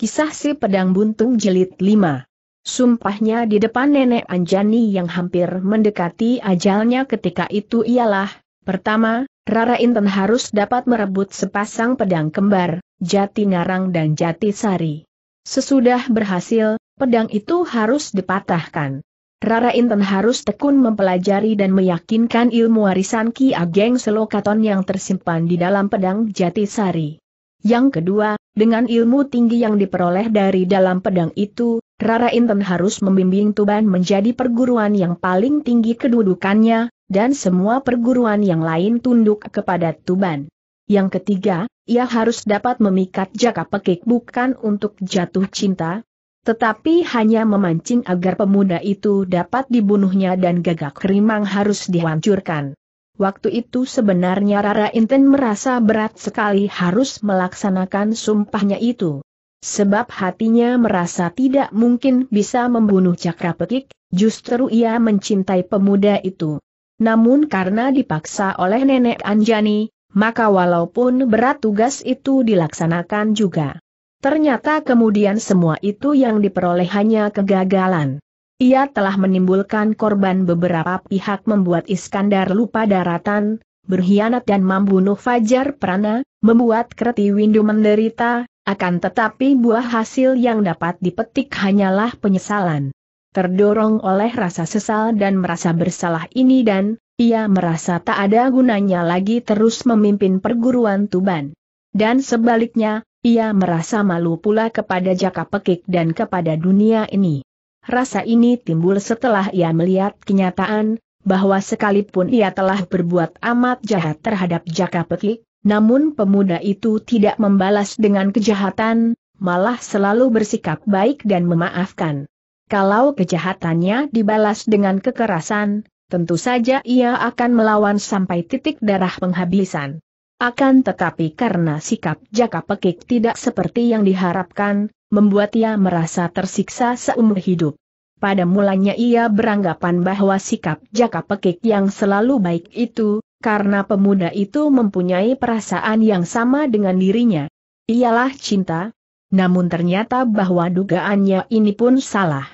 Kisah si pedang buntung Jelit 5. Sumpahnya di depan nenek Anjani yang hampir mendekati ajalnya ketika itu ialah, pertama, Rara Inten harus dapat merebut sepasang pedang kembar, jati ngarang dan jati sari. Sesudah berhasil, pedang itu harus dipatahkan. Rara Inten harus tekun mempelajari dan meyakinkan ilmu warisan Ki Ageng Selokaton yang tersimpan di dalam pedang jati sari. Yang kedua, dengan ilmu tinggi yang diperoleh dari dalam pedang itu, Rara Inten harus membimbing Tuban menjadi perguruan yang paling tinggi kedudukannya, dan semua perguruan yang lain tunduk kepada Tuban. Yang ketiga, ia harus dapat memikat jaka pekik bukan untuk jatuh cinta, tetapi hanya memancing agar pemuda itu dapat dibunuhnya dan gagak rimang harus dihancurkan. Waktu itu sebenarnya Rara Inten merasa berat sekali harus melaksanakan sumpahnya itu. Sebab hatinya merasa tidak mungkin bisa membunuh Cakrapetik, justru ia mencintai pemuda itu. Namun karena dipaksa oleh nenek Anjani, maka walaupun berat tugas itu dilaksanakan juga. Ternyata kemudian semua itu yang diperoleh hanya kegagalan. Ia telah menimbulkan korban beberapa pihak membuat Iskandar lupa daratan, berkhianat dan membunuh Fajar Prana, membuat Kreti Windu menderita, akan tetapi buah hasil yang dapat dipetik hanyalah penyesalan. Terdorong oleh rasa sesal dan merasa bersalah ini dan, ia merasa tak ada gunanya lagi terus memimpin perguruan Tuban. Dan sebaliknya, ia merasa malu pula kepada Jaka Pekik dan kepada dunia ini. Rasa ini timbul setelah ia melihat kenyataan, bahwa sekalipun ia telah berbuat amat jahat terhadap Jaka Petik, namun pemuda itu tidak membalas dengan kejahatan, malah selalu bersikap baik dan memaafkan. Kalau kejahatannya dibalas dengan kekerasan, tentu saja ia akan melawan sampai titik darah penghabisan. Akan tetapi karena sikap Jaka Pekik tidak seperti yang diharapkan, membuat ia merasa tersiksa seumur hidup. Pada mulanya ia beranggapan bahwa sikap jaka pekik yang selalu baik itu, karena pemuda itu mempunyai perasaan yang sama dengan dirinya. Ialah cinta, namun ternyata bahwa dugaannya ini pun salah.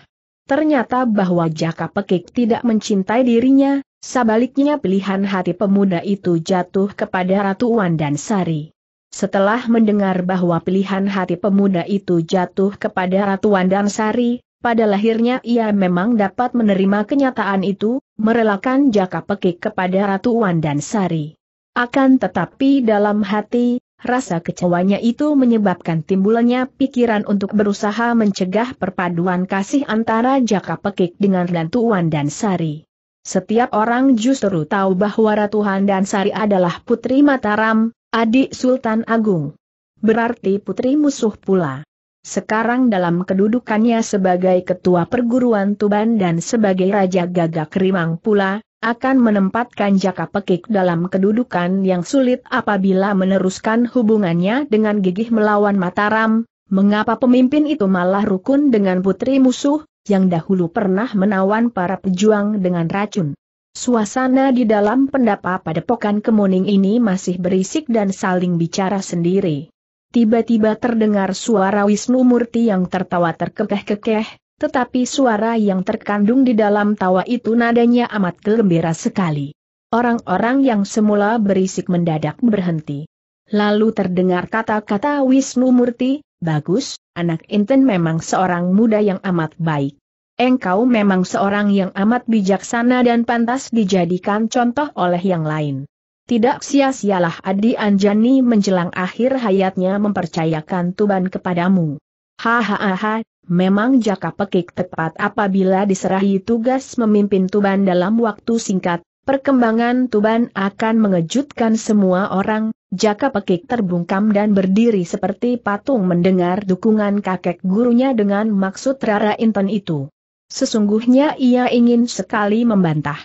Ternyata bahwa jaka pekik tidak mencintai dirinya, Sebaliknya pilihan hati pemuda itu jatuh kepada Ratu Wan dan Sari. Setelah mendengar bahwa pilihan hati pemuda itu jatuh kepada Ratu Wandansari, pada lahirnya ia memang dapat menerima kenyataan itu, merelakan jaka pekik kepada Ratu Wandansari. Akan tetapi dalam hati, rasa kecewanya itu menyebabkan timbulnya pikiran untuk berusaha mencegah perpaduan kasih antara jaka pekik dengan Ratu Wandansari. Setiap orang justru tahu bahwa Ratu Wandansari adalah putri Mataram, Adik Sultan Agung. Berarti putri musuh pula. Sekarang dalam kedudukannya sebagai ketua perguruan Tuban dan sebagai Raja Gagak Rimang pula, akan menempatkan Jaka Pekik dalam kedudukan yang sulit apabila meneruskan hubungannya dengan gigih melawan Mataram, mengapa pemimpin itu malah rukun dengan putri musuh, yang dahulu pernah menawan para pejuang dengan racun. Suasana di dalam pendapa padepokan kemuning ini masih berisik dan saling bicara sendiri. Tiba-tiba terdengar suara Wisnu Murti yang tertawa terkekeh-kekeh, tetapi suara yang terkandung di dalam tawa itu nadanya amat gembira sekali. Orang-orang yang semula berisik mendadak berhenti. Lalu terdengar kata-kata Wisnu Murti, bagus, anak Inten memang seorang muda yang amat baik. Engkau memang seorang yang amat bijaksana dan pantas dijadikan contoh oleh yang lain. Tidak sia-sialah Adi Anjani menjelang akhir hayatnya mempercayakan Tuban kepadamu. Hahaha, memang jaka pekik tepat apabila diserahi tugas memimpin Tuban dalam waktu singkat, perkembangan Tuban akan mengejutkan semua orang, jaka pekik terbungkam dan berdiri seperti patung mendengar dukungan kakek gurunya dengan maksud Rara Inten itu. Sesungguhnya ia ingin sekali membantah.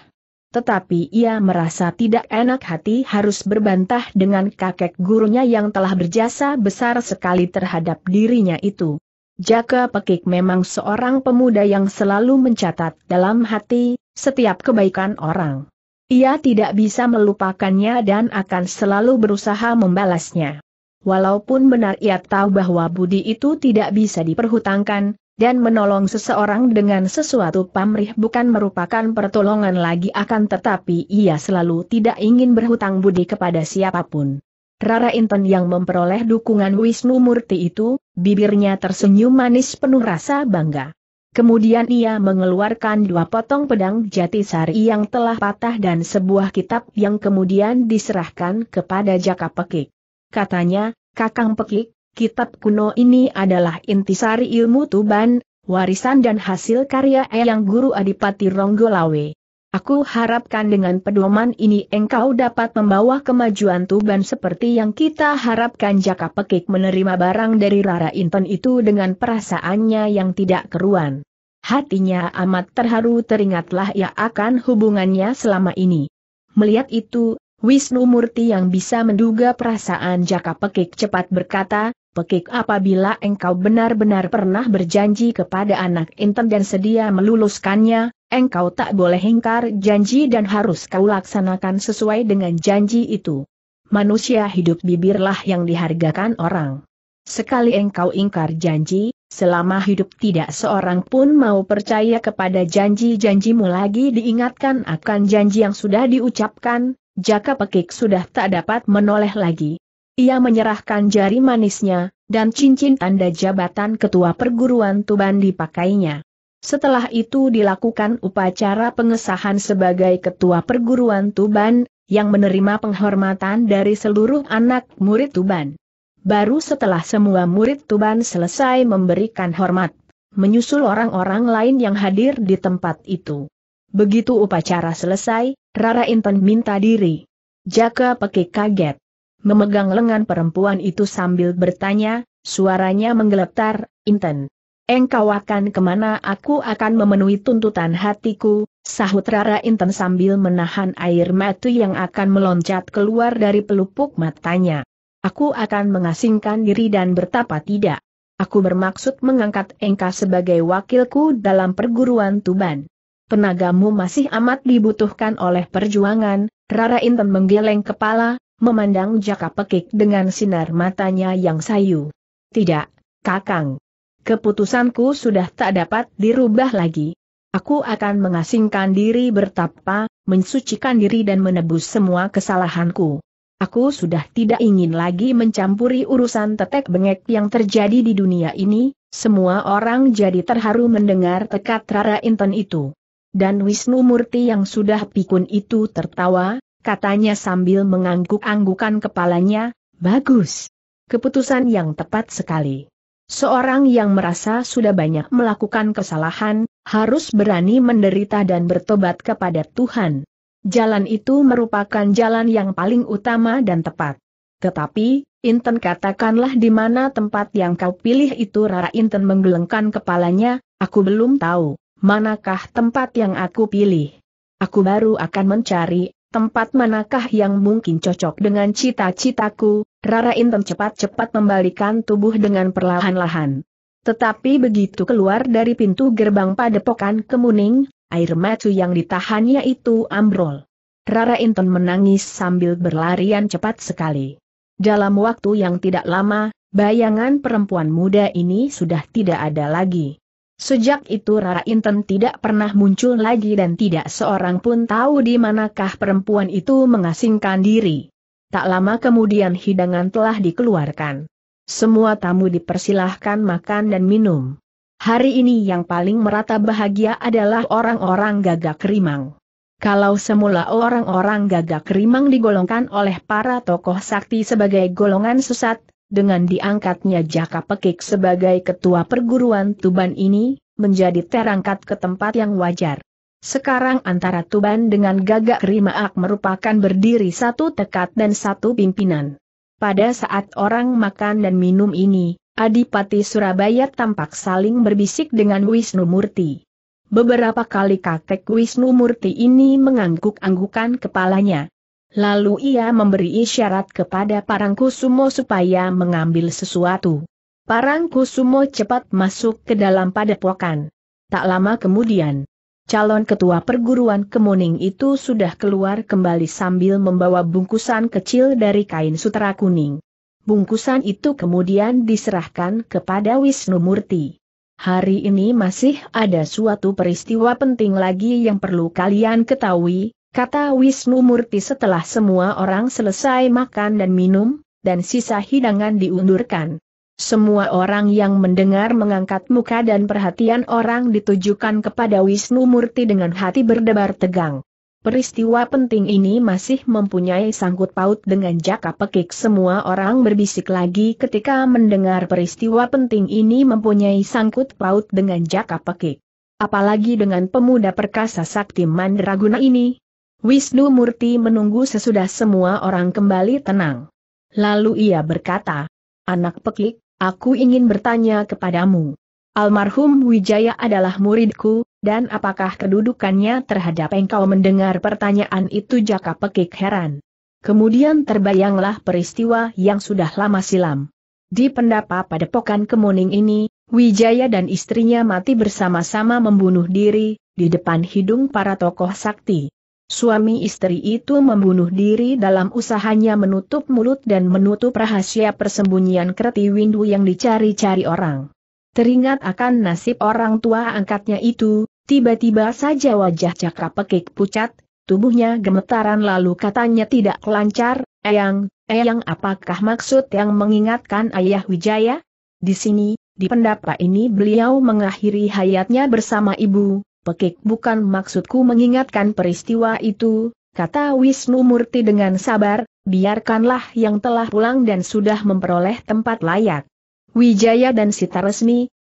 Tetapi ia merasa tidak enak hati harus berbantah dengan kakek gurunya yang telah berjasa besar sekali terhadap dirinya itu. Jaka Pekik memang seorang pemuda yang selalu mencatat dalam hati setiap kebaikan orang. Ia tidak bisa melupakannya dan akan selalu berusaha membalasnya. Walaupun benar ia tahu bahwa budi itu tidak bisa diperhutangkan, dan menolong seseorang dengan sesuatu pamrih bukan merupakan pertolongan lagi akan tetapi ia selalu tidak ingin berhutang budi kepada siapapun. Rara Inten yang memperoleh dukungan Wisnu Murti itu, bibirnya tersenyum manis penuh rasa bangga. Kemudian ia mengeluarkan dua potong pedang jati sari yang telah patah dan sebuah kitab yang kemudian diserahkan kepada Jaka Pekik. Katanya, Kakang Pekik, kitab kuno ini adalah intisari ilmu Tuban, warisan dan hasil karya Eyang Guru Adipati Ronggolawe. Aku harapkan dengan pedoman ini engkau dapat membawa kemajuan Tuban seperti yang kita harapkan Jaka Pekik menerima barang dari Rara Inten itu dengan perasaannya yang tidak keruan. Hatinya amat terharu teringatlah ia akan hubungannya selama ini. Melihat itu, Wisnu Murti yang bisa menduga perasaan Jaka Pekik cepat berkata, Pekik apabila engkau benar-benar pernah berjanji kepada anak Inten dan sedia meluluskannya, engkau tak boleh ingkar janji dan harus kau laksanakan sesuai dengan janji itu. Manusia hidup bibirlah yang dihargakan orang. Sekali engkau ingkar janji, selama hidup tidak seorang pun mau percaya kepada janji-janjimu lagi diingatkan akan janji yang sudah diucapkan, jaka pekik sudah tak dapat menoleh lagi. Ia menyerahkan jari manisnya, dan cincin tanda jabatan ketua perguruan Tuban dipakainya. Setelah itu dilakukan upacara pengesahan sebagai ketua perguruan Tuban, yang menerima penghormatan dari seluruh anak murid Tuban. Baru setelah semua murid Tuban selesai memberikan hormat, menyusul orang-orang lain yang hadir di tempat itu. Begitu upacara selesai, Rara Inten minta diri. Jaka Peki kaget memegang lengan perempuan itu sambil bertanya, suaranya menggeletar, Inten. Engkau akan kemana aku akan memenuhi tuntutan hatiku, sahut Rara Inten sambil menahan air mata yang akan meloncat keluar dari pelupuk matanya. Aku akan mengasingkan diri dan bertapa tidak. Aku bermaksud mengangkat engkau sebagai wakilku dalam perguruan Tuban. Penagamu masih amat dibutuhkan oleh perjuangan, Rara Inten menggeleng kepala, memandang Jaka Pekik dengan sinar matanya yang sayu. Tidak, Kakang. Keputusanku sudah tak dapat dirubah lagi. Aku akan mengasingkan diri bertapa, mensucikan diri dan menebus semua kesalahanku. Aku sudah tidak ingin lagi mencampuri urusan tetek bengek yang terjadi di dunia ini, semua orang jadi terharu mendengar tekad Rara Inten itu. Dan Wisnu Murti yang sudah pikun itu tertawa, katanya sambil mengangguk-anggukan kepalanya, bagus. Keputusan yang tepat sekali. Seorang yang merasa sudah banyak melakukan kesalahan, harus berani menderita dan bertobat kepada Tuhan. Jalan itu merupakan jalan yang paling utama dan tepat. Tetapi, Inten katakanlah di mana tempat yang kau pilih itu Rara Inten menggelengkan kepalanya, aku belum tahu, manakah tempat yang aku pilih. Aku baru akan mencari, tempat manakah yang mungkin cocok dengan cita-citaku, Rara Inten cepat-cepat membalikan tubuh dengan perlahan-lahan. Tetapi begitu keluar dari pintu gerbang padepokan kemuning, air mata yang ditahannya itu ambrol. Rara Inten menangis sambil berlarian cepat sekali. Dalam waktu yang tidak lama, bayangan perempuan muda ini sudah tidak ada lagi. Sejak itu Rara Inten tidak pernah muncul lagi dan tidak seorang pun tahu di manakah perempuan itu mengasingkan diri. Tak lama kemudian hidangan telah dikeluarkan. Semua tamu dipersilahkan makan dan minum. Hari ini yang paling merata bahagia adalah orang-orang gagak rimang. Kalau semula orang-orang gagak rimang digolongkan oleh para tokoh sakti sebagai golongan sesat, dengan diangkatnya Jaka Pekik sebagai ketua perguruan Tuban ini, menjadi terangkat ke tempat yang wajar. Sekarang antara Tuban dengan Gagak Rimaak merupakan berdiri satu tekad dan satu pimpinan. Pada saat orang makan dan minum ini, Adipati Surabaya tampak saling berbisik dengan Wisnu Murti. Beberapa kali kakek Wisnu Murti ini mengangguk-anggukan kepalanya, Lalu ia memberi isyarat kepada Parangkusumo supaya mengambil sesuatu. Parangkusumo cepat masuk ke dalam padepokan. Tak lama kemudian, calon ketua perguruan kemuning itu sudah keluar kembali sambil membawa bungkusan kecil dari kain sutera kuning. Bungkusan itu kemudian diserahkan kepada Wisnu Murti. Hari ini masih ada suatu peristiwa penting lagi yang perlu kalian ketahui, kata Wisnu Murti setelah semua orang selesai makan dan minum, dan sisa hidangan diundurkan. Semua orang yang mendengar mengangkat muka dan perhatian orang ditujukan kepada Wisnu Murti dengan hati berdebar tegang. Peristiwa penting ini masih mempunyai sangkut paut dengan jaka pekik semua orang berbisik lagi ketika mendengar peristiwa penting ini mempunyai sangkut paut dengan jaka pekik. Apalagi dengan pemuda perkasa sakti mandraguna ini, Wisnu Murti menunggu sesudah semua orang kembali tenang. Lalu ia berkata, Anak pekik, aku ingin bertanya kepadamu. Almarhum Wijaya adalah muridku, dan apakah kedudukannya terhadap engkau mendengar pertanyaan itu jaka pekik heran. Kemudian terbayanglah peristiwa yang sudah lama silam. Di pendapa padepokan kemuning ini, Wijaya dan istrinya mati bersama-sama membunuh diri, di depan hidung para tokoh sakti. Suami istri itu membunuh diri dalam usahanya menutup mulut dan menutup rahasia persembunyian Kreti Windu yang dicari-cari orang. Teringat akan nasib orang tua angkatnya itu, tiba-tiba saja wajah cakra pekik pucat, tubuhnya gemetaran lalu katanya tidak lancar, Eyang, Eyang apakah maksud yang mengingatkan Ayah Wijaya? Di sini, di pendapa ini beliau mengakhiri hayatnya bersama ibu, Pekik bukan maksudku mengingatkan peristiwa itu, kata Wisnu Murti dengan sabar, biarkanlah yang telah pulang dan sudah memperoleh tempat layak. Wijaya dan Sita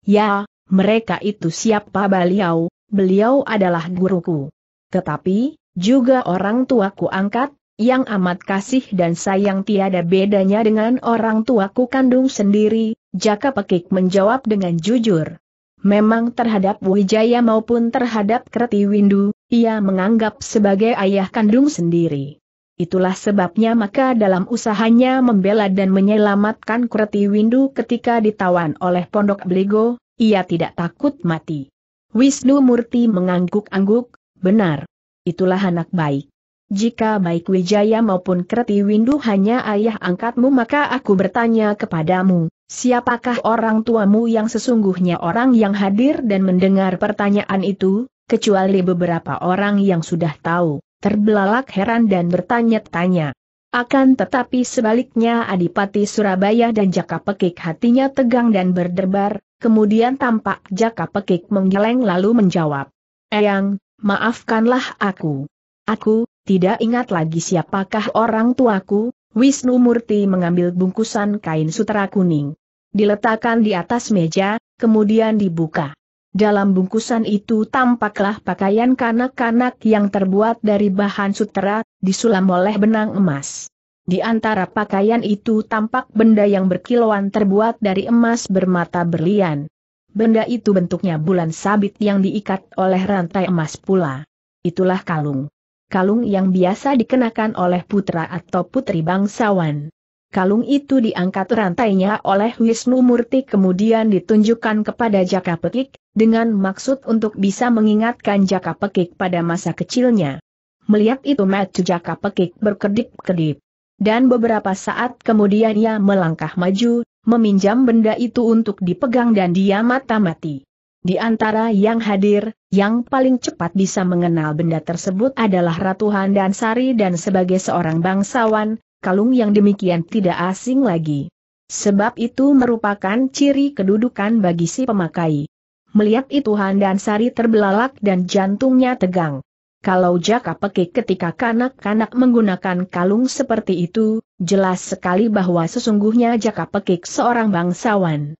ya, mereka itu siapa beliau, beliau adalah guruku. Tetapi, juga orang tuaku angkat, yang amat kasih dan sayang tiada bedanya dengan orang tuaku kandung sendiri, Jaka Pekik menjawab dengan jujur. Memang terhadap Wijaya maupun terhadap Kreti Windu, ia menganggap sebagai ayah kandung sendiri. Itulah sebabnya maka dalam usahanya membela dan menyelamatkan Kreti Windu ketika ditawan oleh Pondok Bligo, ia tidak takut mati. Wisnu Murti mengangguk-angguk, benar. Itulah anak baik. Jika baik Wijaya maupun Kreti Windu hanya ayah angkatmu maka aku bertanya kepadamu, siapakah orang tuamu yang sesungguhnya orang yang hadir dan mendengar pertanyaan itu, kecuali beberapa orang yang sudah tahu, terbelalak heran dan bertanya-tanya. Akan tetapi sebaliknya Adipati Surabaya dan Jaka Pekik hatinya tegang dan berdebar, kemudian tampak Jaka Pekik menggeleng lalu menjawab. Eyang, maafkanlah aku. Aku, tidak ingat lagi siapakah orang tuaku, Wisnu Murti mengambil bungkusan kain sutera kuning. Diletakkan di atas meja, kemudian dibuka. Dalam bungkusan itu tampaklah pakaian kanak-kanak yang terbuat dari bahan sutera, disulam oleh benang emas. Di antara pakaian itu tampak benda yang berkilauan terbuat dari emas bermata berlian. Benda itu bentuknya bulan sabit yang diikat oleh rantai emas pula. Itulah kalung kalung yang biasa dikenakan oleh putra atau putri bangsawan. Kalung itu diangkat rantainya oleh Wisnu Murti kemudian ditunjukkan kepada Jaka Pekik, dengan maksud untuk bisa mengingatkan Jaka Pekik pada masa kecilnya. Melihat itu Matu Jaka Pekik berkedip-kedip. Dan beberapa saat kemudian ia melangkah maju, meminjam benda itu untuk dipegang dan dia mata-mati. Di antara yang hadir, yang paling cepat bisa mengenal benda tersebut adalah Ratu Handan Sari dan sebagai seorang bangsawan, kalung yang demikian tidak asing lagi. Sebab itu merupakan ciri kedudukan bagi si pemakai. Melihat itu Handan Sari terbelalak dan jantungnya tegang. Kalau jaka pekik ketika kanak-kanak menggunakan kalung seperti itu, jelas sekali bahwa sesungguhnya jaka pekik seorang bangsawan.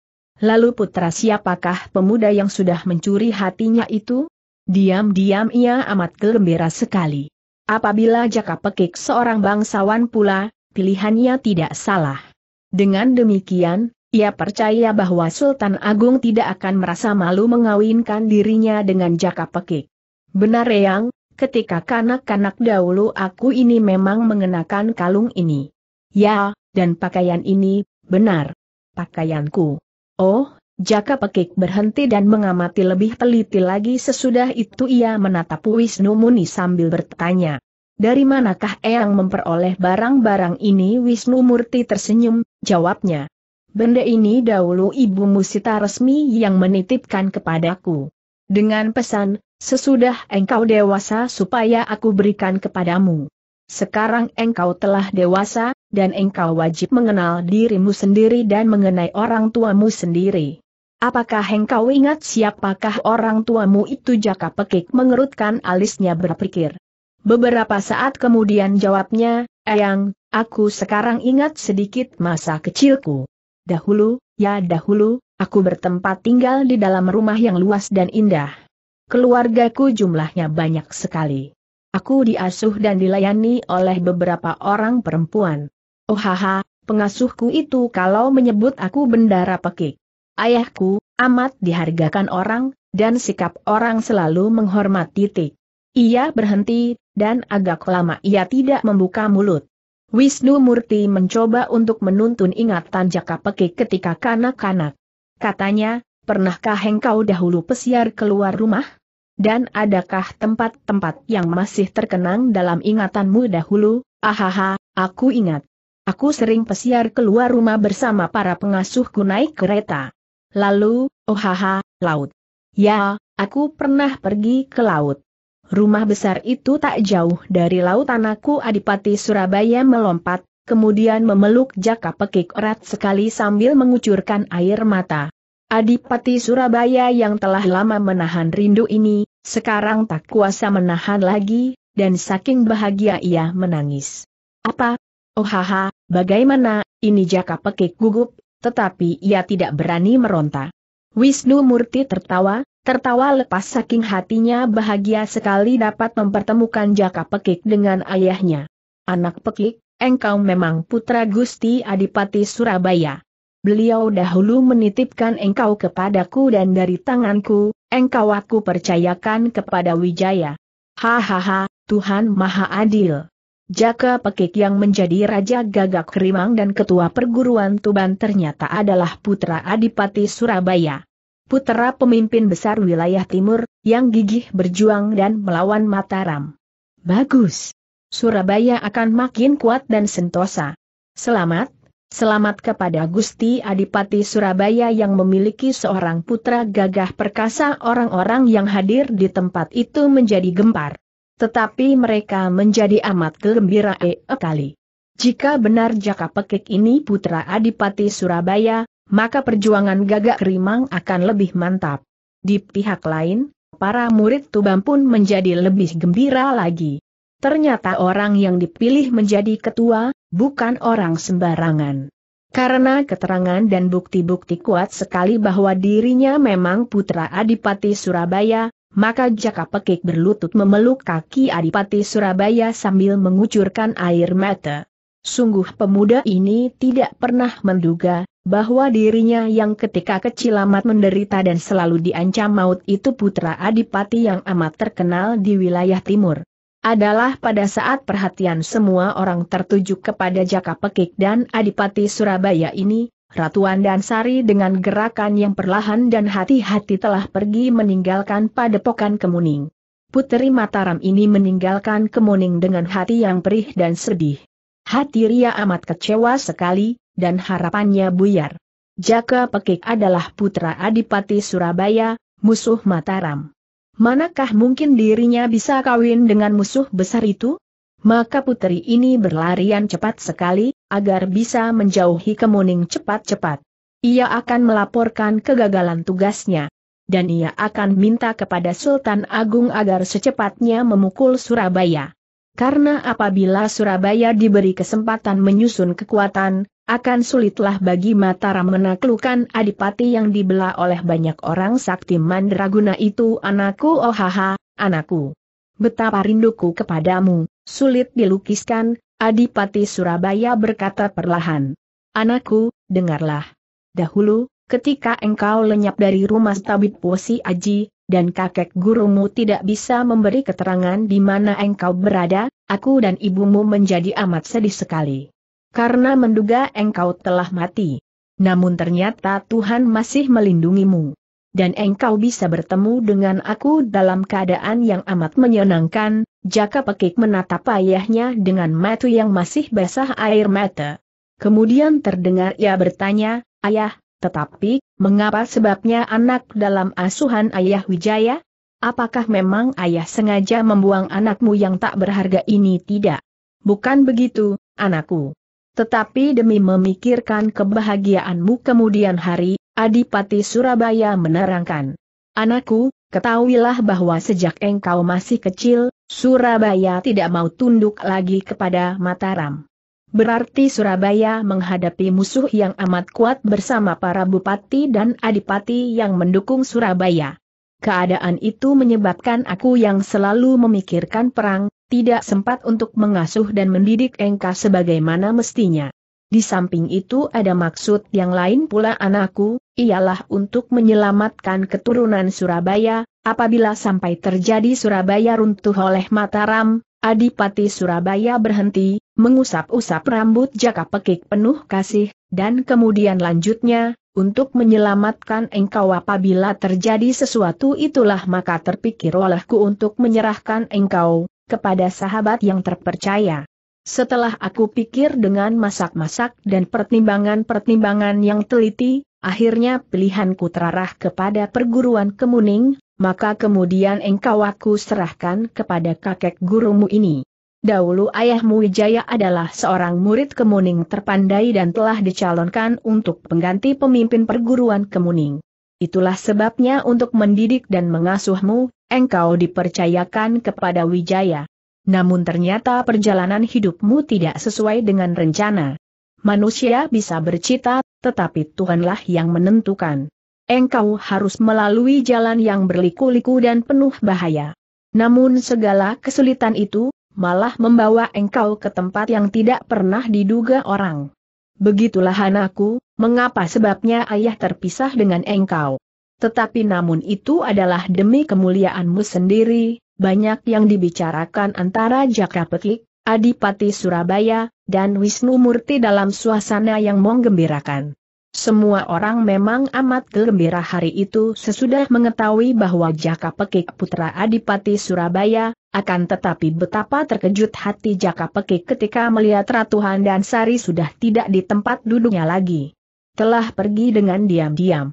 Lalu putra siapakah pemuda yang sudah mencuri hatinya itu? Diam-diam ia amat gembira sekali. Apabila Jaka Pekik seorang bangsawan pula, pilihannya tidak salah. Dengan demikian, ia percaya bahwa Sultan Agung tidak akan merasa malu mengawinkan dirinya dengan Jaka Pekik. Benar yang, ketika kanak-kanak dahulu aku ini memang mengenakan kalung ini. Ya, dan pakaian ini, benar. Pakaianku. Oh, Jaka Pekik berhenti dan mengamati lebih teliti lagi sesudah itu ia menatap Wisnu Muni sambil bertanya. Dari manakah Eyang memperoleh barang-barang ini Wisnu Murti tersenyum, jawabnya. Benda ini dahulu Ibu Musita resmi yang menitipkan kepadaku. Dengan pesan, sesudah engkau dewasa supaya aku berikan kepadamu. Sekarang engkau telah dewasa, dan engkau wajib mengenal dirimu sendiri dan mengenai orang tuamu sendiri. Apakah engkau ingat siapakah orang tuamu itu jaka pekik mengerutkan alisnya berpikir. Beberapa saat kemudian jawabnya, Eyang, aku sekarang ingat sedikit masa kecilku. Dahulu, ya dahulu, aku bertempat tinggal di dalam rumah yang luas dan indah. Keluargaku jumlahnya banyak sekali. Aku diasuh dan dilayani oleh beberapa orang perempuan. Oh haha, pengasuhku itu kalau menyebut aku bendara pekik. Ayahku, amat dihargakan orang, dan sikap orang selalu menghormati titik. Ia berhenti, dan agak lama ia tidak membuka mulut. Wisnu Murti mencoba untuk menuntun ingatan Jaka Pekik ketika kanak-kanak. Katanya, pernahkah engkau dahulu pesiar keluar rumah? Dan adakah tempat-tempat yang masih terkenang dalam ingatanmu dahulu? Ahaha, ah, aku ingat. Aku sering pesiar keluar rumah bersama para pengasuhku naik kereta. Lalu, oh haha, laut. Ya, aku pernah pergi ke laut. Rumah besar itu tak jauh dari laut anakku Adipati Surabaya melompat, kemudian memeluk jaka pekik erat sekali sambil mengucurkan air mata. Adipati Surabaya yang telah lama menahan rindu ini, sekarang tak kuasa menahan lagi, dan saking bahagia ia menangis. Apa, Oh haha, bagaimana, ini jaka pekik gugup, tetapi ia tidak berani meronta. Wisnu Murti tertawa, tertawa lepas saking hatinya bahagia sekali dapat mempertemukan jaka pekik dengan ayahnya. Anak pekik, engkau memang putra Gusti Adipati Surabaya. Beliau dahulu menitipkan engkau kepadaku dan dari tanganku, engkau aku percayakan kepada Wijaya. Hahaha, Tuhan Maha Adil. Jaka Pekik yang menjadi Raja Gagak Kerimang dan Ketua Perguruan Tuban ternyata adalah putra Adipati Surabaya. Putra pemimpin besar wilayah timur, yang gigih berjuang dan melawan Mataram. Bagus. Surabaya akan makin kuat dan sentosa. Selamat, selamat kepada Gusti Adipati Surabaya yang memiliki seorang putra gagah perkasa orang-orang yang hadir di tempat itu menjadi gempar. Tetapi mereka menjadi amat gembira e kali. Jika benar Jaka Pekik ini putra Adipati Surabaya, maka perjuangan gagak rimang akan lebih mantap. Di pihak lain, para murid Tuban pun menjadi lebih gembira lagi. Ternyata orang yang dipilih menjadi ketua, bukan orang sembarangan. Karena keterangan dan bukti-bukti kuat sekali bahwa dirinya memang putra Adipati Surabaya, maka Jaka Pekik berlutut memeluk kaki Adipati Surabaya sambil mengucurkan air mata. Sungguh pemuda ini tidak pernah menduga, bahwa dirinya yang ketika kecil amat menderita dan selalu diancam maut itu putra adipati yang amat terkenal di wilayah timur. Adalah pada saat perhatian semua orang tertuju kepada Jaka Pekik dan Adipati Surabaya ini, Ratuan dan Sari dengan gerakan yang perlahan dan hati-hati telah pergi meninggalkan padepokan Kemuning. Puteri Mataram ini meninggalkan Kemuning dengan hati yang perih dan sedih. Hati Ria amat kecewa sekali, dan harapannya buyar. Jaka Pekik adalah putra Adipati Surabaya, musuh Mataram. Manakah mungkin dirinya bisa kawin dengan musuh besar itu? Maka puteri ini berlarian cepat sekali, agar bisa menjauhi kemuning cepat-cepat. Ia akan melaporkan kegagalan tugasnya. Dan ia akan minta kepada Sultan Agung agar secepatnya memukul Surabaya. Karena apabila Surabaya diberi kesempatan menyusun kekuatan, akan sulitlah bagi Mataram menaklukkan adipati yang dibelah oleh banyak orang sakti mandraguna itu anakku oh haha, anakku. Betapa rinduku kepadamu, sulit dilukiskan, Adipati Surabaya berkata perlahan. Anakku, dengarlah. Dahulu, ketika engkau lenyap dari rumah tabib Posi Aji, dan kakek gurumu tidak bisa memberi keterangan di mana engkau berada, aku dan ibumu menjadi amat sedih sekali. Karena menduga engkau telah mati. Namun ternyata Tuhan masih melindungimu dan engkau bisa bertemu dengan aku dalam keadaan yang amat menyenangkan, Jaka Pekik menatap ayahnya dengan mata yang masih basah air mata. Kemudian terdengar ia bertanya, Ayah, tetapi, mengapa sebabnya anak dalam asuhan ayah Wijaya? Apakah memang ayah sengaja membuang anakmu yang tak berharga ini tidak? Bukan begitu, anakku. Tetapi demi memikirkan kebahagiaanmu kemudian hari, Adipati Surabaya menerangkan. Anakku, ketahuilah bahwa sejak engkau masih kecil, Surabaya tidak mau tunduk lagi kepada Mataram. Berarti Surabaya menghadapi musuh yang amat kuat bersama para bupati dan adipati yang mendukung Surabaya. Keadaan itu menyebabkan aku yang selalu memikirkan perang, tidak sempat untuk mengasuh dan mendidik engkau sebagaimana mestinya. Di samping itu ada maksud yang lain pula anakku, ialah untuk menyelamatkan keturunan Surabaya, apabila sampai terjadi Surabaya runtuh oleh Mataram, Adipati Surabaya berhenti, mengusap-usap rambut jaka pekik penuh kasih, dan kemudian lanjutnya, untuk menyelamatkan engkau apabila terjadi sesuatu itulah maka terpikir olehku untuk menyerahkan engkau, kepada sahabat yang terpercaya. Setelah aku pikir dengan masak-masak dan pertimbangan-pertimbangan yang teliti, akhirnya pilihanku terarah kepada perguruan kemuning, maka kemudian engkau aku serahkan kepada kakek gurumu ini. Dahulu ayahmu Wijaya adalah seorang murid kemuning terpandai dan telah dicalonkan untuk pengganti pemimpin perguruan kemuning. Itulah sebabnya untuk mendidik dan mengasuhmu, engkau dipercayakan kepada Wijaya. Namun ternyata perjalanan hidupmu tidak sesuai dengan rencana. Manusia bisa bercita, tetapi Tuhanlah yang menentukan. Engkau harus melalui jalan yang berliku-liku dan penuh bahaya. Namun segala kesulitan itu, malah membawa engkau ke tempat yang tidak pernah diduga orang. Begitulah anakku, mengapa sebabnya ayah terpisah dengan engkau. Tetapi namun itu adalah demi kemuliaanmu sendiri, banyak yang dibicarakan antara Jaka Petik, Adipati Surabaya, dan Wisnu Murti dalam suasana yang menggembirakan. Semua orang memang amat gembira hari itu sesudah mengetahui bahwa Jaka Pekik putra Adipati Surabaya, akan tetapi betapa terkejut hati Jaka Pekik ketika melihat Ratu Handansari sudah tidak di tempat duduknya lagi. Telah pergi dengan diam-diam.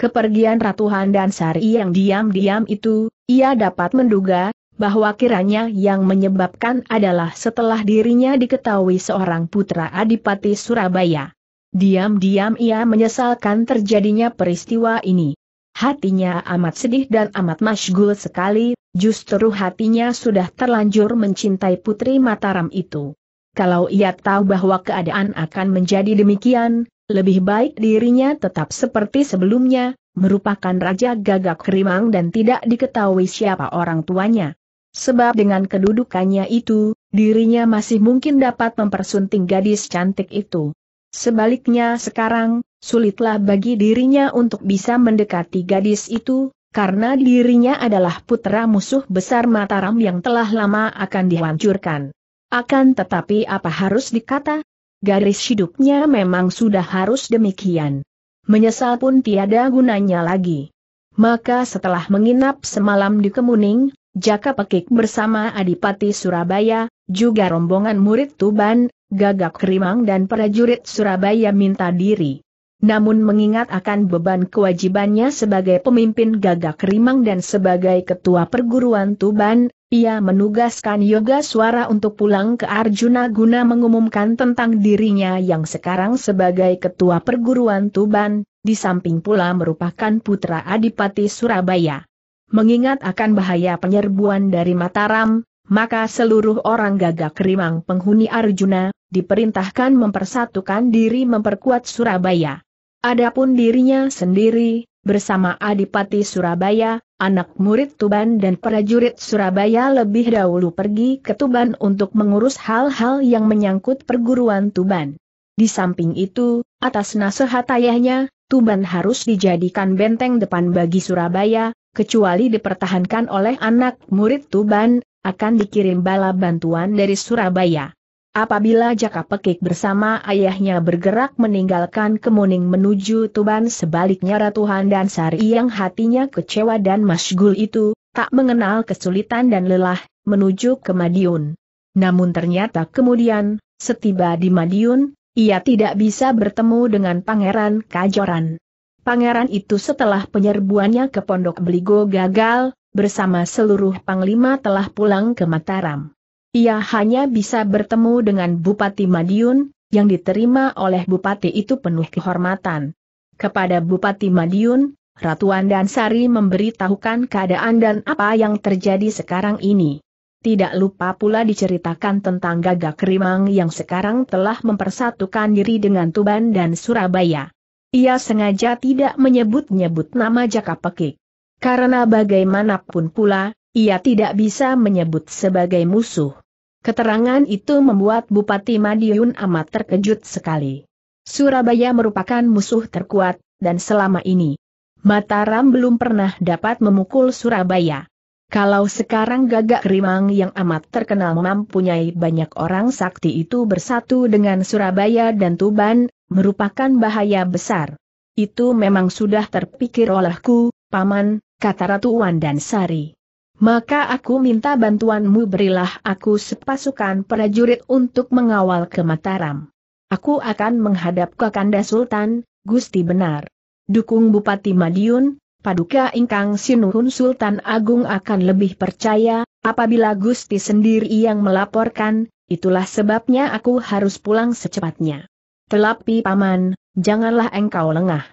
Kepergian Ratu Handan Sari yang diam-diam itu, ia dapat menduga, bahwa kiranya yang menyebabkan adalah setelah dirinya diketahui seorang putra Adipati Surabaya. Diam-diam ia menyesalkan terjadinya peristiwa ini. Hatinya amat sedih dan amat masgul sekali, justru hatinya sudah terlanjur mencintai putri Mataram itu. Kalau ia tahu bahwa keadaan akan menjadi demikian, lebih baik dirinya tetap seperti sebelumnya, merupakan raja gagak Rimang dan tidak diketahui siapa orang tuanya. Sebab dengan kedudukannya itu, dirinya masih mungkin dapat mempersunting gadis cantik itu. Sebaliknya sekarang, sulitlah bagi dirinya untuk bisa mendekati gadis itu, karena dirinya adalah putra musuh besar Mataram yang telah lama akan dihancurkan. Akan tetapi apa harus dikata, Garis hidupnya memang sudah harus demikian. Menyesal pun tiada gunanya lagi. Maka setelah menginap semalam di Kemuning, Jaka Pekik bersama Adipati Surabaya, juga rombongan murid Tuban, Gagak Kerimang dan prajurit Surabaya minta diri. Namun mengingat akan beban kewajibannya sebagai pemimpin Gagak Kerimang dan sebagai ketua perguruan Tuban, ia menugaskan Yoga Suara untuk pulang ke Arjuna guna mengumumkan tentang dirinya yang sekarang sebagai ketua perguruan Tuban, di samping pula merupakan putra Adipati Surabaya. Mengingat akan bahaya penyerbuan dari Mataram, maka seluruh orang gagak rimang penghuni Arjuna, diperintahkan mempersatukan diri memperkuat Surabaya. Adapun dirinya sendiri, bersama Adipati Surabaya, anak murid Tuban dan prajurit Surabaya lebih dahulu pergi ke Tuban untuk mengurus hal-hal yang menyangkut perguruan Tuban. Di samping itu, atas nasihat ayahnya, Tuban harus dijadikan benteng depan bagi Surabaya, kecuali dipertahankan oleh anak murid Tuban, akan dikirim bala bantuan dari Surabaya. Apabila Jaka Pekik bersama ayahnya bergerak meninggalkan Kemuning menuju Tuban sebaliknya Ratu Handan dan Sari yang hatinya kecewa dan masgul itu, tak mengenal kesulitan dan lelah, menuju ke Madiun. Namun ternyata kemudian, setiba di Madiun, ia tidak bisa bertemu dengan Pangeran Kajoran. Pangeran itu setelah penyerbuannya ke Pondok Beligo gagal, bersama seluruh Panglima telah pulang ke Mataram. Ia hanya bisa bertemu dengan Bupati Madiun, yang diterima oleh Bupati itu penuh kehormatan. Kepada Bupati Madiun, Ratu Andansari memberitahukan keadaan dan apa yang terjadi sekarang ini. Tidak lupa pula diceritakan tentang gagak kerimang yang sekarang telah mempersatukan diri dengan Tuban dan Surabaya. Ia sengaja tidak menyebut-nyebut nama Jaka Pekik. Karena bagaimanapun pula, ia tidak bisa menyebut sebagai musuh. Keterangan itu membuat Bupati Madiun amat terkejut sekali. Surabaya merupakan musuh terkuat, dan selama ini, Mataram belum pernah dapat memukul Surabaya. Kalau sekarang gagak rimang yang amat terkenal mempunyai banyak orang sakti itu bersatu dengan Surabaya dan Tuban, merupakan bahaya besar. Itu memang sudah terpikir olehku, Paman, kata Ratu Sari. Maka aku minta bantuanmu berilah aku sepasukan prajurit untuk mengawal ke Mataram. Aku akan menghadap Kakanda Sultan, Gusti benar. Dukung Bupati Madiun, Paduka Ingkang Sinuhun Sultan Agung akan lebih percaya, apabila Gusti sendiri yang melaporkan, itulah sebabnya aku harus pulang secepatnya. Telapi paman, janganlah engkau lengah.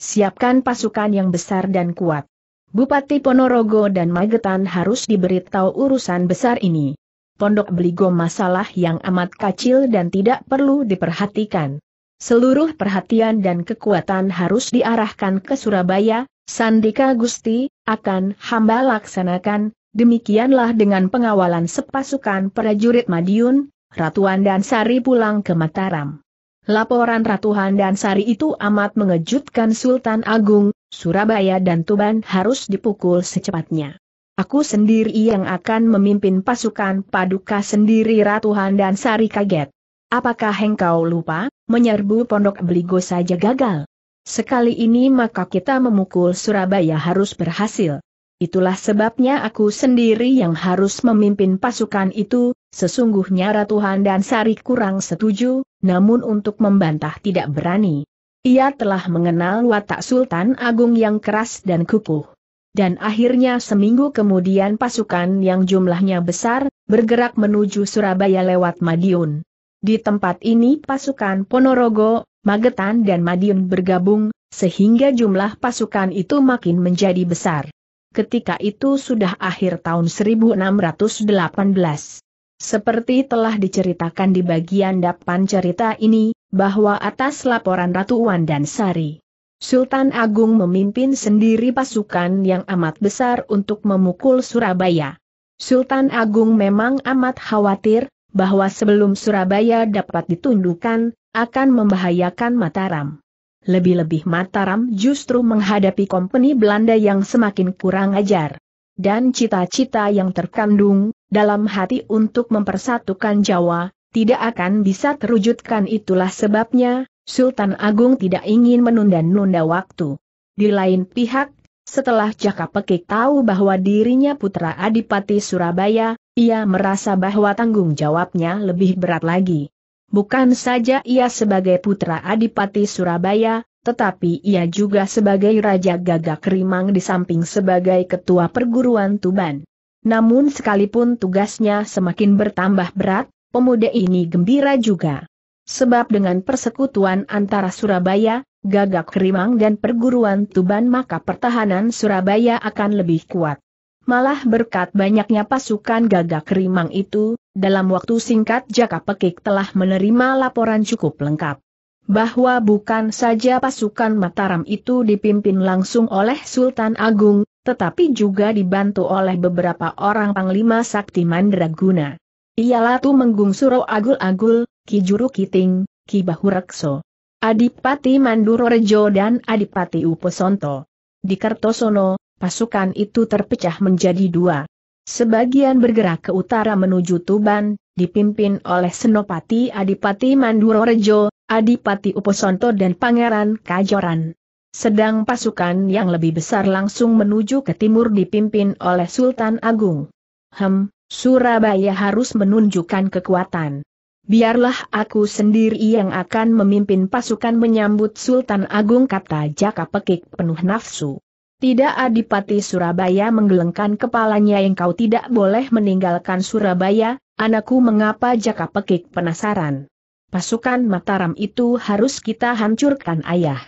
Siapkan pasukan yang besar dan kuat. Bupati Ponorogo dan Magetan harus diberitahu urusan besar ini. Pondok Beligo masalah yang amat kecil dan tidak perlu diperhatikan. Seluruh perhatian dan kekuatan harus diarahkan ke Surabaya, Sandika Gusti, akan hamba laksanakan, demikianlah dengan pengawalan sepasukan prajurit Madiun, Ratuan dan Sari pulang ke Mataram. Laporan Ratuan dan Sari itu amat mengejutkan Sultan Agung, Surabaya dan Tuban harus dipukul secepatnya. Aku sendiri yang akan memimpin pasukan paduka sendiri Ratuhan dan Sari kaget. Apakah engkau lupa, menyerbu pondok beligo saja gagal? Sekali ini maka kita memukul Surabaya harus berhasil. Itulah sebabnya aku sendiri yang harus memimpin pasukan itu, sesungguhnya Ratuhan dan Sari kurang setuju, namun untuk membantah tidak berani. Ia telah mengenal watak Sultan Agung yang keras dan kukuh. Dan akhirnya seminggu kemudian pasukan yang jumlahnya besar, bergerak menuju Surabaya lewat Madiun. Di tempat ini pasukan Ponorogo, Magetan dan Madiun bergabung, sehingga jumlah pasukan itu makin menjadi besar. Ketika itu sudah akhir tahun 1618. Seperti telah diceritakan di bagian depan cerita ini, bahwa atas laporan Ratu Wan dan Sari, Sultan Agung memimpin sendiri pasukan yang amat besar untuk memukul Surabaya. Sultan Agung memang amat khawatir bahwa sebelum Surabaya dapat ditundukkan, akan membahayakan Mataram. Lebih-lebih Mataram justru menghadapi kompeni Belanda yang semakin kurang ajar. Dan cita-cita yang terkandung dalam hati untuk mempersatukan Jawa, tidak akan bisa terwujudkan itulah sebabnya, Sultan Agung tidak ingin menunda-nunda waktu. Di lain pihak, setelah Jaka Pekik tahu bahwa dirinya putra Adipati Surabaya, ia merasa bahwa tanggung jawabnya lebih berat lagi. Bukan saja ia sebagai putra Adipati Surabaya, tetapi ia juga sebagai Raja Gagak Rimang di samping sebagai ketua perguruan Tuban. Namun sekalipun tugasnya semakin bertambah berat, Pemuda ini gembira juga. Sebab dengan persekutuan antara Surabaya, Gagak Kerimang dan perguruan Tuban maka pertahanan Surabaya akan lebih kuat. Malah berkat banyaknya pasukan Gagak Kerimang itu, dalam waktu singkat Jaka Pekik telah menerima laporan cukup lengkap bahwa bukan saja pasukan Mataram itu dipimpin langsung oleh Sultan Agung, tetapi juga dibantu oleh beberapa orang Panglima Sakti Mandraguna. Ialah Tumenggung Suro Agul-Agul, Ki Juru Kiting, Ki Bahu Rekso. Adipati Manduro Rejo dan Adipati Uposonto. Di Kertosono, pasukan itu terpecah menjadi dua. Sebagian bergerak ke utara menuju Tuban, dipimpin oleh Senopati Adipati Manduro Rejo, Adipati Uposonto dan Pangeran Kajoran. Sedang pasukan yang lebih besar langsung menuju ke timur dipimpin oleh Sultan Agung. Hem, Surabaya harus menunjukkan kekuatan. Biarlah aku sendiri yang akan memimpin pasukan menyambut Sultan Agung kata Jaka Pekik penuh nafsu. Tidak Adipati Surabaya menggelengkan kepalanya yang kau tidak boleh meninggalkan Surabaya, anakku mengapa Jaka Pekik penasaran. Pasukan Mataram itu harus kita hancurkan ayah.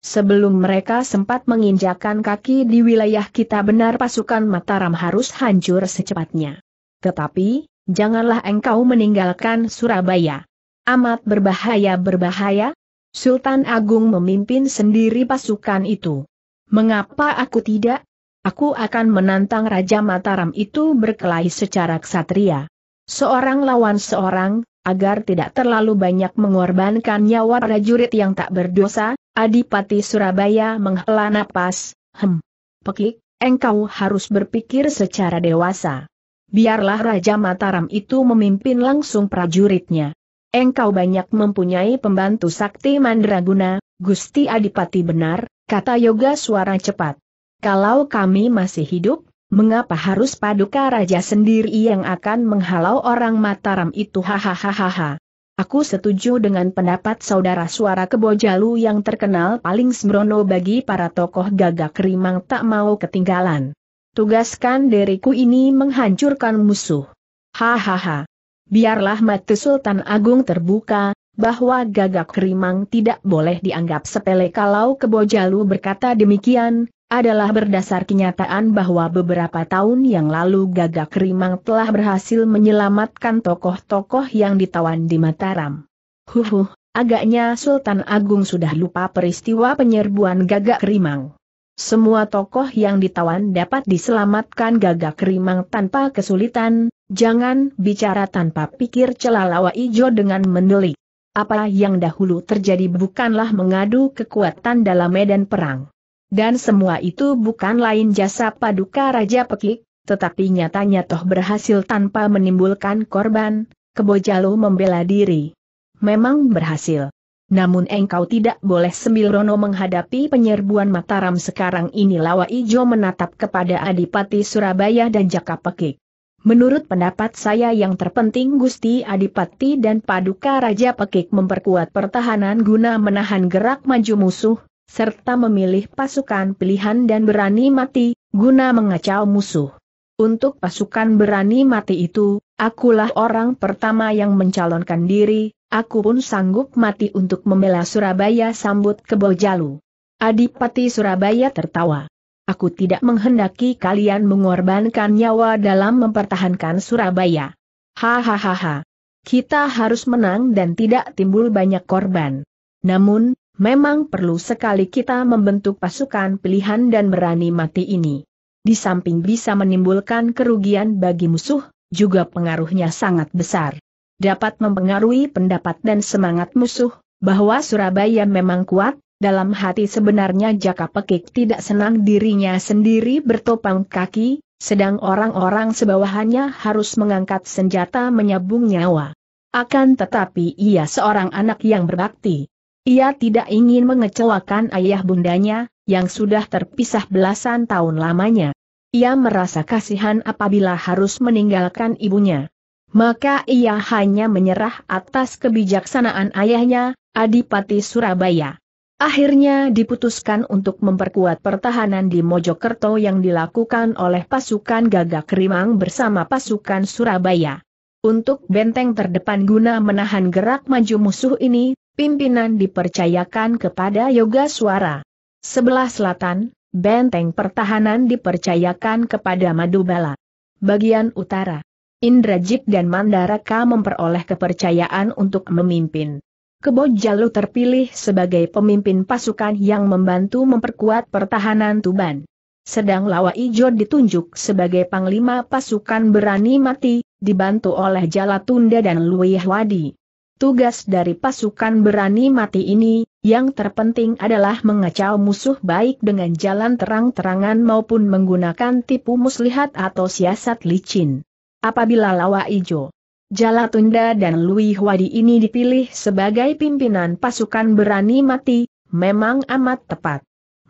Sebelum mereka sempat menginjakan kaki di wilayah kita benar pasukan Mataram harus hancur secepatnya. Tetapi, janganlah engkau meninggalkan Surabaya. Amat berbahaya-berbahaya, Sultan Agung memimpin sendiri pasukan itu. Mengapa aku tidak? Aku akan menantang Raja Mataram itu berkelahi secara ksatria. Seorang lawan seorang, agar tidak terlalu banyak mengorbankan nyawa prajurit yang tak berdosa, Adipati Surabaya menghela napas, hem. Pekik, engkau harus berpikir secara dewasa biarlah Raja Mataram itu memimpin langsung prajuritnya. Engkau banyak mempunyai pembantu sakti mandraguna, Gusti Adipati benar, kata Yoga suara cepat. Kalau kami masih hidup, Mengapa harus paduka raja sendiri yang akan menghalau orang Mataram itu hahaha. Aku setuju dengan pendapat saudara suara Kebojalu yang terkenal paling sembrono bagi para tokoh gagak rimang tak mau ketinggalan. Tugaskan diriku ini menghancurkan musuh. Hahaha. Biarlah mati Sultan Agung terbuka, bahwa gagak kerimang tidak boleh dianggap sepele kalau Kebojalu berkata demikian, adalah berdasar kenyataan bahwa beberapa tahun yang lalu gagak kerimang telah berhasil menyelamatkan tokoh-tokoh yang ditawan di Mataram. Huhuh, agaknya Sultan Agung sudah lupa peristiwa penyerbuan gagak kerimang. Semua tokoh yang ditawan dapat diselamatkan gagak rimang tanpa kesulitan, jangan bicara tanpa pikir celalawa ijo dengan mendelik. Apa yang dahulu terjadi bukanlah mengadu kekuatan dalam medan perang. Dan semua itu bukan lain jasa paduka Raja Pekik, tetapi nyatanya toh berhasil tanpa menimbulkan korban, Kebojalo membela diri. Memang berhasil. Namun engkau tidak boleh Sembirono menghadapi penyerbuan Mataram sekarang ini Lawa Ijo menatap kepada Adipati Surabaya dan Jaka Pekik. Menurut pendapat saya yang terpenting Gusti Adipati dan Paduka Raja Pekik memperkuat pertahanan guna menahan gerak maju musuh, serta memilih pasukan pilihan dan berani mati, guna mengacau musuh. Untuk pasukan berani mati itu, akulah orang pertama yang mencalonkan diri, Aku pun sanggup mati untuk membela Surabaya sambut Kebojalu. Adipati Surabaya tertawa. Aku tidak menghendaki kalian mengorbankan nyawa dalam mempertahankan Surabaya. Hahaha. Kita harus menang dan tidak timbul banyak korban. Namun, memang perlu sekali kita membentuk pasukan pilihan dan berani mati ini. Di samping bisa menimbulkan kerugian bagi musuh, juga pengaruhnya sangat besar dapat mempengaruhi pendapat dan semangat musuh, bahwa Surabaya memang kuat, dalam hati sebenarnya Jaka Pekik tidak senang dirinya sendiri bertopang kaki, sedang orang-orang sebawahannya harus mengangkat senjata menyabung nyawa. Akan tetapi ia seorang anak yang berbakti. Ia tidak ingin mengecewakan ayah bundanya, yang sudah terpisah belasan tahun lamanya. Ia merasa kasihan apabila harus meninggalkan ibunya maka ia hanya menyerah atas kebijaksanaan ayahnya, Adipati Surabaya. Akhirnya diputuskan untuk memperkuat pertahanan di Mojokerto yang dilakukan oleh pasukan Gagak Rimang bersama pasukan Surabaya. Untuk benteng terdepan guna menahan gerak maju musuh ini, pimpinan dipercayakan kepada Yoga Suara. Sebelah selatan, benteng pertahanan dipercayakan kepada Madubala. Bagian utara, Indrajit dan Mandaraka memperoleh kepercayaan untuk memimpin. Kebo Jalu terpilih sebagai pemimpin pasukan yang membantu memperkuat pertahanan Tuban. Sedang Lawa Ijo ditunjuk sebagai panglima pasukan berani mati, dibantu oleh Jalatunda dan Luihwadi. Tugas dari pasukan berani mati ini, yang terpenting adalah mengacau musuh baik dengan jalan terang-terangan maupun menggunakan tipu muslihat atau siasat licin. Apabila Lawa Ijo, Jala Tunda dan Lui Huadi ini dipilih sebagai pimpinan pasukan berani mati, memang amat tepat.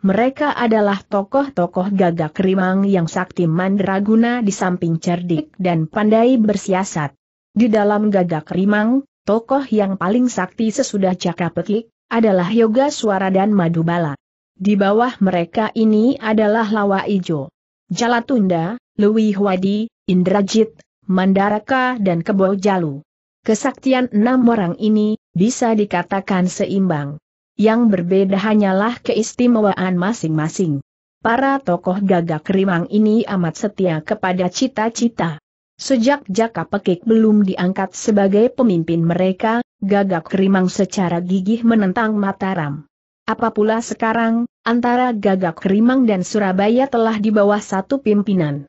Mereka adalah tokoh-tokoh gagak rimang yang sakti mandraguna di samping cerdik dan pandai bersiasat. Di dalam gagak rimang, tokoh yang paling sakti sesudah Cakapetik adalah Yoga Suara dan Madubala. Di bawah mereka ini adalah Lawa Ijo, Jalatunda, Lui Huadi, Indrajit, Mandaraka dan Kebo Jalu. Kesaktian enam orang ini, bisa dikatakan seimbang. Yang berbeda hanyalah keistimewaan masing-masing. Para tokoh gagak rimang ini amat setia kepada cita-cita. Sejak Jaka Pekik belum diangkat sebagai pemimpin mereka, Gagak Rimang secara gigih menentang Mataram. Apa pula sekarang, antara Gagak Rimang dan Surabaya telah di bawah satu pimpinan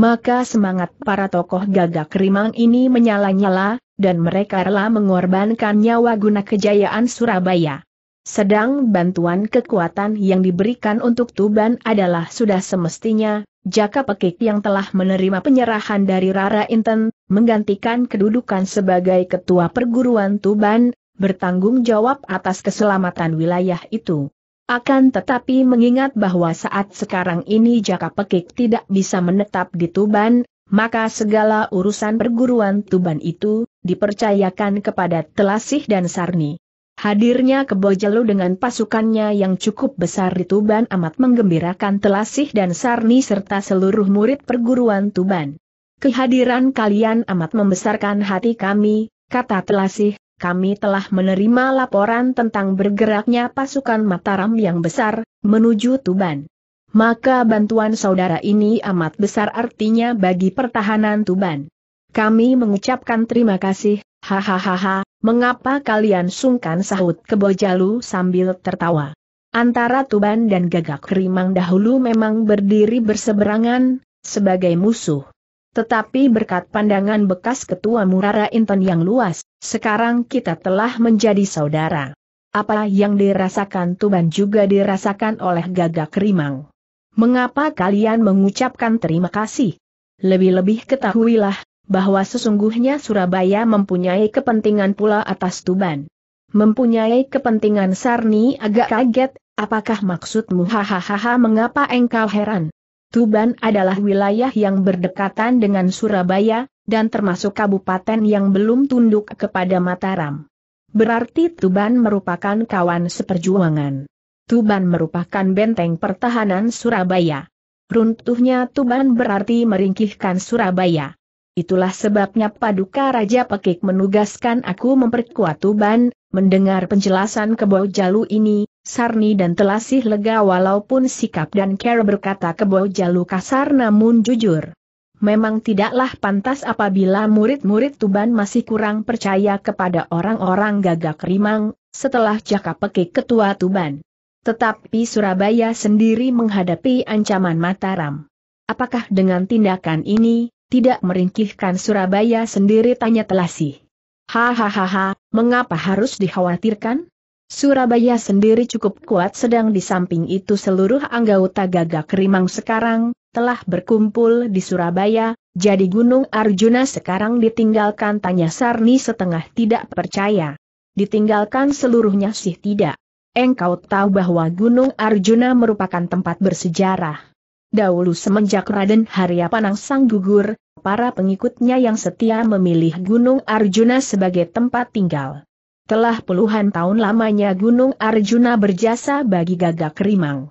maka semangat para tokoh gagak rimang ini menyala-nyala, dan mereka rela mengorbankan nyawa guna kejayaan Surabaya. Sedang bantuan kekuatan yang diberikan untuk Tuban adalah sudah semestinya, Jaka Pekik yang telah menerima penyerahan dari Rara Inten, menggantikan kedudukan sebagai ketua perguruan Tuban, bertanggung jawab atas keselamatan wilayah itu. Akan tetapi mengingat bahwa saat sekarang ini Jaka Pekik tidak bisa menetap di Tuban, maka segala urusan perguruan Tuban itu, dipercayakan kepada Telasih dan Sarni. Hadirnya Bojelu dengan pasukannya yang cukup besar di Tuban amat menggembirakan Telasih dan Sarni serta seluruh murid perguruan Tuban. Kehadiran kalian amat membesarkan hati kami, kata Telasih, kami telah menerima laporan tentang bergeraknya pasukan Mataram yang besar, menuju Tuban. Maka bantuan saudara ini amat besar artinya bagi pertahanan Tuban. Kami mengucapkan terima kasih, hahaha, mengapa kalian sungkan sahut kebojalu sambil tertawa. Antara Tuban dan Gagak Rimang dahulu memang berdiri berseberangan, sebagai musuh. Tetapi berkat pandangan bekas ketua Murara Inton yang luas, sekarang kita telah menjadi saudara. Apa yang dirasakan Tuban juga dirasakan oleh gagak rimang. Mengapa kalian mengucapkan terima kasih? Lebih-lebih ketahuilah, bahwa sesungguhnya Surabaya mempunyai kepentingan pula atas Tuban. Mempunyai kepentingan Sarni agak kaget, apakah maksudmu hahaha mengapa engkau heran? Tuban adalah wilayah yang berdekatan dengan Surabaya, dan termasuk kabupaten yang belum tunduk kepada Mataram. Berarti Tuban merupakan kawan seperjuangan. Tuban merupakan benteng pertahanan Surabaya. Runtuhnya Tuban berarti meringkihkan Surabaya. Itulah sebabnya Paduka Raja Pekik menugaskan aku memperkuat Tuban, mendengar penjelasan Kebo Jalu ini, Sarni dan Telasih lega walaupun sikap dan care berkata Kebo Jalu kasar namun jujur memang tidaklah pantas apabila murid-murid Tuban masih kurang percaya kepada orang-orang gagak rimang, setelah jaka pekik ketua Tuban. Tetapi Surabaya sendiri menghadapi ancaman Mataram. Apakah dengan tindakan ini, tidak meringkihkan Surabaya sendiri tanya Telasi? Hahaha, mengapa harus dikhawatirkan? Surabaya sendiri cukup kuat sedang di samping itu seluruh anggota gagak rimang sekarang, telah berkumpul di Surabaya, jadi Gunung Arjuna sekarang ditinggalkan tanya Sarni setengah tidak percaya. Ditinggalkan seluruhnya sih tidak. Engkau tahu bahwa Gunung Arjuna merupakan tempat bersejarah. Dahulu semenjak Raden Harya Panang gugur, para pengikutnya yang setia memilih Gunung Arjuna sebagai tempat tinggal. Telah puluhan tahun lamanya Gunung Arjuna berjasa bagi gagak rimang.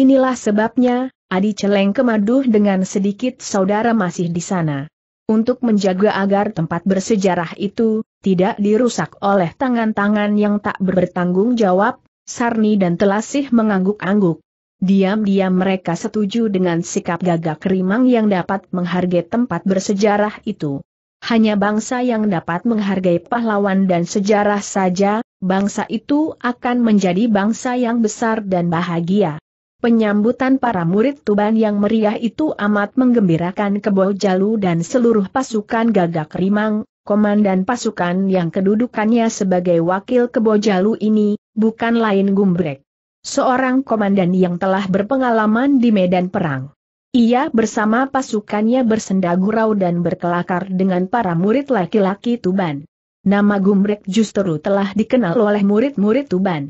Inilah sebabnya, Adi Celeng kemaduh dengan sedikit saudara masih di sana. Untuk menjaga agar tempat bersejarah itu, tidak dirusak oleh tangan-tangan yang tak bertanggung jawab, Sarni dan Telasih mengangguk-angguk. Diam-diam mereka setuju dengan sikap gagak rimang yang dapat menghargai tempat bersejarah itu. Hanya bangsa yang dapat menghargai pahlawan dan sejarah saja, bangsa itu akan menjadi bangsa yang besar dan bahagia. Penyambutan para murid Tuban yang meriah itu amat menggembirakan Kebo Jalu dan seluruh pasukan Gagak Rimang, komandan pasukan yang kedudukannya sebagai wakil Kebo Jalu ini, bukan lain Gumbrek. Seorang komandan yang telah berpengalaman di medan perang. Ia bersama pasukannya bersenda gurau dan berkelakar dengan para murid laki-laki Tuban. Nama Gumbrek justru telah dikenal oleh murid-murid Tuban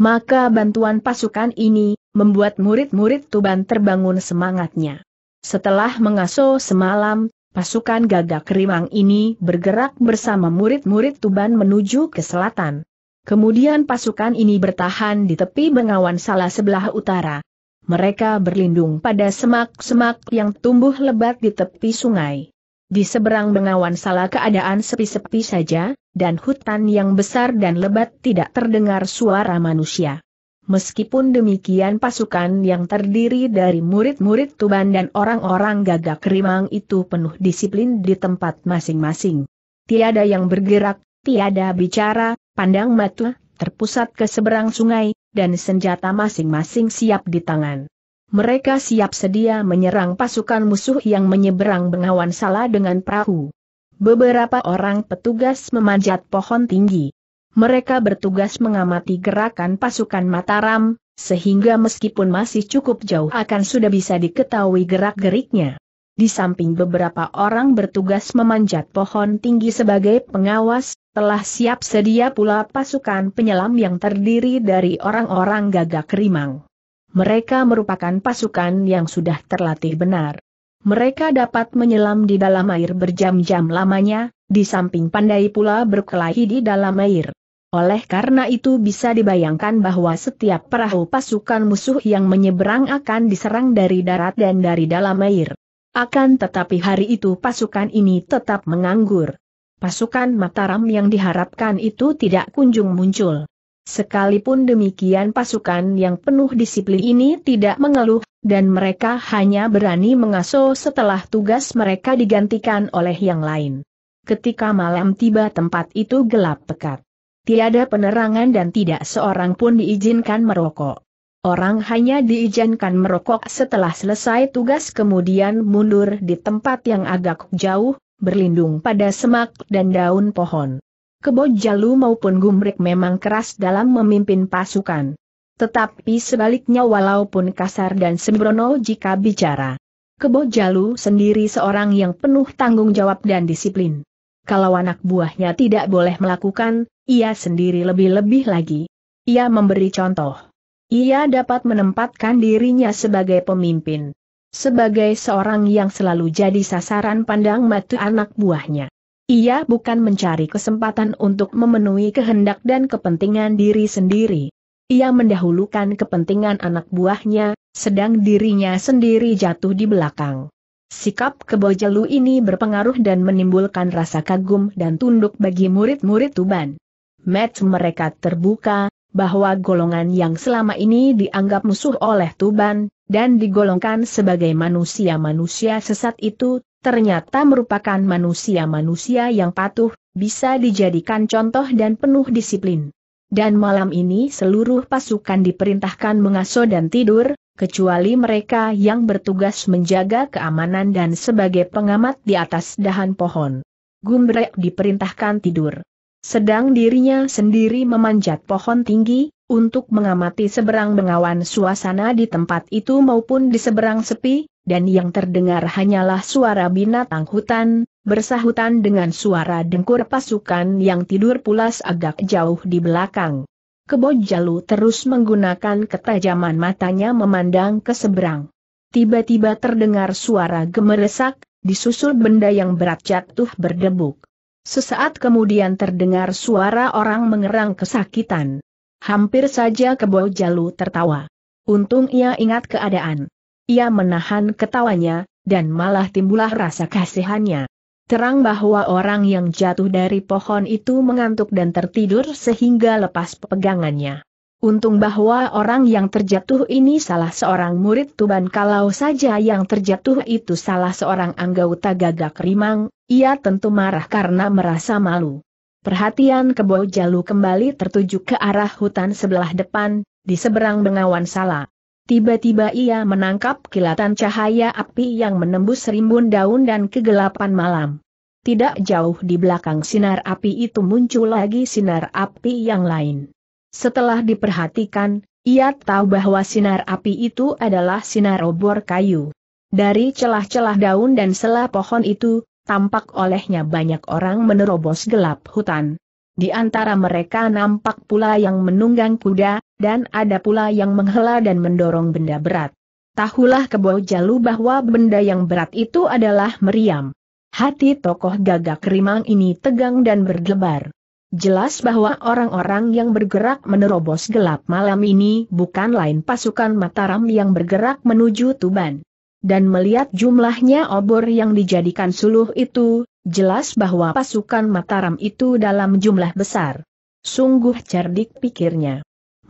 maka bantuan pasukan ini, membuat murid-murid Tuban terbangun semangatnya. Setelah mengasuh semalam, pasukan gagak rimang ini bergerak bersama murid-murid Tuban menuju ke selatan. Kemudian pasukan ini bertahan di tepi bengawan salah sebelah utara. Mereka berlindung pada semak-semak yang tumbuh lebat di tepi sungai. Di seberang bengawan salah keadaan sepi-sepi saja, dan hutan yang besar dan lebat tidak terdengar suara manusia. Meskipun demikian pasukan yang terdiri dari murid-murid Tuban dan orang-orang gagak rimang itu penuh disiplin di tempat masing-masing. Tiada yang bergerak, tiada bicara, pandang mata, terpusat ke seberang sungai, dan senjata masing-masing siap di tangan mereka siap sedia menyerang pasukan musuh yang menyeberang Bengawan Sala dengan perahu. Beberapa orang petugas memanjat pohon tinggi. Mereka bertugas mengamati gerakan pasukan Mataram, sehingga meskipun masih cukup jauh akan sudah bisa diketahui gerak-geriknya. Di samping beberapa orang bertugas memanjat pohon tinggi sebagai pengawas, telah siap sedia pula pasukan penyelam yang terdiri dari orang-orang gagak rimang mereka merupakan pasukan yang sudah terlatih benar. Mereka dapat menyelam di dalam air berjam-jam lamanya, di samping pandai pula berkelahi di dalam air. Oleh karena itu bisa dibayangkan bahwa setiap perahu pasukan musuh yang menyeberang akan diserang dari darat dan dari dalam air. Akan tetapi hari itu pasukan ini tetap menganggur. Pasukan Mataram yang diharapkan itu tidak kunjung muncul. Sekalipun demikian pasukan yang penuh disiplin ini tidak mengeluh, dan mereka hanya berani mengasuh setelah tugas mereka digantikan oleh yang lain. Ketika malam tiba tempat itu gelap pekat. Tiada penerangan dan tidak seorang pun diizinkan merokok. Orang hanya diizinkan merokok setelah selesai tugas kemudian mundur di tempat yang agak jauh, berlindung pada semak dan daun pohon. Kebojalu maupun Gumrek memang keras dalam memimpin pasukan. Tetapi sebaliknya walaupun kasar dan sembrono jika bicara. Kebojalu sendiri seorang yang penuh tanggung jawab dan disiplin. Kalau anak buahnya tidak boleh melakukan, ia sendiri lebih-lebih lagi. Ia memberi contoh. Ia dapat menempatkan dirinya sebagai pemimpin. Sebagai seorang yang selalu jadi sasaran pandang mata anak buahnya. Ia bukan mencari kesempatan untuk memenuhi kehendak dan kepentingan diri sendiri. Ia mendahulukan kepentingan anak buahnya, sedang dirinya sendiri jatuh di belakang. Sikap kebojelu ini berpengaruh dan menimbulkan rasa kagum dan tunduk bagi murid-murid Tuban. Match mereka terbuka, bahwa golongan yang selama ini dianggap musuh oleh Tuban, dan digolongkan sebagai manusia-manusia sesat itu, ternyata merupakan manusia-manusia yang patuh, bisa dijadikan contoh dan penuh disiplin. Dan malam ini seluruh pasukan diperintahkan mengasuh dan tidur, kecuali mereka yang bertugas menjaga keamanan dan sebagai pengamat di atas dahan pohon. Gumbrek diperintahkan tidur. Sedang dirinya sendiri memanjat pohon tinggi, untuk mengamati seberang bengawan suasana di tempat itu maupun di seberang sepi, dan yang terdengar hanyalah suara binatang hutan, bersahutan dengan suara dengkur pasukan yang tidur pulas agak jauh di belakang. Kebojalu terus menggunakan ketajaman matanya memandang ke seberang. Tiba-tiba terdengar suara gemeresak, disusul benda yang berat jatuh berdebuk. Sesaat kemudian terdengar suara orang mengerang kesakitan. Hampir saja Kebo Jalu tertawa. Untung ia ingat keadaan. Ia menahan ketawanya, dan malah timbullah rasa kasihannya. Terang bahwa orang yang jatuh dari pohon itu mengantuk dan tertidur sehingga lepas pegangannya. Untung bahwa orang yang terjatuh ini salah seorang murid Tuban kalau saja yang terjatuh itu salah seorang anggota gagak rimang, ia tentu marah karena merasa malu. Perhatian Kebo Jalu kembali tertuju ke arah hutan sebelah depan, di seberang Bengawan Sala. Tiba-tiba ia menangkap kilatan cahaya api yang menembus rimbun daun dan kegelapan malam. Tidak jauh di belakang sinar api itu muncul lagi sinar api yang lain. Setelah diperhatikan, ia tahu bahwa sinar api itu adalah sinar obor kayu. Dari celah-celah daun dan sela pohon itu, tampak olehnya banyak orang menerobos gelap hutan. Di antara mereka nampak pula yang menunggang kuda, dan ada pula yang menghela dan mendorong benda berat. Tahulah kebo jalu bahwa benda yang berat itu adalah meriam. Hati tokoh gagak rimang ini tegang dan berdebar. Jelas bahwa orang-orang yang bergerak menerobos gelap malam ini bukan lain pasukan Mataram yang bergerak menuju Tuban. Dan melihat jumlahnya obor yang dijadikan suluh itu, jelas bahwa pasukan Mataram itu dalam jumlah besar. Sungguh cerdik pikirnya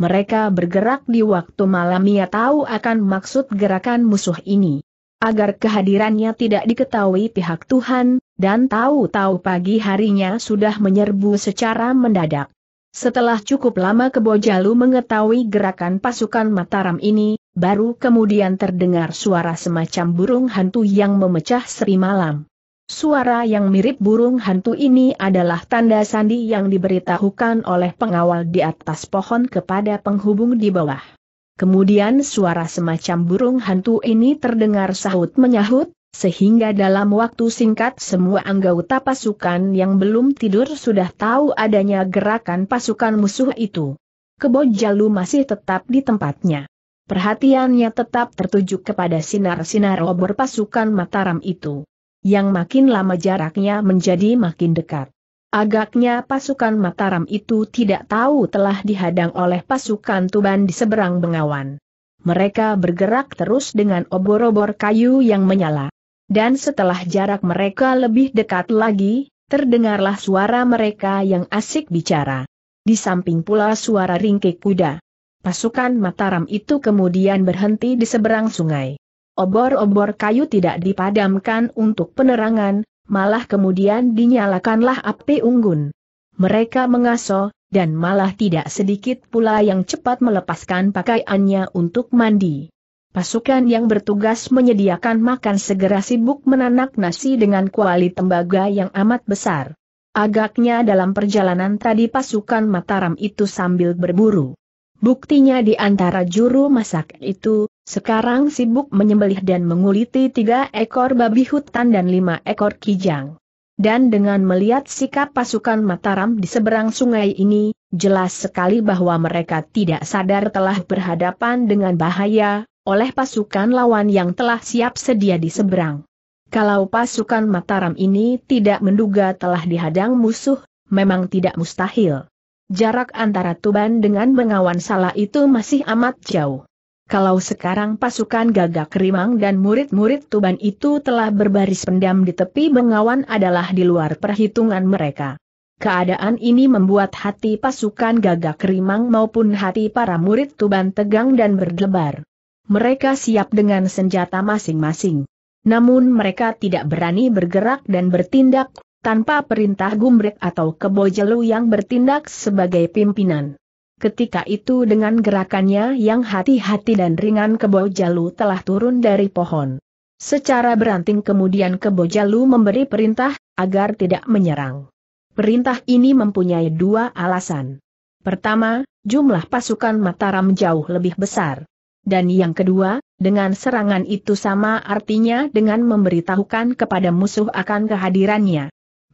mereka bergerak di waktu malam ia tahu akan maksud gerakan musuh ini. Agar kehadirannya tidak diketahui pihak Tuhan, dan tahu-tahu pagi harinya sudah menyerbu secara mendadak. Setelah cukup lama Kebojalu mengetahui gerakan pasukan Mataram ini, baru kemudian terdengar suara semacam burung hantu yang memecah seri malam. Suara yang mirip burung hantu ini adalah tanda sandi yang diberitahukan oleh pengawal di atas pohon kepada penghubung di bawah. Kemudian suara semacam burung hantu ini terdengar sahut menyahut, sehingga dalam waktu singkat semua anggota pasukan yang belum tidur sudah tahu adanya gerakan pasukan musuh itu. Kebo Kebojalu masih tetap di tempatnya. Perhatiannya tetap tertuju kepada sinar-sinar obor pasukan Mataram itu yang makin lama jaraknya menjadi makin dekat. Agaknya pasukan Mataram itu tidak tahu telah dihadang oleh pasukan Tuban di seberang Bengawan. Mereka bergerak terus dengan obor-obor kayu yang menyala. Dan setelah jarak mereka lebih dekat lagi, terdengarlah suara mereka yang asik bicara. Di samping pula suara ringkik kuda. Pasukan Mataram itu kemudian berhenti di seberang sungai obor-obor kayu tidak dipadamkan untuk penerangan, malah kemudian dinyalakanlah api unggun. Mereka mengaso, dan malah tidak sedikit pula yang cepat melepaskan pakaiannya untuk mandi. Pasukan yang bertugas menyediakan makan segera sibuk menanak nasi dengan kuali tembaga yang amat besar. Agaknya dalam perjalanan tadi pasukan Mataram itu sambil berburu. Buktinya di antara juru masak itu, sekarang sibuk menyembelih dan menguliti tiga ekor babi hutan dan lima ekor kijang. Dan dengan melihat sikap pasukan Mataram di seberang sungai ini, jelas sekali bahwa mereka tidak sadar telah berhadapan dengan bahaya, oleh pasukan lawan yang telah siap sedia di seberang. Kalau pasukan Mataram ini tidak menduga telah dihadang musuh, memang tidak mustahil. Jarak antara Tuban dengan Bengawan Salah itu masih amat jauh. Kalau sekarang pasukan gagak rimang dan murid-murid Tuban itu telah berbaris pendam di tepi Bengawan adalah di luar perhitungan mereka. Keadaan ini membuat hati pasukan gagak rimang maupun hati para murid Tuban tegang dan berdebar. Mereka siap dengan senjata masing-masing. Namun mereka tidak berani bergerak dan bertindak tanpa perintah Gumbrek atau Kebojelu yang bertindak sebagai pimpinan. Ketika itu dengan gerakannya yang hati-hati dan ringan Kebojalu telah turun dari pohon. Secara beranting kemudian Kebojalu memberi perintah, agar tidak menyerang. Perintah ini mempunyai dua alasan. Pertama, jumlah pasukan Mataram jauh lebih besar. Dan yang kedua, dengan serangan itu sama artinya dengan memberitahukan kepada musuh akan kehadirannya.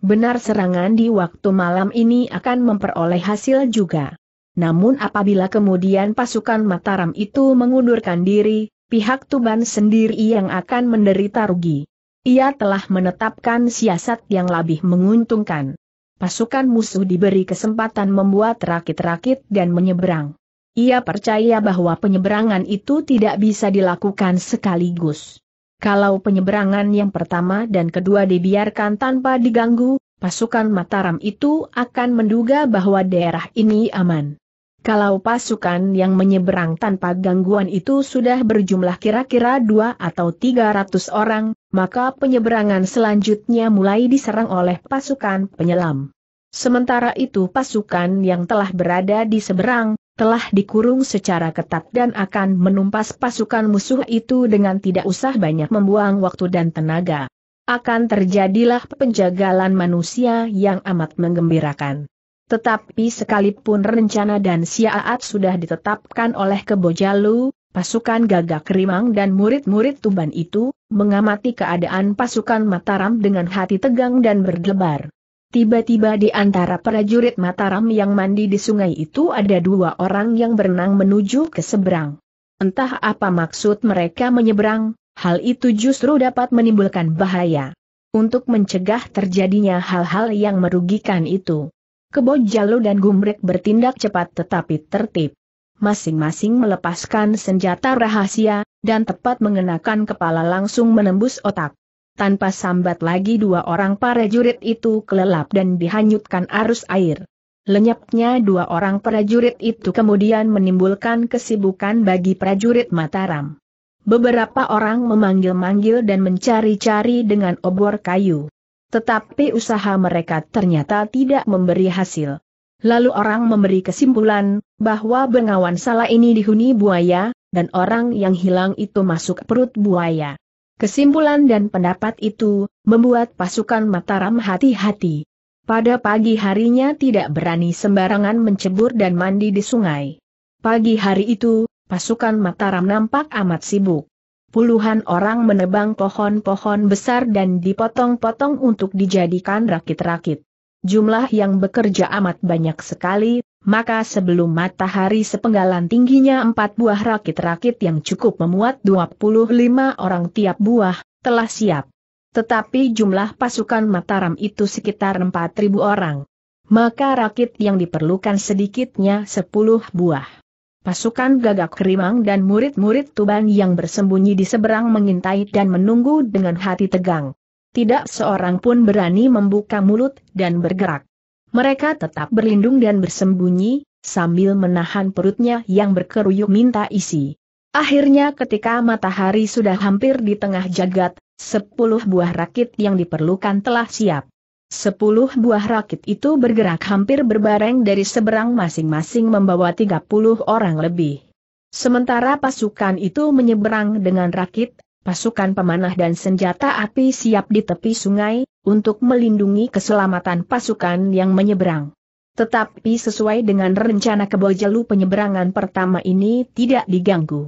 Benar serangan di waktu malam ini akan memperoleh hasil juga. Namun apabila kemudian pasukan Mataram itu mengundurkan diri, pihak Tuban sendiri yang akan menderita rugi. Ia telah menetapkan siasat yang lebih menguntungkan. Pasukan musuh diberi kesempatan membuat rakit-rakit dan menyeberang. Ia percaya bahwa penyeberangan itu tidak bisa dilakukan sekaligus. Kalau penyeberangan yang pertama dan kedua dibiarkan tanpa diganggu, pasukan Mataram itu akan menduga bahwa daerah ini aman. Kalau pasukan yang menyeberang tanpa gangguan itu sudah berjumlah kira-kira 2 atau tiga ratus orang, maka penyeberangan selanjutnya mulai diserang oleh pasukan penyelam. Sementara itu pasukan yang telah berada di seberang, telah dikurung secara ketat dan akan menumpas pasukan musuh itu dengan tidak usah banyak membuang waktu dan tenaga. Akan terjadilah penjagalan manusia yang amat menggembirakan. Tetapi sekalipun rencana dan siaat sudah ditetapkan oleh Kebojalu, pasukan gagak rimang dan murid-murid Tuban itu, mengamati keadaan pasukan Mataram dengan hati tegang dan berdebar. Tiba-tiba di antara prajurit Mataram yang mandi di sungai itu ada dua orang yang berenang menuju ke seberang. Entah apa maksud mereka menyeberang, hal itu justru dapat menimbulkan bahaya. Untuk mencegah terjadinya hal-hal yang merugikan itu. Jalo dan Gumrek bertindak cepat tetapi tertib. Masing-masing melepaskan senjata rahasia, dan tepat mengenakan kepala langsung menembus otak tanpa sambat lagi dua orang prajurit itu kelelap dan dihanyutkan arus air. Lenyapnya dua orang prajurit itu kemudian menimbulkan kesibukan bagi prajurit Mataram. Beberapa orang memanggil-manggil dan mencari-cari dengan obor kayu. Tetapi usaha mereka ternyata tidak memberi hasil. Lalu orang memberi kesimpulan, bahwa bengawan salah ini dihuni buaya, dan orang yang hilang itu masuk perut buaya. Kesimpulan dan pendapat itu, membuat pasukan Mataram hati-hati. Pada pagi harinya tidak berani sembarangan mencebur dan mandi di sungai. Pagi hari itu, pasukan Mataram nampak amat sibuk. Puluhan orang menebang pohon-pohon besar dan dipotong-potong untuk dijadikan rakit-rakit. Jumlah yang bekerja amat banyak sekali, maka sebelum matahari sepenggalan tingginya empat buah rakit-rakit yang cukup memuat 25 orang tiap buah, telah siap. Tetapi jumlah pasukan Mataram itu sekitar 4.000 orang. Maka rakit yang diperlukan sedikitnya 10 buah. Pasukan gagak kerimang dan murid-murid Tuban yang bersembunyi di seberang mengintai dan menunggu dengan hati tegang. Tidak seorang pun berani membuka mulut dan bergerak. Mereka tetap berlindung dan bersembunyi, sambil menahan perutnya yang berkeruyuk minta isi. Akhirnya ketika matahari sudah hampir di tengah jagat, sepuluh buah rakit yang diperlukan telah siap. Sepuluh buah rakit itu bergerak hampir berbareng dari seberang masing-masing membawa tiga puluh orang lebih. Sementara pasukan itu menyeberang dengan rakit, pasukan pemanah dan senjata api siap di tepi sungai, untuk melindungi keselamatan pasukan yang menyeberang. Tetapi sesuai dengan rencana Kebojalu penyeberangan pertama ini tidak diganggu.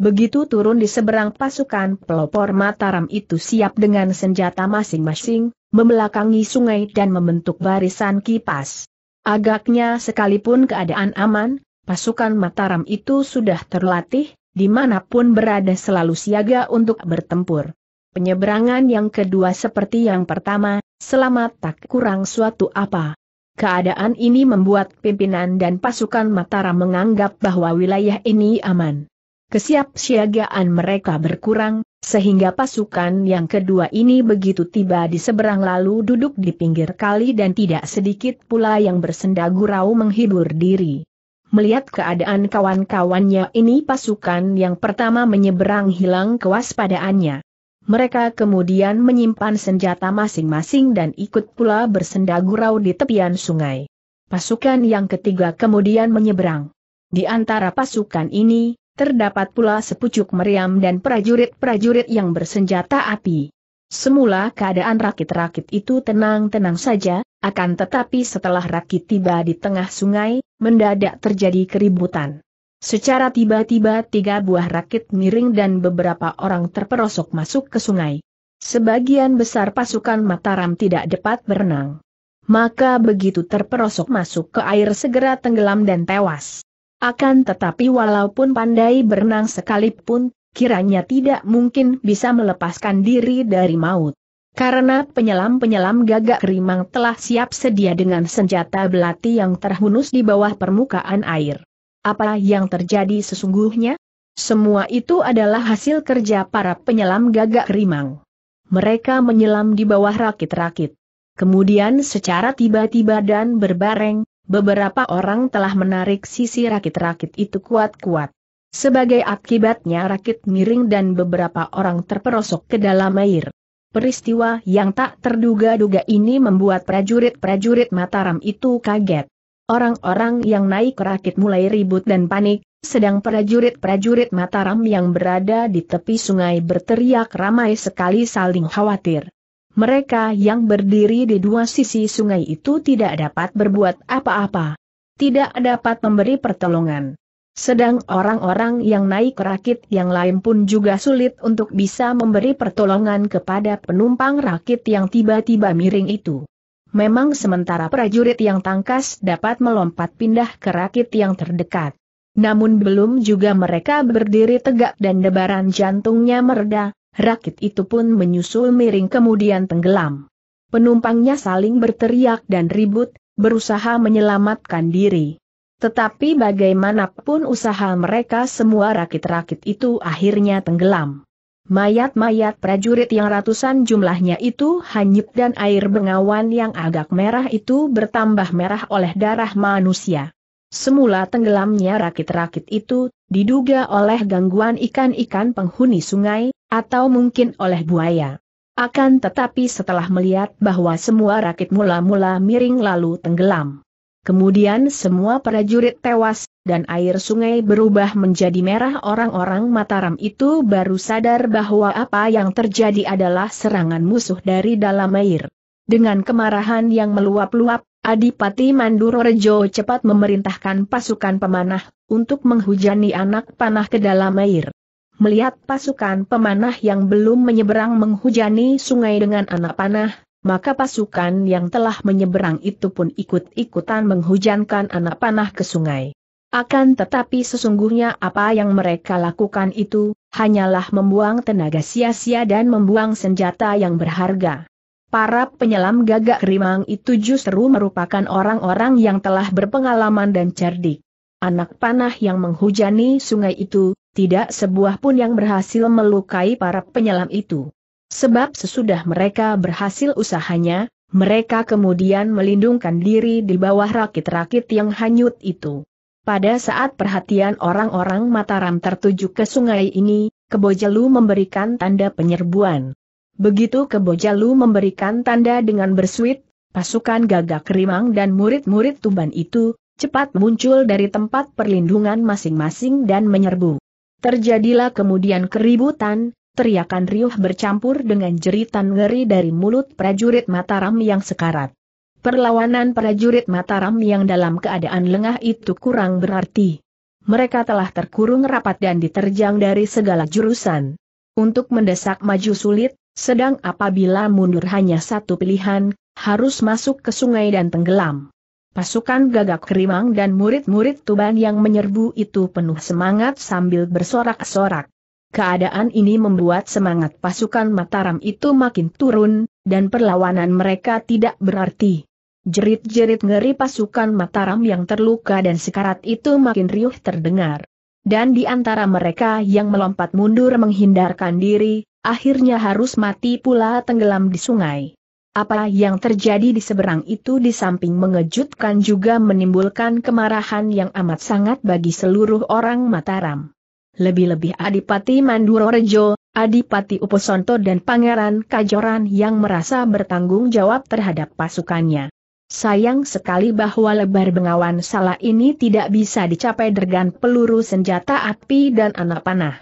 Begitu turun di seberang pasukan pelopor Mataram itu siap dengan senjata masing-masing, membelakangi sungai dan membentuk barisan kipas. Agaknya sekalipun keadaan aman, pasukan Mataram itu sudah terlatih, dimanapun berada selalu siaga untuk bertempur. Penyeberangan yang kedua seperti yang pertama, selamat tak kurang suatu apa. Keadaan ini membuat pimpinan dan pasukan Mataram menganggap bahwa wilayah ini aman. Kesiapsiagaan mereka berkurang, sehingga pasukan yang kedua ini begitu tiba di seberang lalu duduk di pinggir kali dan tidak sedikit pula yang bersenda gurau menghibur diri. Melihat keadaan kawan-kawannya ini pasukan yang pertama menyeberang hilang kewaspadaannya. Mereka kemudian menyimpan senjata masing-masing dan ikut pula bersenda gurau di tepian sungai. Pasukan yang ketiga kemudian menyeberang. Di antara pasukan ini, terdapat pula sepucuk meriam dan prajurit-prajurit yang bersenjata api. Semula keadaan rakit-rakit itu tenang-tenang saja, akan tetapi setelah rakit tiba di tengah sungai, mendadak terjadi keributan. Secara tiba-tiba tiga buah rakit miring dan beberapa orang terperosok masuk ke sungai. Sebagian besar pasukan Mataram tidak dapat berenang. Maka begitu terperosok masuk ke air segera tenggelam dan tewas. Akan tetapi walaupun pandai berenang sekalipun, kiranya tidak mungkin bisa melepaskan diri dari maut. Karena penyelam-penyelam gagak rimang telah siap sedia dengan senjata belati yang terhunus di bawah permukaan air. Apa yang terjadi sesungguhnya? Semua itu adalah hasil kerja para penyelam gagak rimang. Mereka menyelam di bawah rakit-rakit. Kemudian secara tiba-tiba dan berbareng, beberapa orang telah menarik sisi rakit-rakit itu kuat-kuat. Sebagai akibatnya rakit miring dan beberapa orang terperosok ke dalam air. Peristiwa yang tak terduga-duga ini membuat prajurit-prajurit Mataram itu kaget. Orang-orang yang naik rakit mulai ribut dan panik, sedang prajurit-prajurit Mataram yang berada di tepi sungai berteriak ramai sekali saling khawatir. Mereka yang berdiri di dua sisi sungai itu tidak dapat berbuat apa-apa. Tidak dapat memberi pertolongan. Sedang orang-orang yang naik rakit yang lain pun juga sulit untuk bisa memberi pertolongan kepada penumpang rakit yang tiba-tiba miring itu. Memang sementara prajurit yang tangkas dapat melompat pindah ke rakit yang terdekat. Namun belum juga mereka berdiri tegak dan debaran jantungnya mereda, rakit itu pun menyusul miring kemudian tenggelam. Penumpangnya saling berteriak dan ribut, berusaha menyelamatkan diri. Tetapi bagaimanapun usaha mereka semua rakit-rakit itu akhirnya tenggelam. Mayat-mayat prajurit yang ratusan jumlahnya itu hanyut dan air bengawan yang agak merah itu bertambah merah oleh darah manusia. Semula tenggelamnya rakit-rakit itu, diduga oleh gangguan ikan-ikan penghuni sungai, atau mungkin oleh buaya. Akan tetapi setelah melihat bahwa semua rakit mula-mula miring lalu tenggelam. Kemudian semua prajurit tewas, dan air sungai berubah menjadi merah orang-orang Mataram itu baru sadar bahwa apa yang terjadi adalah serangan musuh dari dalam air. Dengan kemarahan yang meluap-luap, Adipati Mandurorejo cepat memerintahkan pasukan pemanah untuk menghujani anak panah ke dalam air. Melihat pasukan pemanah yang belum menyeberang menghujani sungai dengan anak panah, maka pasukan yang telah menyeberang itu pun ikut-ikutan menghujankan anak panah ke sungai. Akan tetapi sesungguhnya apa yang mereka lakukan itu, hanyalah membuang tenaga sia-sia dan membuang senjata yang berharga. Para penyelam gagak rimang itu justru merupakan orang-orang yang telah berpengalaman dan cerdik. Anak panah yang menghujani sungai itu, tidak sebuah pun yang berhasil melukai para penyelam itu. Sebab sesudah mereka berhasil usahanya, mereka kemudian melindungkan diri di bawah rakit-rakit yang hanyut itu. Pada saat perhatian orang-orang Mataram tertuju ke sungai ini, Kebojalu memberikan tanda penyerbuan. Begitu Kebojalu memberikan tanda dengan bersuit, pasukan gagak rimang dan murid-murid Tuban itu, cepat muncul dari tempat perlindungan masing-masing dan menyerbu. Terjadilah kemudian keributan, teriakan riuh bercampur dengan jeritan ngeri dari mulut prajurit Mataram yang sekarat. Perlawanan prajurit Mataram yang dalam keadaan lengah itu kurang berarti. Mereka telah terkurung rapat dan diterjang dari segala jurusan. Untuk mendesak maju sulit, sedang apabila mundur hanya satu pilihan, harus masuk ke sungai dan tenggelam. Pasukan gagak kerimang dan murid-murid Tuban yang menyerbu itu penuh semangat sambil bersorak-sorak. Keadaan ini membuat semangat pasukan Mataram itu makin turun, dan perlawanan mereka tidak berarti. Jerit-jerit ngeri pasukan Mataram yang terluka dan sekarat itu makin riuh terdengar. Dan di antara mereka yang melompat mundur menghindarkan diri, akhirnya harus mati pula tenggelam di sungai. Apa yang terjadi di seberang itu di samping mengejutkan juga menimbulkan kemarahan yang amat sangat bagi seluruh orang Mataram. Lebih-lebih Adipati Mandurorejo, Adipati Uposonto dan Pangeran Kajoran yang merasa bertanggung jawab terhadap pasukannya. Sayang sekali bahwa lebar bengawan salah ini tidak bisa dicapai dengan peluru senjata api dan anak panah.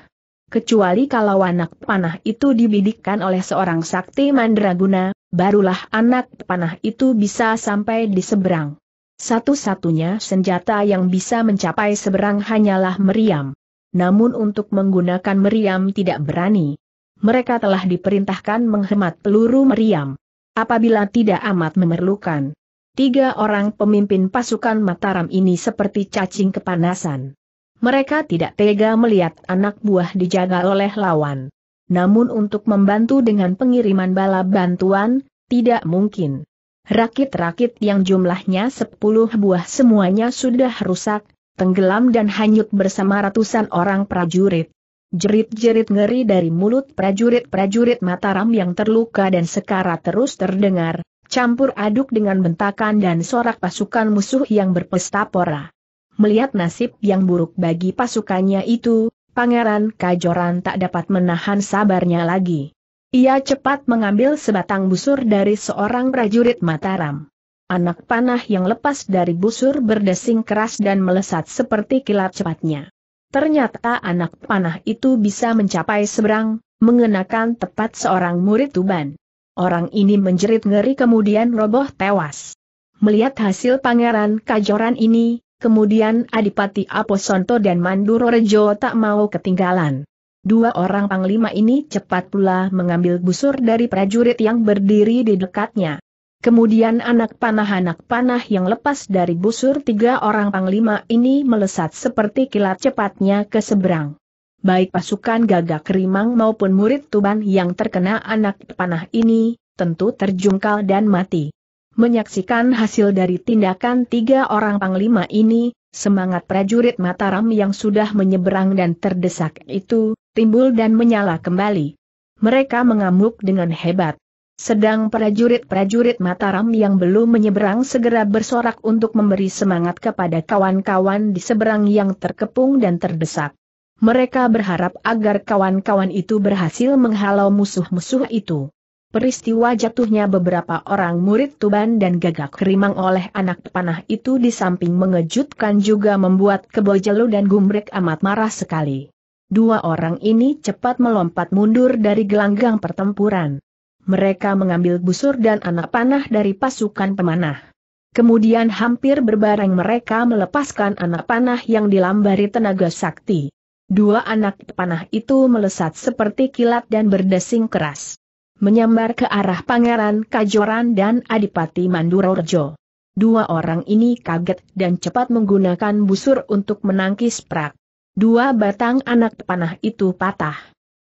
Kecuali kalau anak panah itu dibidikkan oleh seorang sakti mandraguna, barulah anak panah itu bisa sampai di seberang. Satu-satunya senjata yang bisa mencapai seberang hanyalah meriam. Namun untuk menggunakan meriam tidak berani. Mereka telah diperintahkan menghemat peluru meriam. Apabila tidak amat memerlukan, tiga orang pemimpin pasukan Mataram ini seperti cacing kepanasan. Mereka tidak tega melihat anak buah dijaga oleh lawan. Namun untuk membantu dengan pengiriman bala bantuan, tidak mungkin. Rakit-rakit yang jumlahnya sepuluh buah semuanya sudah rusak, tenggelam dan hanyut bersama ratusan orang prajurit. Jerit-jerit ngeri dari mulut prajurit-prajurit Mataram yang terluka dan sekarat terus terdengar, campur aduk dengan bentakan dan sorak pasukan musuh yang berpesta pora. Melihat nasib yang buruk bagi pasukannya itu, Pangeran Kajoran tak dapat menahan sabarnya lagi. Ia cepat mengambil sebatang busur dari seorang prajurit Mataram. Anak panah yang lepas dari busur berdesing keras dan melesat seperti kilat cepatnya. Ternyata anak panah itu bisa mencapai seberang, mengenakan tepat seorang murid Tuban. Orang ini menjerit ngeri kemudian roboh tewas. Melihat hasil pangeran kajoran ini, kemudian Adipati Aposonto dan Manduro Rejo tak mau ketinggalan. Dua orang panglima ini cepat pula mengambil busur dari prajurit yang berdiri di dekatnya. Kemudian anak panah-anak panah yang lepas dari busur tiga orang panglima ini melesat seperti kilat cepatnya ke seberang baik pasukan gagak rimang maupun murid Tuban yang terkena anak panah ini, tentu terjungkal dan mati. Menyaksikan hasil dari tindakan tiga orang panglima ini, semangat prajurit Mataram yang sudah menyeberang dan terdesak itu, timbul dan menyala kembali. Mereka mengamuk dengan hebat. Sedang prajurit-prajurit Mataram yang belum menyeberang segera bersorak untuk memberi semangat kepada kawan-kawan di seberang yang terkepung dan terdesak mereka berharap agar kawan-kawan itu berhasil menghalau musuh-musuh itu. Peristiwa jatuhnya beberapa orang murid Tuban dan gagak kerimang oleh anak panah itu di samping mengejutkan juga membuat Kebojelu dan Gumrek amat marah sekali. Dua orang ini cepat melompat mundur dari gelanggang pertempuran. Mereka mengambil busur dan anak panah dari pasukan pemanah. Kemudian hampir berbareng mereka melepaskan anak panah yang dilambari tenaga sakti. Dua anak panah itu melesat seperti kilat dan berdesing keras. Menyambar ke arah Pangeran Kajoran dan Adipati Mandurorjo. Dua orang ini kaget dan cepat menggunakan busur untuk menangkis prak. Dua batang anak panah itu patah.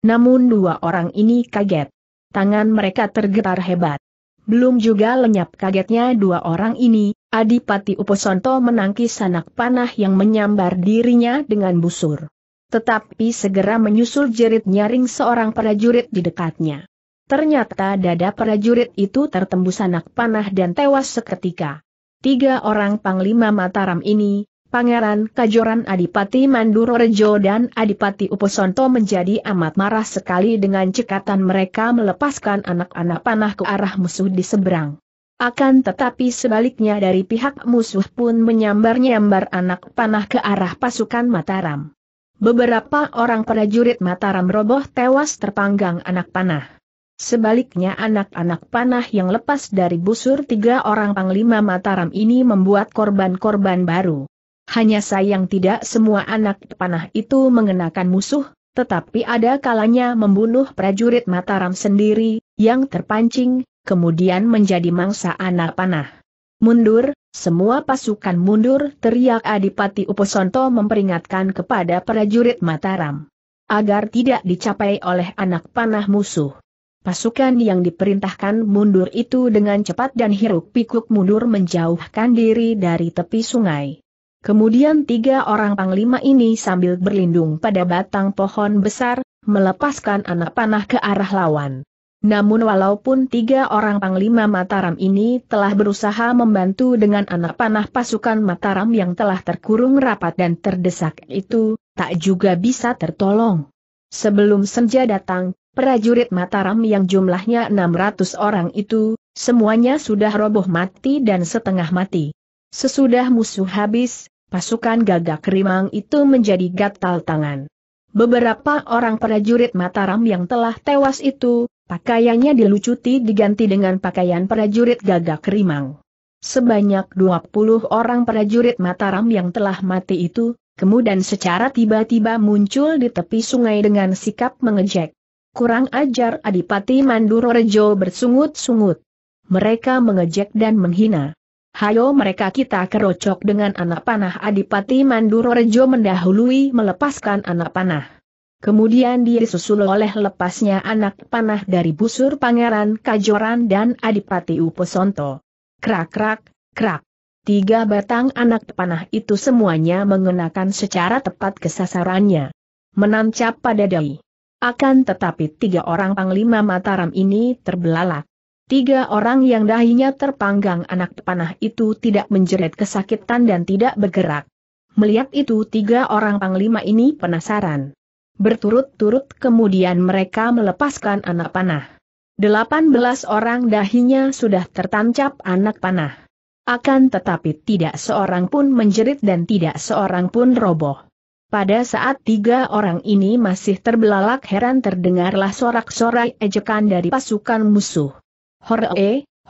Namun dua orang ini kaget. Tangan mereka tergetar hebat. Belum juga lenyap kagetnya dua orang ini, Adipati Uposonto menangkis anak panah yang menyambar dirinya dengan busur. Tetapi segera menyusul jerit nyaring seorang prajurit di dekatnya. Ternyata dada prajurit itu tertembus anak panah dan tewas seketika. Tiga orang panglima Mataram ini, Pangeran Kajoran Adipati Mandurorejo dan Adipati Uposonto menjadi amat marah sekali dengan cekatan mereka melepaskan anak-anak panah ke arah musuh di seberang. Akan tetapi sebaliknya dari pihak musuh pun menyambar-nyambar anak panah ke arah pasukan Mataram. Beberapa orang prajurit Mataram roboh tewas terpanggang anak panah. Sebaliknya anak-anak panah yang lepas dari busur tiga orang panglima Mataram ini membuat korban-korban baru. Hanya sayang tidak semua anak panah itu mengenakan musuh, tetapi ada kalanya membunuh prajurit Mataram sendiri, yang terpancing, kemudian menjadi mangsa anak panah. Mundur, semua pasukan mundur, teriak Adipati Uposonto memperingatkan kepada prajurit Mataram. Agar tidak dicapai oleh anak panah musuh. Pasukan yang diperintahkan mundur itu dengan cepat dan hiruk-pikuk mundur menjauhkan diri dari tepi sungai. Kemudian tiga orang panglima ini sambil berlindung pada batang pohon besar, melepaskan anak panah ke arah lawan. Namun walaupun tiga orang Panglima Mataram ini telah berusaha membantu dengan anak panah pasukan Mataram yang telah terkurung rapat dan terdesak itu, tak juga bisa tertolong. Sebelum senja datang, prajurit Mataram yang jumlahnya 600 orang itu, semuanya sudah roboh mati dan setengah mati. Sesudah musuh habis, pasukan gagak rimang itu menjadi gatal tangan. Beberapa orang prajurit Mataram yang telah tewas itu, Pakaiannya dilucuti diganti dengan pakaian prajurit gagak rimang. Sebanyak 20 orang prajurit Mataram yang telah mati itu, kemudian secara tiba-tiba muncul di tepi sungai dengan sikap mengejek. Kurang ajar Adipati Mandurorejo bersungut-sungut. Mereka mengejek dan menghina. Hayo mereka kita kerocok dengan anak panah Adipati Mandurorejo mendahului melepaskan anak panah. Kemudian disusul oleh lepasnya anak panah dari busur Pangeran Kajoran dan Adipati Uposonto. Krak-krak, krak. Tiga batang anak panah itu semuanya mengenakan secara tepat kesasarannya. Menancap pada dai. Akan tetapi tiga orang panglima Mataram ini terbelalak. Tiga orang yang dahinya terpanggang anak panah itu tidak menjerit kesakitan dan tidak bergerak. Melihat itu tiga orang panglima ini penasaran. Berturut-turut kemudian mereka melepaskan anak panah. Delapan belas orang dahinya sudah tertancap anak panah. Akan tetapi tidak seorang pun menjerit dan tidak seorang pun roboh. Pada saat tiga orang ini masih terbelalak heran terdengarlah sorak-sorai ejekan dari pasukan musuh. hore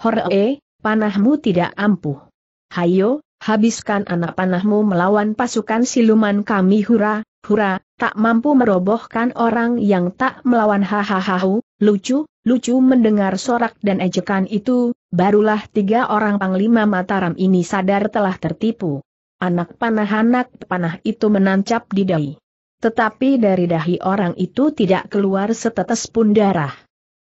horee, panahmu tidak ampuh. Hayo, habiskan anak panahmu melawan pasukan siluman kami hura, hura, tak mampu merobohkan orang yang tak melawan hahaha, lucu, lucu mendengar sorak dan ejekan itu, barulah tiga orang panglima Mataram ini sadar telah tertipu. Anak panah-anak panah itu menancap di dahi. Tetapi dari dahi orang itu tidak keluar setetes pun darah.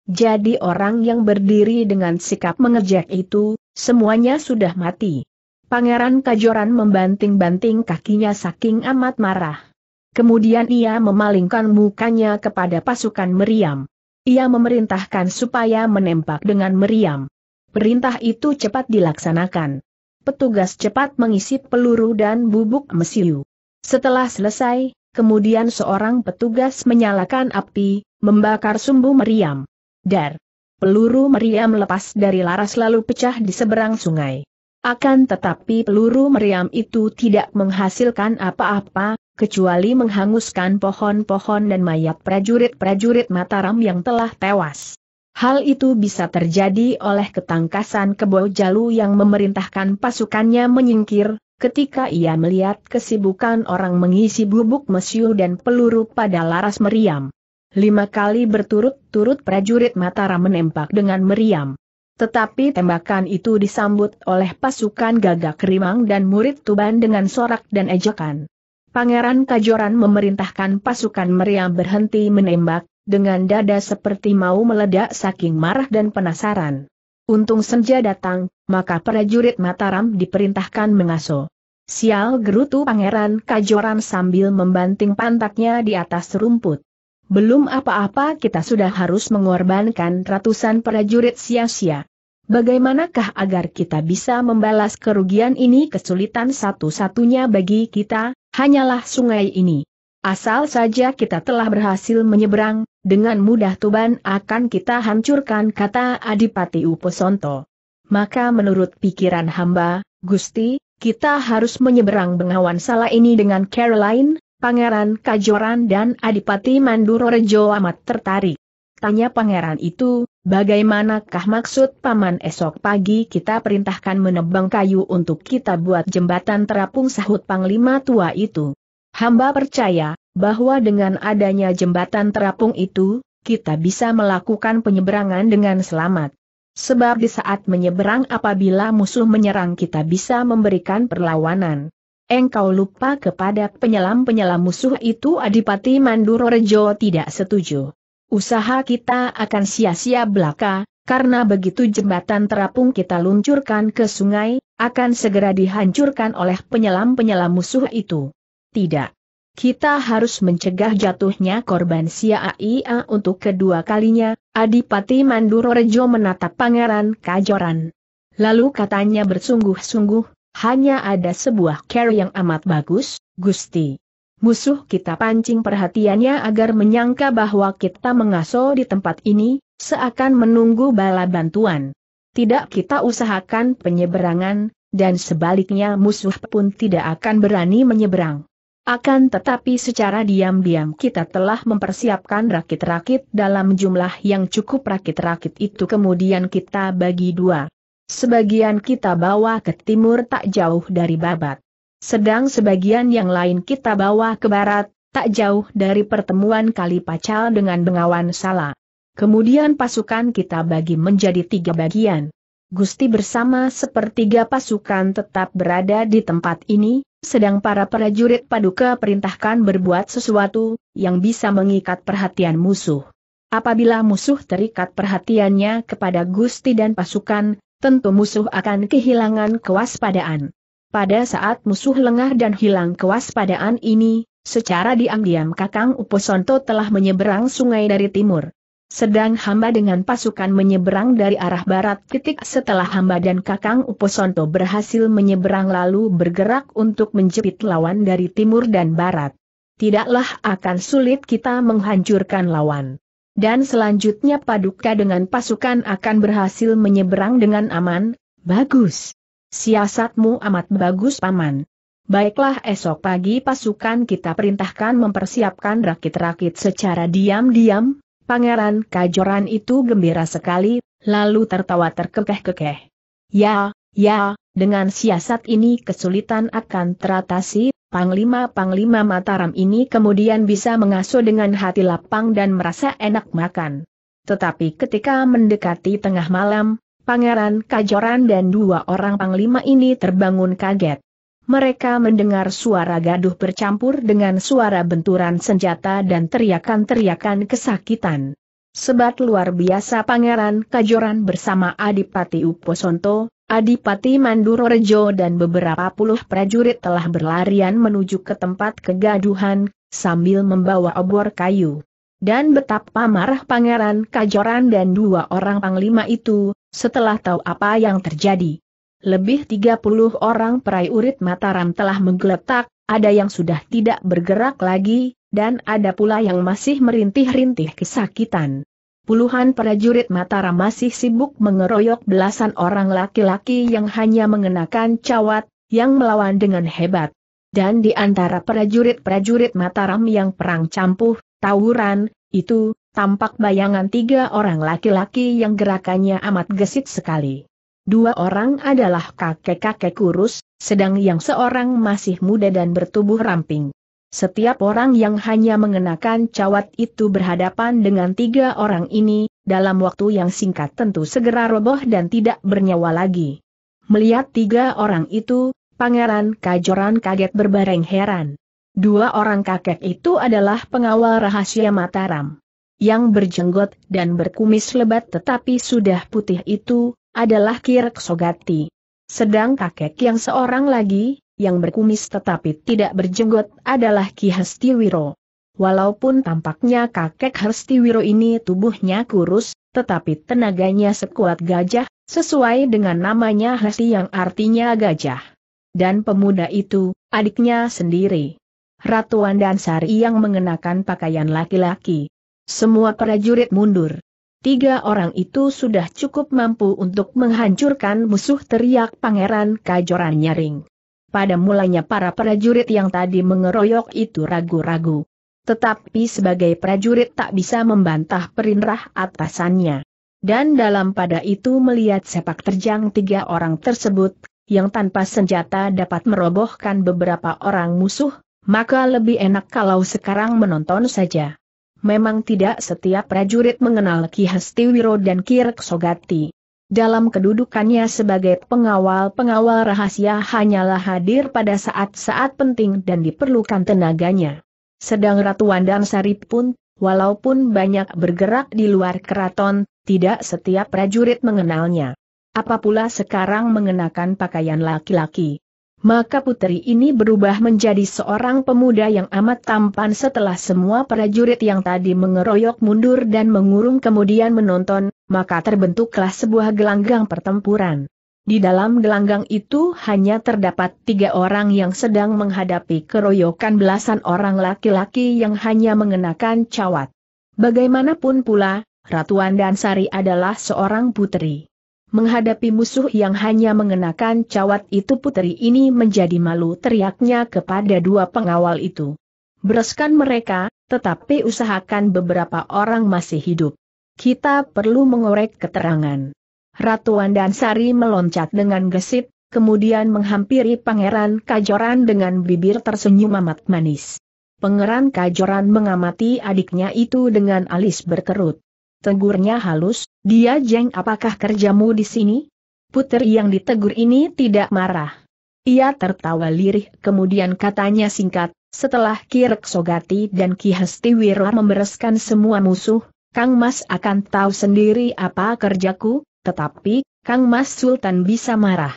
Jadi orang yang berdiri dengan sikap mengejek itu, semuanya sudah mati. Pangeran Kajoran membanting-banting kakinya saking amat marah. Kemudian ia memalingkan mukanya kepada pasukan meriam. Ia memerintahkan supaya menembak dengan meriam. Perintah itu cepat dilaksanakan. Petugas cepat mengisi peluru dan bubuk mesiu. Setelah selesai, kemudian seorang petugas menyalakan api, membakar sumbu meriam. Dar! Peluru meriam lepas dari laras lalu pecah di seberang sungai. Akan tetapi peluru meriam itu tidak menghasilkan apa-apa, kecuali menghanguskan pohon-pohon dan mayat prajurit-prajurit Mataram yang telah tewas. Hal itu bisa terjadi oleh ketangkasan Kebo Jalu yang memerintahkan pasukannya menyingkir, ketika ia melihat kesibukan orang mengisi bubuk mesiu dan peluru pada laras meriam. Lima kali berturut-turut prajurit Mataram menembak dengan meriam. Tetapi tembakan itu disambut oleh pasukan gagak rimang dan murid Tuban dengan sorak dan ejekan. Pangeran Kajoran memerintahkan pasukan meriam berhenti menembak, dengan dada seperti mau meledak saking marah dan penasaran. Untung senja datang, maka prajurit Mataram diperintahkan mengaso. Sial gerutu Pangeran Kajoran sambil membanting pantatnya di atas rumput. Belum apa-apa kita sudah harus mengorbankan ratusan prajurit sia-sia. Bagaimanakah agar kita bisa membalas kerugian ini kesulitan satu-satunya bagi kita, hanyalah sungai ini. Asal saja kita telah berhasil menyeberang, dengan mudah Tuban akan kita hancurkan kata Adipati Uposonto. Maka menurut pikiran hamba, Gusti, kita harus menyeberang Bengawan salah ini dengan Caroline, Pangeran Kajoran dan Adipati Mandurorejo amat tertarik. Tanya pangeran itu, bagaimanakah maksud paman esok pagi kita perintahkan menebang kayu untuk kita buat jembatan terapung sahut panglima tua itu. Hamba percaya, bahwa dengan adanya jembatan terapung itu, kita bisa melakukan penyeberangan dengan selamat. Sebab di saat menyeberang apabila musuh menyerang kita bisa memberikan perlawanan. Engkau lupa kepada penyelam-penyelam musuh itu Adipati Mandurorejo tidak setuju. Usaha kita akan sia-sia belaka, karena begitu jembatan terapung kita luncurkan ke sungai, akan segera dihancurkan oleh penyelam-penyelam musuh itu. Tidak. Kita harus mencegah jatuhnya korban sia Aia untuk kedua kalinya, Adipati Mandurorejo menatap Pangeran Kajoran. Lalu katanya bersungguh-sungguh, hanya ada sebuah care yang amat bagus, Gusti. Musuh kita pancing perhatiannya agar menyangka bahwa kita mengaso di tempat ini, seakan menunggu bala bantuan. Tidak kita usahakan penyeberangan, dan sebaliknya musuh pun tidak akan berani menyeberang. Akan tetapi secara diam-diam kita telah mempersiapkan rakit-rakit dalam jumlah yang cukup rakit-rakit itu kemudian kita bagi dua. Sebagian kita bawa ke timur tak jauh dari babat. Sedang sebagian yang lain kita bawa ke barat, tak jauh dari pertemuan kali pacal dengan Bengawan Sala. Kemudian pasukan kita bagi menjadi tiga bagian. Gusti bersama sepertiga pasukan tetap berada di tempat ini, sedang para prajurit paduka perintahkan berbuat sesuatu, yang bisa mengikat perhatian musuh. Apabila musuh terikat perhatiannya kepada Gusti dan pasukan, tentu musuh akan kehilangan kewaspadaan. Pada saat musuh lengah dan hilang kewaspadaan ini, secara diam-diam Kakang Uposonto telah menyeberang sungai dari timur. Sedang hamba dengan pasukan menyeberang dari arah barat titik setelah hamba dan Kakang Uposonto berhasil menyeberang lalu bergerak untuk menjepit lawan dari timur dan barat. Tidaklah akan sulit kita menghancurkan lawan dan selanjutnya Paduka dengan pasukan akan berhasil menyeberang dengan aman, bagus. Siasatmu amat bagus paman. Baiklah esok pagi pasukan kita perintahkan mempersiapkan rakit-rakit secara diam-diam, Pangeran Kajoran itu gembira sekali, lalu tertawa terkekeh-kekeh. Ya, ya, dengan siasat ini kesulitan akan teratasi, Panglima-panglima Mataram ini kemudian bisa mengasuh dengan hati lapang dan merasa enak makan. Tetapi ketika mendekati tengah malam, Pangeran Kajoran dan dua orang panglima ini terbangun kaget. Mereka mendengar suara gaduh bercampur dengan suara benturan senjata dan teriakan-teriakan kesakitan. Sebat luar biasa Pangeran Kajoran bersama Adipati Uposonto, Adipati Mandurorejo dan beberapa puluh prajurit telah berlarian menuju ke tempat kegaduhan, sambil membawa obor kayu. Dan betapa marah Pangeran Kajoran dan dua orang panglima itu, setelah tahu apa yang terjadi. Lebih 30 orang prajurit Mataram telah menggeletak, ada yang sudah tidak bergerak lagi, dan ada pula yang masih merintih-rintih kesakitan puluhan prajurit Mataram masih sibuk mengeroyok belasan orang laki-laki yang hanya mengenakan cawat, yang melawan dengan hebat. Dan di antara prajurit-prajurit Mataram yang perang campuh, tawuran, itu, tampak bayangan tiga orang laki-laki yang gerakannya amat gesit sekali. Dua orang adalah kakek-kakek kurus, sedang yang seorang masih muda dan bertubuh ramping. Setiap orang yang hanya mengenakan cawat itu berhadapan dengan tiga orang ini, dalam waktu yang singkat tentu segera roboh dan tidak bernyawa lagi. Melihat tiga orang itu, Pangeran Kajoran kaget berbareng heran. Dua orang kakek itu adalah pengawal rahasia Mataram. Yang berjenggot dan berkumis lebat tetapi sudah putih itu, adalah Kirk Sogati. Sedang kakek yang seorang lagi, yang berkumis tetapi tidak berjenggot adalah Ki Hestiwiro. Walaupun tampaknya kakek Hestiwiro ini tubuhnya kurus, tetapi tenaganya sekuat gajah, sesuai dengan namanya Hesti yang artinya gajah. Dan pemuda itu, adiknya sendiri. Ratuan dan Sari yang mengenakan pakaian laki-laki. Semua prajurit mundur. Tiga orang itu sudah cukup mampu untuk menghancurkan musuh teriak pangeran kajoran nyaring. Pada mulanya para prajurit yang tadi mengeroyok itu ragu-ragu. Tetapi sebagai prajurit tak bisa membantah perintah atasannya. Dan dalam pada itu melihat sepak terjang tiga orang tersebut, yang tanpa senjata dapat merobohkan beberapa orang musuh, maka lebih enak kalau sekarang menonton saja. Memang tidak setiap prajurit mengenal Ki Hastiwiro dan Kirk Sogati. Dalam kedudukannya sebagai pengawal-pengawal rahasia hanyalah hadir pada saat-saat penting dan diperlukan tenaganya. Sedang Ratu Wandang Sari pun, walaupun banyak bergerak di luar keraton, tidak setiap prajurit mengenalnya. Apa pula sekarang mengenakan pakaian laki-laki. Maka putri ini berubah menjadi seorang pemuda yang amat tampan setelah semua prajurit yang tadi mengeroyok mundur dan mengurung kemudian menonton, maka terbentuklah sebuah gelanggang pertempuran. Di dalam gelanggang itu hanya terdapat tiga orang yang sedang menghadapi keroyokan belasan orang laki-laki yang hanya mengenakan cawat. Bagaimanapun pula, Ratu Andansari adalah seorang putri. Menghadapi musuh yang hanya mengenakan cawat itu putri ini menjadi malu teriaknya kepada dua pengawal itu. Bereskan mereka, tetapi usahakan beberapa orang masih hidup kita perlu mengorek keterangan. Ratu Sari meloncat dengan gesit, kemudian menghampiri Pangeran Kajoran dengan bibir tersenyum amat manis. Pangeran Kajoran mengamati adiknya itu dengan alis berkerut. Tegurnya halus, dia jeng apakah kerjamu di sini? Putri yang ditegur ini tidak marah. Ia tertawa lirih kemudian katanya singkat, setelah Kirek Sogati dan Ki Hestiwira membereskan semua musuh, Kang Mas akan tahu sendiri apa kerjaku, tetapi, Kang Mas Sultan bisa marah.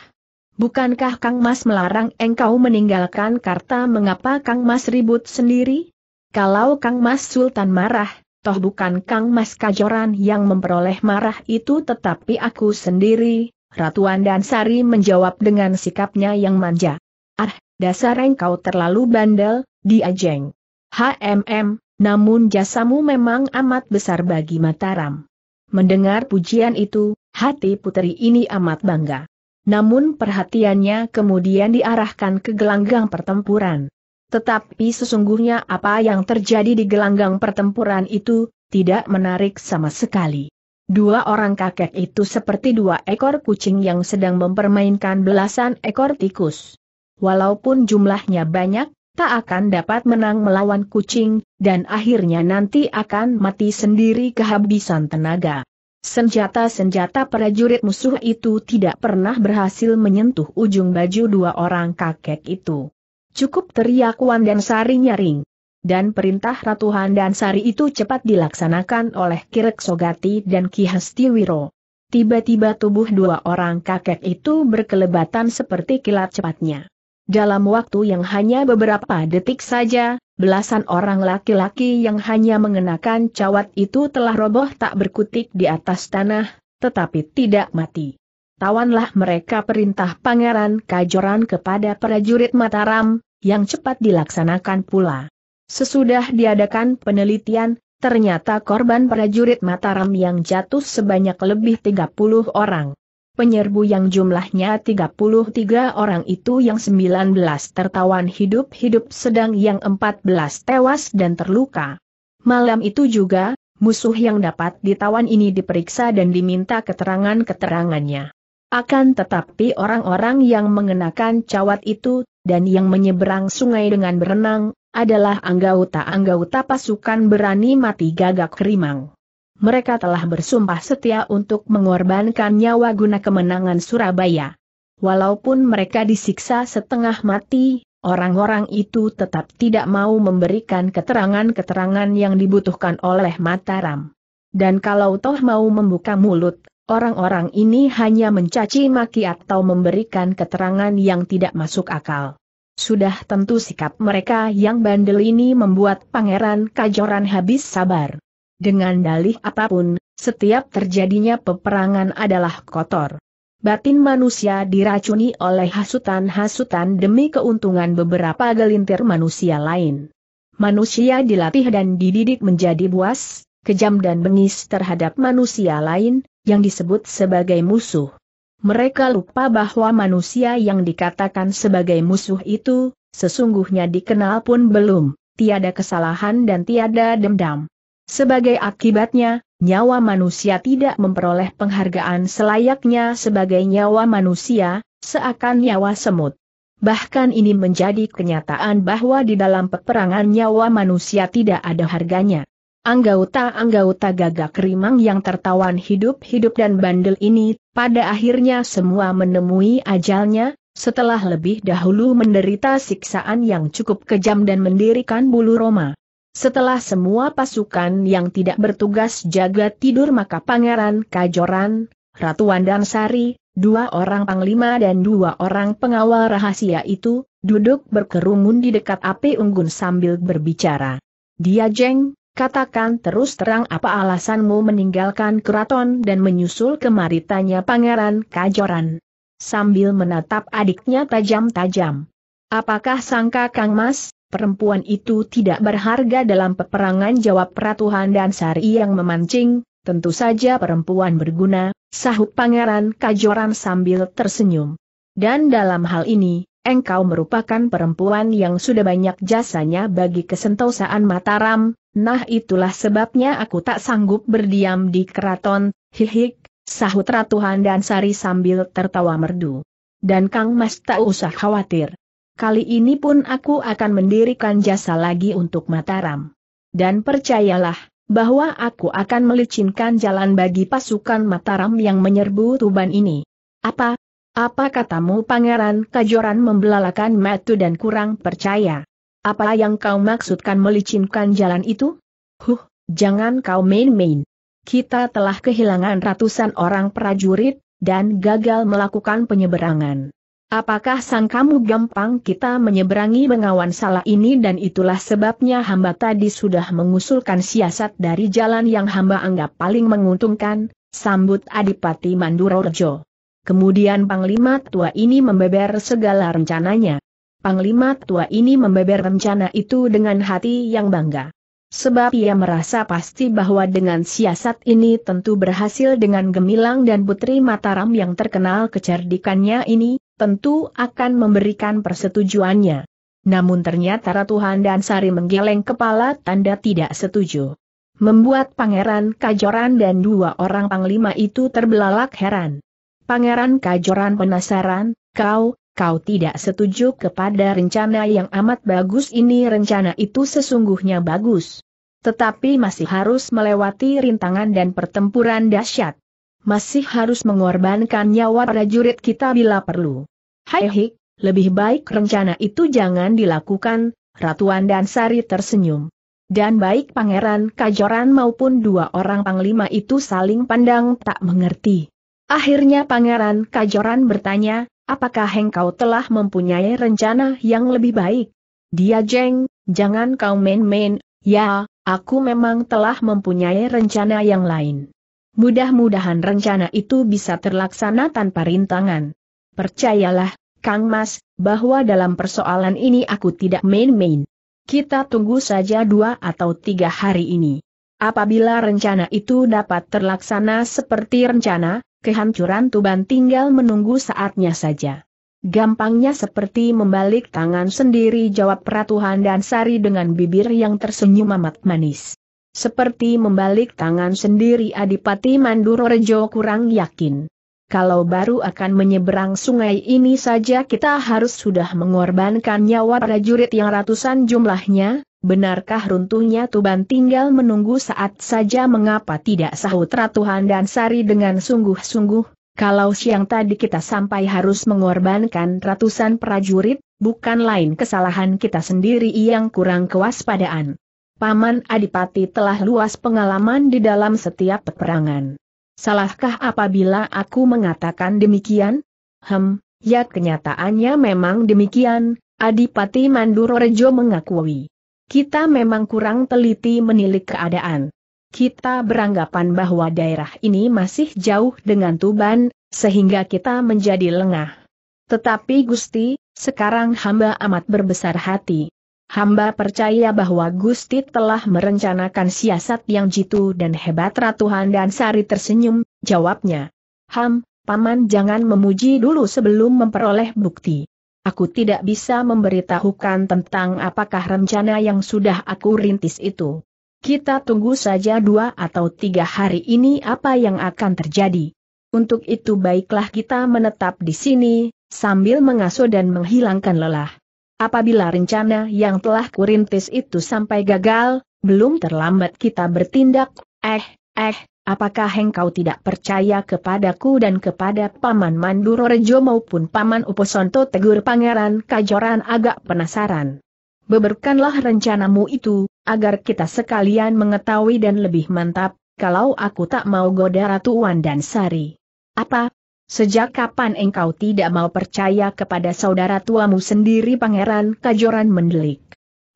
Bukankah Kang Mas melarang engkau meninggalkan Karta mengapa Kang Mas ribut sendiri? Kalau Kang Mas Sultan marah, toh bukan Kang Mas Kajoran yang memperoleh marah itu tetapi aku sendiri, Ratu Andansari menjawab dengan sikapnya yang manja. Ah, dasar engkau terlalu bandel, diajeng. HMM, namun jasamu memang amat besar bagi Mataram. Mendengar pujian itu, hati putri ini amat bangga. Namun perhatiannya kemudian diarahkan ke gelanggang pertempuran. Tetapi sesungguhnya apa yang terjadi di gelanggang pertempuran itu, tidak menarik sama sekali. Dua orang kakek itu seperti dua ekor kucing yang sedang mempermainkan belasan ekor tikus. Walaupun jumlahnya banyak, tak akan dapat menang melawan kucing, dan akhirnya nanti akan mati sendiri kehabisan tenaga. Senjata-senjata prajurit musuh itu tidak pernah berhasil menyentuh ujung baju dua orang kakek itu. Cukup teriak Wan dan Sari nyaring. Dan perintah Ratu dan Sari itu cepat dilaksanakan oleh Kirek Sogati dan Ki Hastiwiro. Tiba-tiba tubuh dua orang kakek itu berkelebatan seperti kilat cepatnya. Dalam waktu yang hanya beberapa detik saja, belasan orang laki-laki yang hanya mengenakan cawat itu telah roboh tak berkutik di atas tanah, tetapi tidak mati. Tawanlah mereka perintah Pangeran Kajoran kepada prajurit Mataram, yang cepat dilaksanakan pula. Sesudah diadakan penelitian, ternyata korban prajurit Mataram yang jatuh sebanyak lebih 30 orang. Penyerbu yang jumlahnya 33 orang itu yang 19 tertawan hidup-hidup sedang yang 14 tewas dan terluka. Malam itu juga, musuh yang dapat ditawan ini diperiksa dan diminta keterangan-keterangannya. Akan tetapi orang-orang yang mengenakan cawat itu, dan yang menyeberang sungai dengan berenang, adalah anggota-anggota pasukan berani mati gagak rimang mereka telah bersumpah setia untuk mengorbankan nyawa guna kemenangan Surabaya. Walaupun mereka disiksa setengah mati, orang-orang itu tetap tidak mau memberikan keterangan-keterangan yang dibutuhkan oleh Mataram. Dan kalau toh mau membuka mulut, orang-orang ini hanya mencaci maki atau memberikan keterangan yang tidak masuk akal. Sudah tentu sikap mereka yang bandel ini membuat Pangeran Kajoran habis sabar. Dengan dalih apapun, setiap terjadinya peperangan adalah kotor. Batin manusia diracuni oleh hasutan-hasutan demi keuntungan beberapa gelintir manusia lain. Manusia dilatih dan dididik menjadi buas, kejam dan bengis terhadap manusia lain, yang disebut sebagai musuh. Mereka lupa bahwa manusia yang dikatakan sebagai musuh itu, sesungguhnya dikenal pun belum, tiada kesalahan dan tiada dendam. Sebagai akibatnya, nyawa manusia tidak memperoleh penghargaan selayaknya sebagai nyawa manusia, seakan nyawa semut. Bahkan ini menjadi kenyataan bahwa di dalam peperangan nyawa manusia tidak ada harganya. Anggota-anggota gagak rimang yang tertawan hidup-hidup dan bandel ini, pada akhirnya semua menemui ajalnya, setelah lebih dahulu menderita siksaan yang cukup kejam dan mendirikan bulu Roma. Setelah semua pasukan yang tidak bertugas jaga tidur maka Pangeran Kajoran, Ratu Wandansari, dua orang panglima dan dua orang pengawal rahasia itu, duduk berkerumun di dekat api unggun sambil berbicara. Dia jeng, katakan terus terang apa alasanmu meninggalkan keraton dan menyusul kemaritanya Pangeran Kajoran. Sambil menatap adiknya tajam-tajam. Apakah sangka Kang Mas, perempuan itu tidak berharga dalam peperangan jawab Ratuhan dan Sari yang memancing, tentu saja perempuan berguna, sahut Pangeran Kajoran sambil tersenyum. Dan dalam hal ini, engkau merupakan perempuan yang sudah banyak jasanya bagi kesentosaan Mataram, nah itulah sebabnya aku tak sanggup berdiam di keraton, hihik, sahut Ratu Sari sambil tertawa merdu. Dan Kang Mas tak usah khawatir. Kali ini pun aku akan mendirikan jasa lagi untuk Mataram. Dan percayalah, bahwa aku akan melicinkan jalan bagi pasukan Mataram yang menyerbu Tuban ini. Apa? Apa katamu Pangeran Kajoran membelalakan matu dan kurang percaya? Apa yang kau maksudkan melicinkan jalan itu? Huh, jangan kau main-main. Kita telah kehilangan ratusan orang prajurit, dan gagal melakukan penyeberangan. Apakah sang kamu gampang kita menyeberangi bengawan salah ini dan itulah sebabnya hamba tadi sudah mengusulkan siasat dari jalan yang hamba anggap paling menguntungkan, sambut Adipati Mandurorjo. Kemudian Panglima Tua ini membeber segala rencananya. Panglima Tua ini membeber rencana itu dengan hati yang bangga. Sebab ia merasa pasti bahwa dengan siasat ini tentu berhasil dengan Gemilang dan Putri Mataram yang terkenal kecerdikannya ini, tentu akan memberikan persetujuannya. Namun ternyata Ratu Handan Sari menggeleng kepala tanda tidak setuju. Membuat Pangeran Kajoran dan dua orang panglima itu terbelalak heran. Pangeran Kajoran penasaran, kau, kau tidak setuju kepada rencana yang amat bagus ini rencana itu sesungguhnya bagus. Tetapi masih harus melewati rintangan dan pertempuran dahsyat masih harus mengorbankan nyawa prajurit kita bila perlu. Hai hik, lebih baik rencana itu jangan dilakukan, Ratuan dan Sari tersenyum. Dan baik Pangeran Kajoran maupun dua orang panglima itu saling pandang tak mengerti. Akhirnya Pangeran Kajoran bertanya, apakah engkau telah mempunyai rencana yang lebih baik? Dia jeng, jangan kau main-main, ya, aku memang telah mempunyai rencana yang lain. Mudah-mudahan rencana itu bisa terlaksana tanpa rintangan. Percayalah, Kang Mas, bahwa dalam persoalan ini aku tidak main-main. Kita tunggu saja dua atau tiga hari ini. Apabila rencana itu dapat terlaksana seperti rencana, kehancuran Tuban tinggal menunggu saatnya saja. Gampangnya seperti membalik tangan sendiri jawab Pratuhan dan Sari dengan bibir yang tersenyum amat manis. Seperti membalik tangan sendiri Adipati Mandurorejo kurang yakin kalau baru akan menyeberang sungai ini saja kita harus sudah mengorbankan nyawa prajurit yang ratusan jumlahnya, benarkah runtuhnya Tuban tinggal menunggu saat saja mengapa tidak sahut Ratuhan dan Sari dengan sungguh-sungguh, kalau siang tadi kita sampai harus mengorbankan ratusan prajurit, bukan lain kesalahan kita sendiri yang kurang kewaspadaan. Paman Adipati telah luas pengalaman di dalam setiap peperangan. Salahkah apabila aku mengatakan demikian? Hem, ya kenyataannya memang demikian, Adipati Mandurorejo mengakui. Kita memang kurang teliti menilik keadaan. Kita beranggapan bahwa daerah ini masih jauh dengan Tuban, sehingga kita menjadi lengah. Tetapi Gusti, sekarang hamba amat berbesar hati. Hamba percaya bahwa Gusti telah merencanakan siasat yang jitu dan hebat Ratu Handan Sari tersenyum, jawabnya. Ham, Paman jangan memuji dulu sebelum memperoleh bukti. Aku tidak bisa memberitahukan tentang apakah rencana yang sudah aku rintis itu. Kita tunggu saja dua atau tiga hari ini apa yang akan terjadi. Untuk itu baiklah kita menetap di sini, sambil mengasuh dan menghilangkan lelah. Apabila rencana yang telah kurintis itu sampai gagal, belum terlambat kita bertindak, eh, eh, apakah engkau tidak percaya kepadaku dan kepada Paman Manduro Rejo maupun Paman Uposonto tegur Pangeran Kajoran agak penasaran. Beberkanlah rencanamu itu, agar kita sekalian mengetahui dan lebih mantap, kalau aku tak mau goda Ratu Wan dan Sari. Apa, Sejak kapan engkau tidak mau percaya kepada saudara tuamu sendiri Pangeran Kajoran mendelik?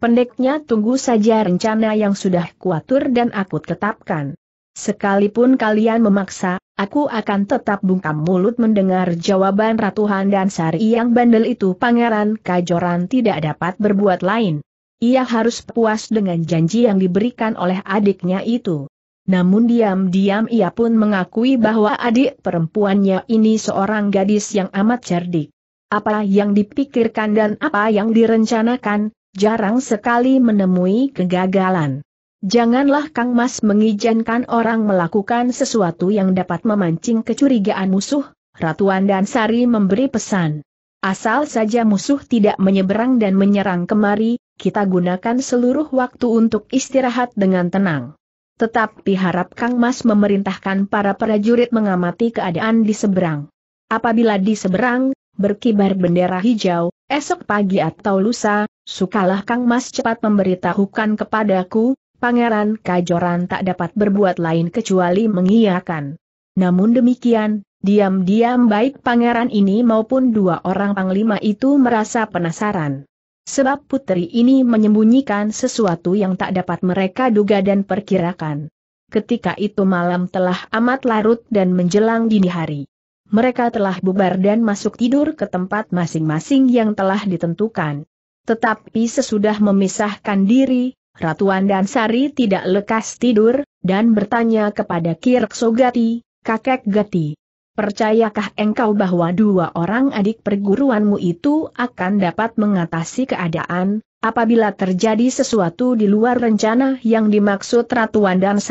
Pendeknya tunggu saja rencana yang sudah kuatur dan aku tetapkan. Sekalipun kalian memaksa, aku akan tetap bungkam mulut mendengar jawaban Ratuhan dan Sari yang bandel itu Pangeran Kajoran tidak dapat berbuat lain. Ia harus puas dengan janji yang diberikan oleh adiknya itu. Namun diam-diam ia pun mengakui bahwa adik perempuannya ini seorang gadis yang amat cerdik. Apa yang dipikirkan dan apa yang direncanakan, jarang sekali menemui kegagalan. Janganlah Kang Mas mengizinkan orang melakukan sesuatu yang dapat memancing kecurigaan musuh, Ratuan dan Sari memberi pesan. Asal saja musuh tidak menyeberang dan menyerang kemari, kita gunakan seluruh waktu untuk istirahat dengan tenang. Tetapi harap Kang Mas memerintahkan para prajurit mengamati keadaan di seberang. Apabila di seberang, berkibar bendera hijau, esok pagi atau lusa, sukalah Kang Mas cepat memberitahukan kepadaku, Pangeran Kajoran tak dapat berbuat lain kecuali mengiyakan. Namun demikian, diam-diam baik pangeran ini maupun dua orang panglima itu merasa penasaran. Sebab putri ini menyembunyikan sesuatu yang tak dapat mereka duga dan perkirakan. Ketika itu malam telah amat larut dan menjelang dini hari. Mereka telah bubar dan masuk tidur ke tempat masing-masing yang telah ditentukan. Tetapi sesudah memisahkan diri, Ratu dan Sari tidak lekas tidur, dan bertanya kepada Kirk Sogati, kakek Gati, Percayakah engkau bahwa dua orang adik perguruanmu itu akan dapat mengatasi keadaan, apabila terjadi sesuatu di luar rencana yang dimaksud Ratu Wandan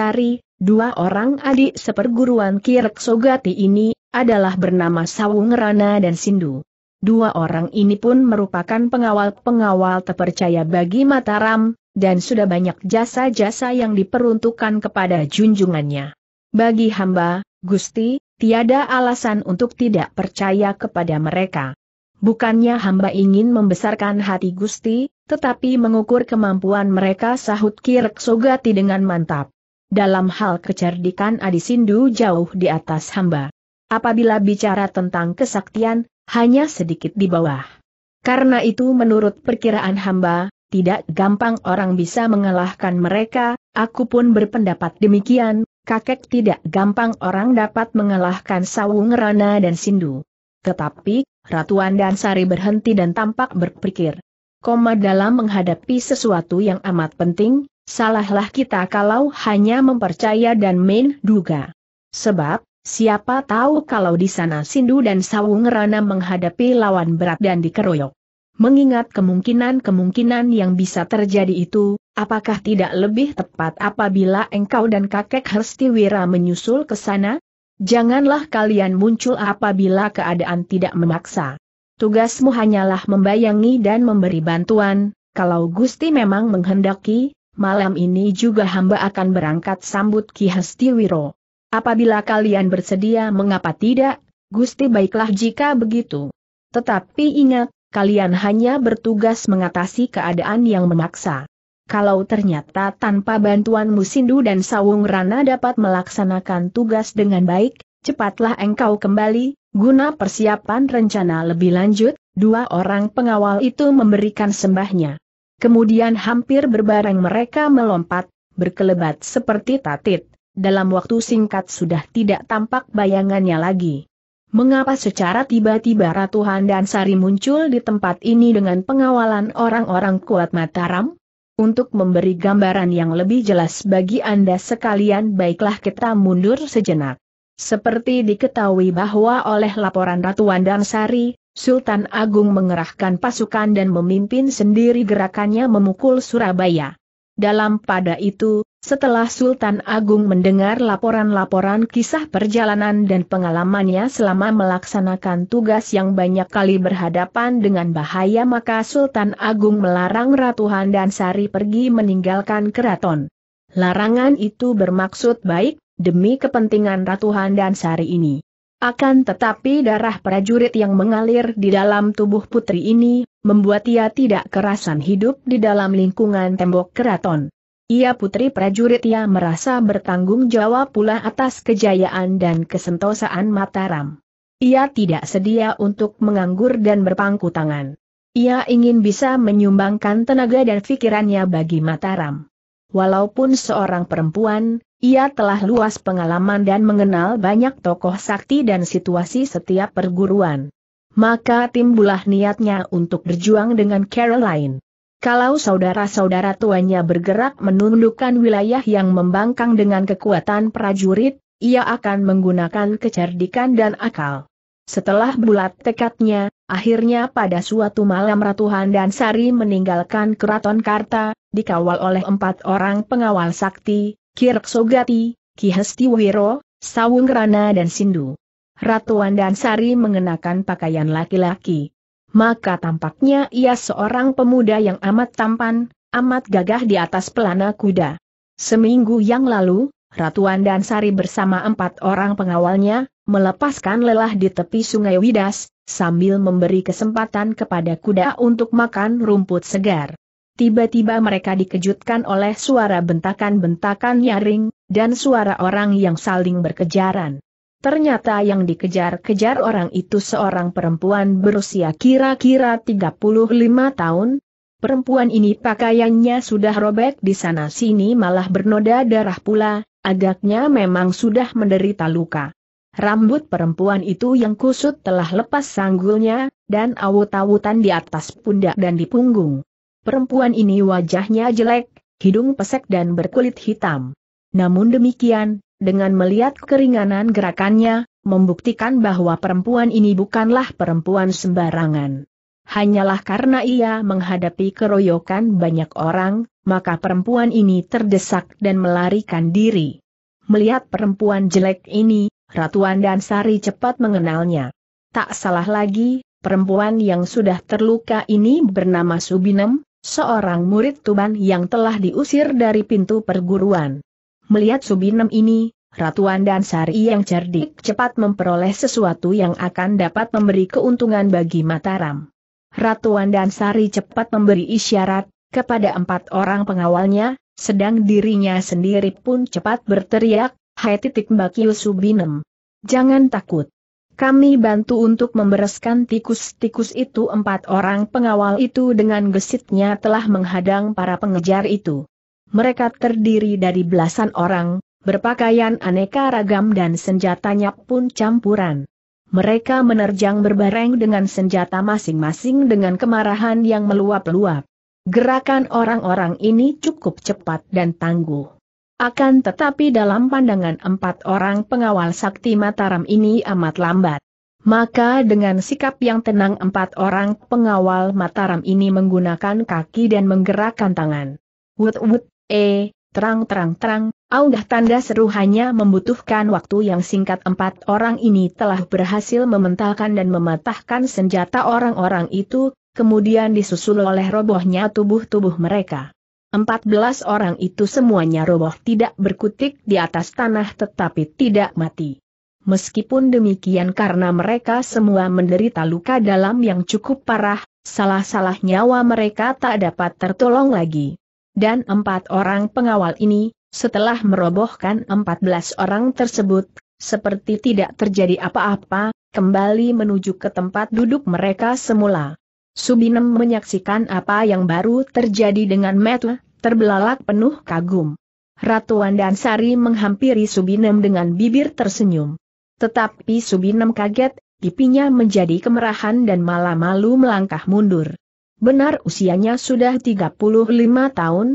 dua orang adik seperguruan Kirek Sogati ini, adalah bernama Sawung Rana dan Sindu. Dua orang ini pun merupakan pengawal-pengawal terpercaya bagi Mataram, dan sudah banyak jasa-jasa yang diperuntukkan kepada junjungannya. Bagi hamba, Gusti, Tiada alasan untuk tidak percaya kepada mereka. Bukannya hamba ingin membesarkan hati Gusti, tetapi mengukur kemampuan mereka sahut Kirek Sogati dengan mantap. Dalam hal kecerdikan Adisindu jauh di atas hamba. Apabila bicara tentang kesaktian, hanya sedikit di bawah. Karena itu menurut perkiraan hamba, tidak gampang orang bisa mengalahkan mereka, aku pun berpendapat demikian, kakek tidak gampang orang dapat mengalahkan Sawung Rana dan Sindu. Tetapi, Ratuan dan Sari berhenti dan tampak berpikir. Koma dalam menghadapi sesuatu yang amat penting, salahlah kita kalau hanya mempercaya dan main duga. Sebab, siapa tahu kalau di sana Sindu dan Sawung Rana menghadapi lawan berat dan dikeroyok. Mengingat kemungkinan-kemungkinan yang bisa terjadi itu, Apakah tidak lebih tepat apabila engkau dan kakek Herstiwira menyusul ke sana? Janganlah kalian muncul apabila keadaan tidak memaksa. Tugasmu hanyalah membayangi dan memberi bantuan, kalau Gusti memang menghendaki, malam ini juga hamba akan berangkat sambut Ki Hestiwiro. Apabila kalian bersedia mengapa tidak, Gusti baiklah jika begitu. Tetapi ingat, kalian hanya bertugas mengatasi keadaan yang memaksa kalau ternyata tanpa bantuan Musindu dan Sawung Rana dapat melaksanakan tugas dengan baik, cepatlah engkau kembali, guna persiapan rencana lebih lanjut, dua orang pengawal itu memberikan sembahnya. Kemudian hampir berbareng mereka melompat, berkelebat seperti tatit, dalam waktu singkat sudah tidak tampak bayangannya lagi. Mengapa secara tiba-tiba Ratu dan Sari muncul di tempat ini dengan pengawalan orang-orang kuat Mataram? Untuk memberi gambaran yang lebih jelas bagi Anda sekalian baiklah kita mundur sejenak. Seperti diketahui bahwa oleh laporan Ratu Wandansari, Sultan Agung mengerahkan pasukan dan memimpin sendiri gerakannya memukul Surabaya. Dalam pada itu, setelah Sultan Agung mendengar laporan-laporan kisah perjalanan dan pengalamannya selama melaksanakan tugas yang banyak kali berhadapan dengan bahaya maka Sultan Agung melarang Ratu Handan Sari pergi meninggalkan keraton. Larangan itu bermaksud baik, demi kepentingan Ratu Handan Sari ini. Akan tetapi darah prajurit yang mengalir di dalam tubuh putri ini membuat ia tidak kerasan hidup di dalam lingkungan tembok keraton. Ia putri prajurit ia merasa bertanggung jawab pula atas kejayaan dan kesentosaan Mataram. Ia tidak sedia untuk menganggur dan berpangku tangan. Ia ingin bisa menyumbangkan tenaga dan pikirannya bagi Mataram. Walaupun seorang perempuan, ia telah luas pengalaman dan mengenal banyak tokoh sakti dan situasi setiap perguruan maka timbullah niatnya untuk berjuang dengan Caroline. Kalau saudara-saudara tuanya bergerak menundukkan wilayah yang membangkang dengan kekuatan prajurit, ia akan menggunakan kecerdikan dan akal. Setelah bulat tekadnya, akhirnya pada suatu malam Ratu dan Sari meninggalkan Keraton Karta, dikawal oleh empat orang pengawal sakti, Kirksogati, Ki Hestiwiro, Sawung Rana dan Sindu. Ratu Andansari mengenakan pakaian laki-laki. Maka tampaknya ia seorang pemuda yang amat tampan, amat gagah di atas pelana kuda. Seminggu yang lalu, Ratu Andansari bersama empat orang pengawalnya, melepaskan lelah di tepi sungai Widas, sambil memberi kesempatan kepada kuda untuk makan rumput segar. Tiba-tiba mereka dikejutkan oleh suara bentakan-bentakan nyaring, dan suara orang yang saling berkejaran. Ternyata yang dikejar-kejar orang itu seorang perempuan berusia kira-kira 35 tahun. Perempuan ini pakaiannya sudah robek di sana-sini malah bernoda darah pula, agaknya memang sudah menderita luka. Rambut perempuan itu yang kusut telah lepas sanggulnya, dan awut-awutan di atas pundak dan di punggung. Perempuan ini wajahnya jelek, hidung pesek dan berkulit hitam. Namun demikian, dengan melihat keringanan gerakannya, membuktikan bahwa perempuan ini bukanlah perempuan sembarangan. Hanyalah karena ia menghadapi keroyokan banyak orang, maka perempuan ini terdesak dan melarikan diri. Melihat perempuan jelek ini, Ratuan dan Sari cepat mengenalnya. Tak salah lagi, perempuan yang sudah terluka ini bernama Subinem, seorang murid Tuban yang telah diusir dari pintu perguruan. Melihat Subinem ini, Ratuan dan Sari yang cerdik cepat memperoleh sesuatu yang akan dapat memberi keuntungan bagi Mataram. Ratuan dan Sari cepat memberi isyarat kepada empat orang pengawalnya, sedang dirinya sendiri pun cepat berteriak, Hai titik Mbak Yusubinem. Jangan takut. Kami bantu untuk membereskan tikus-tikus itu empat orang pengawal itu dengan gesitnya telah menghadang para pengejar itu mereka terdiri dari belasan orang, berpakaian aneka ragam dan senjatanya pun campuran. Mereka menerjang berbareng dengan senjata masing-masing dengan kemarahan yang meluap-luap. Gerakan orang-orang ini cukup cepat dan tangguh. Akan tetapi dalam pandangan empat orang pengawal sakti Mataram ini amat lambat. Maka dengan sikap yang tenang empat orang pengawal Mataram ini menggunakan kaki dan menggerakkan tangan. Wut-wut, Eh, terang-terang-terang, Aunggah tanda seru hanya membutuhkan waktu yang singkat empat orang ini telah berhasil mementalkan dan mematahkan senjata orang-orang itu, kemudian disusul oleh robohnya tubuh-tubuh mereka. Empat belas orang itu semuanya roboh tidak berkutik di atas tanah tetapi tidak mati. Meskipun demikian karena mereka semua menderita luka dalam yang cukup parah, salah-salah nyawa mereka tak dapat tertolong lagi. Dan empat orang pengawal ini, setelah merobohkan empat belas orang tersebut, seperti tidak terjadi apa-apa, kembali menuju ke tempat duduk mereka semula. Subinem menyaksikan apa yang baru terjadi dengan metu, terbelalak penuh kagum. Ratu Wandansari menghampiri Subinem dengan bibir tersenyum. Tetapi Subinem kaget, pipinya menjadi kemerahan dan malah malu melangkah mundur. Benar usianya sudah 35 tahun,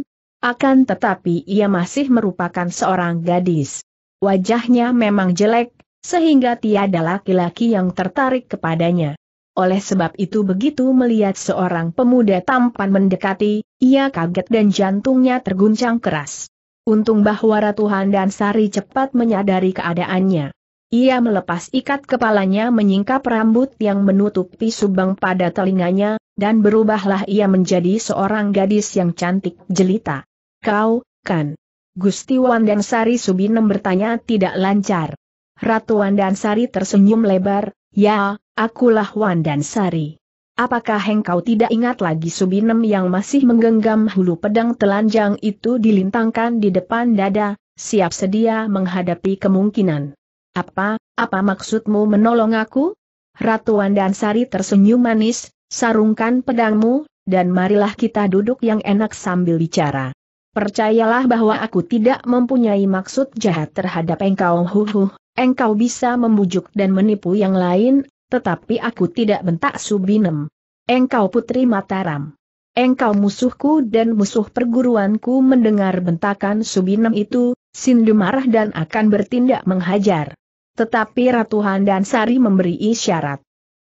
akan tetapi ia masih merupakan seorang gadis. Wajahnya memang jelek, sehingga tiada laki-laki yang tertarik kepadanya. Oleh sebab itu begitu melihat seorang pemuda tampan mendekati, ia kaget dan jantungnya terguncang keras. Untung bahwa Ratu Handan Sari cepat menyadari keadaannya. Ia melepas ikat kepalanya menyingkap rambut yang menutupi subang pada telinganya, dan berubahlah ia menjadi seorang gadis yang cantik jelita. Kau, kan? Gusti Wandansari Subinem bertanya tidak lancar. Ratu Wandansari tersenyum lebar, ya, akulah Wandansari. Apakah engkau tidak ingat lagi Subinem yang masih menggenggam hulu pedang telanjang itu dilintangkan di depan dada, siap sedia menghadapi kemungkinan. Apa, apa maksudmu menolong aku? Ratu Wandansari tersenyum manis, Sarungkan pedangmu, dan marilah kita duduk yang enak sambil bicara. Percayalah bahwa aku tidak mempunyai maksud jahat terhadap engkau Huhu. engkau bisa membujuk dan menipu yang lain, tetapi aku tidak bentak Subinem. Engkau putri Mataram. Engkau musuhku dan musuh perguruanku mendengar bentakan Subinem itu, Sindu marah dan akan bertindak menghajar. Tetapi Ratu Sari memberi isyarat.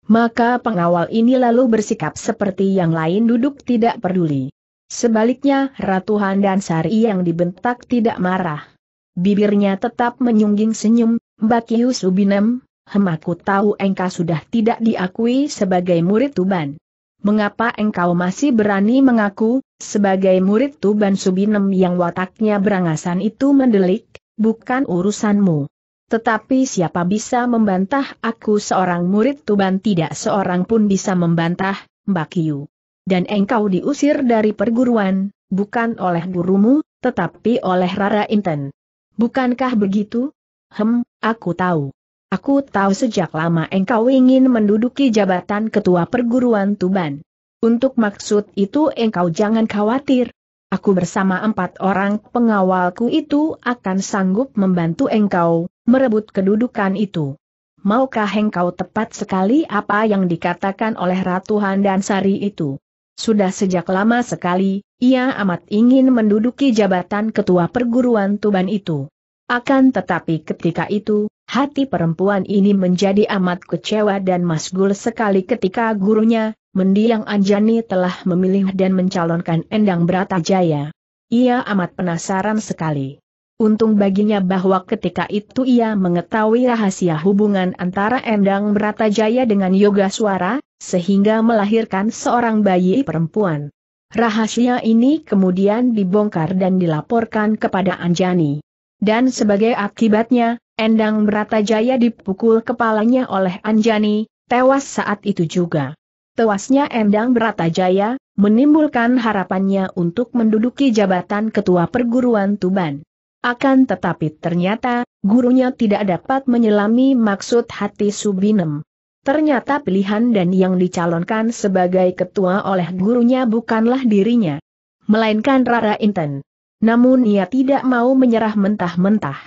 Maka pengawal ini lalu bersikap seperti yang lain duduk tidak peduli. Sebaliknya Ratu Handan Sari yang dibentak tidak marah. Bibirnya tetap menyungging senyum, Mbak Subinem, hem aku tahu engkau sudah tidak diakui sebagai murid Tuban. Mengapa engkau masih berani mengaku, sebagai murid Tuban Subinem yang wataknya berangasan itu mendelik, bukan urusanmu. Tetapi siapa bisa membantah aku seorang murid Tuban tidak seorang pun bisa membantah, Mbak Yu. Dan engkau diusir dari perguruan, bukan oleh gurumu, tetapi oleh Rara Inten. Bukankah begitu? Hem, aku tahu. Aku tahu sejak lama engkau ingin menduduki jabatan ketua perguruan Tuban. Untuk maksud itu engkau jangan khawatir. Aku bersama empat orang pengawalku itu akan sanggup membantu engkau, merebut kedudukan itu. Maukah engkau tepat sekali apa yang dikatakan oleh Ratu Handansari itu? Sudah sejak lama sekali, ia amat ingin menduduki jabatan ketua perguruan Tuban itu. Akan tetapi ketika itu, hati perempuan ini menjadi amat kecewa dan masgul sekali ketika gurunya, mendiang Anjani telah memilih dan mencalonkan Endang Bratajaya. Ia amat penasaran sekali. Untung baginya bahwa ketika itu ia mengetahui rahasia hubungan antara Endang Bratajaya dengan Yoga Suara, sehingga melahirkan seorang bayi perempuan. Rahasia ini kemudian dibongkar dan dilaporkan kepada Anjani. Dan sebagai akibatnya, Endang Bratajaya dipukul kepalanya oleh Anjani, tewas saat itu juga. Tewasnya Endang Bratajaya, menimbulkan harapannya untuk menduduki jabatan ketua perguruan Tuban. Akan tetapi ternyata, gurunya tidak dapat menyelami maksud hati Subinem. Ternyata pilihan dan yang dicalonkan sebagai ketua oleh gurunya bukanlah dirinya, melainkan Rara Inten. Namun ia tidak mau menyerah mentah-mentah.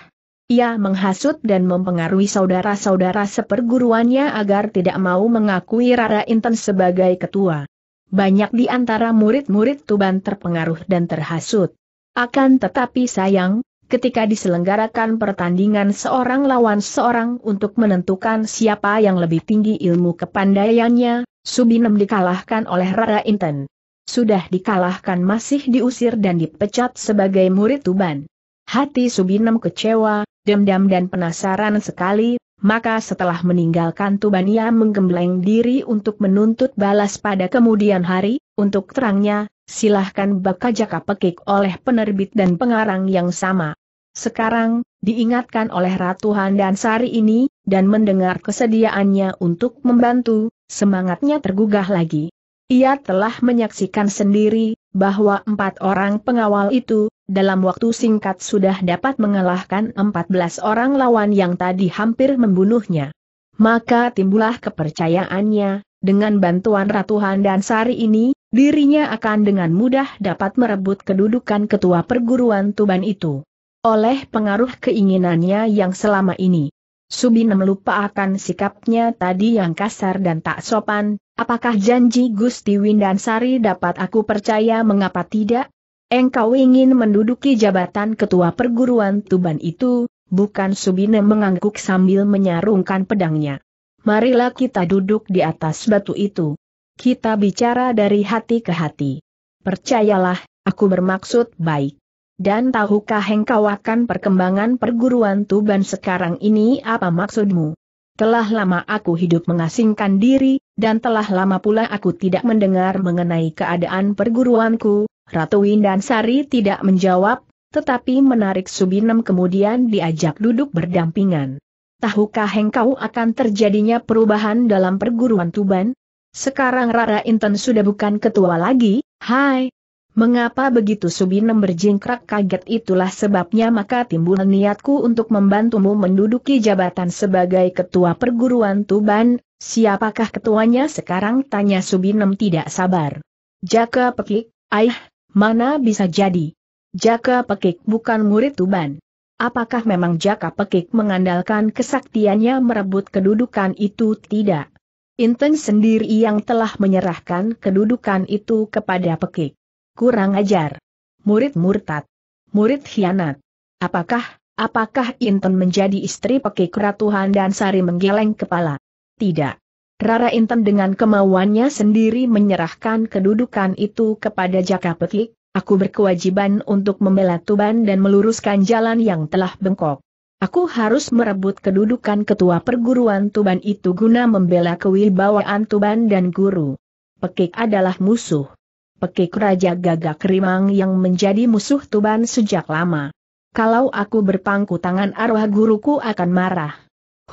Ia menghasut dan mempengaruhi saudara-saudara seperguruannya agar tidak mau mengakui Rara Inten sebagai ketua. Banyak di antara murid-murid Tuban terpengaruh dan terhasut. Akan tetapi sayang, ketika diselenggarakan pertandingan seorang lawan seorang untuk menentukan siapa yang lebih tinggi ilmu kepandaiannya, Subinem dikalahkan oleh Rara Inten. Sudah dikalahkan masih diusir dan dipecat sebagai murid Tuban. Hati Subinem kecewa, dendam dan penasaran sekali, maka setelah meninggalkan Tuban ia menggembleng diri untuk menuntut balas pada kemudian hari, untuk terangnya, silahkan jaka pekik oleh penerbit dan pengarang yang sama. Sekarang, diingatkan oleh Ratu Handan Sari ini, dan mendengar kesediaannya untuk membantu, semangatnya tergugah lagi. Ia telah menyaksikan sendiri, bahwa empat orang pengawal itu, dalam waktu singkat sudah dapat mengalahkan empat belas orang lawan yang tadi hampir membunuhnya. Maka timbullah kepercayaannya, dengan bantuan Ratu Handan Sari ini, dirinya akan dengan mudah dapat merebut kedudukan ketua perguruan Tuban itu oleh pengaruh keinginannya yang selama ini. Subinem lupa akan sikapnya tadi yang kasar dan tak sopan, apakah janji Gusti Windansari dapat aku percaya mengapa tidak? Engkau ingin menduduki jabatan ketua perguruan Tuban itu, bukan Subinem mengangguk sambil menyarungkan pedangnya. Marilah kita duduk di atas batu itu. Kita bicara dari hati ke hati. Percayalah, aku bermaksud baik. Dan tahukah engkau akan perkembangan perguruan Tuban sekarang ini apa maksudmu? Telah lama aku hidup mengasingkan diri, dan telah lama pula aku tidak mendengar mengenai keadaan perguruanku, Ratu Windan Sari tidak menjawab, tetapi menarik Subinem kemudian diajak duduk berdampingan. Tahukah engkau akan terjadinya perubahan dalam perguruan Tuban? Sekarang Rara Inten sudah bukan ketua lagi, hai, Mengapa begitu Subinem berjingkrak kaget itulah sebabnya maka timbul niatku untuk membantumu menduduki jabatan sebagai ketua perguruan Tuban, siapakah ketuanya sekarang tanya Subinem tidak sabar. Jaka Pekik, ayah, mana bisa jadi? Jaka Pekik bukan murid Tuban. Apakah memang Jaka Pekik mengandalkan kesaktiannya merebut kedudukan itu tidak? Inten sendiri yang telah menyerahkan kedudukan itu kepada Pekik kurang ajar. Murid murtad. Murid hianat. Apakah, apakah Inten menjadi istri pekik Ratuhan dan Sari menggeleng kepala? Tidak. Rara Inten dengan kemauannya sendiri menyerahkan kedudukan itu kepada Jaka Petik, aku berkewajiban untuk membela Tuban dan meluruskan jalan yang telah bengkok. Aku harus merebut kedudukan ketua perguruan Tuban itu guna membela kewibawaan Tuban dan guru. Pekik adalah musuh pekik Raja Gagak Rimang yang menjadi musuh Tuban sejak lama. Kalau aku berpangku tangan arwah guruku akan marah.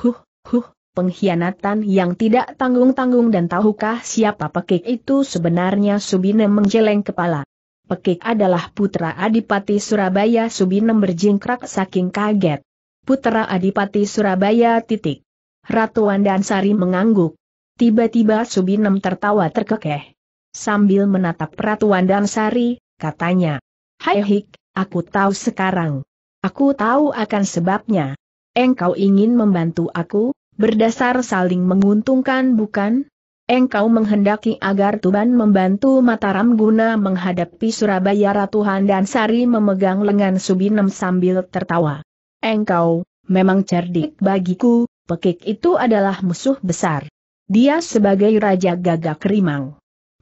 Huh, huh, pengkhianatan yang tidak tanggung-tanggung dan tahukah siapa pekik itu sebenarnya Subine menjeleng kepala. Pekik adalah putra Adipati Surabaya Subinem berjingkrak saking kaget. Putra Adipati Surabaya titik. Ratu Andansari mengangguk. Tiba-tiba Subinem tertawa terkekeh sambil menatap Ratu Damsari, katanya. Hai Hik, aku tahu sekarang. Aku tahu akan sebabnya. Engkau ingin membantu aku, berdasar saling menguntungkan bukan? Engkau menghendaki agar Tuban membantu Mataram guna menghadapi Surabaya Ratu dan memegang lengan Subinem sambil tertawa. Engkau, memang cerdik bagiku, pekik itu adalah musuh besar. Dia sebagai Raja Gagak Rimang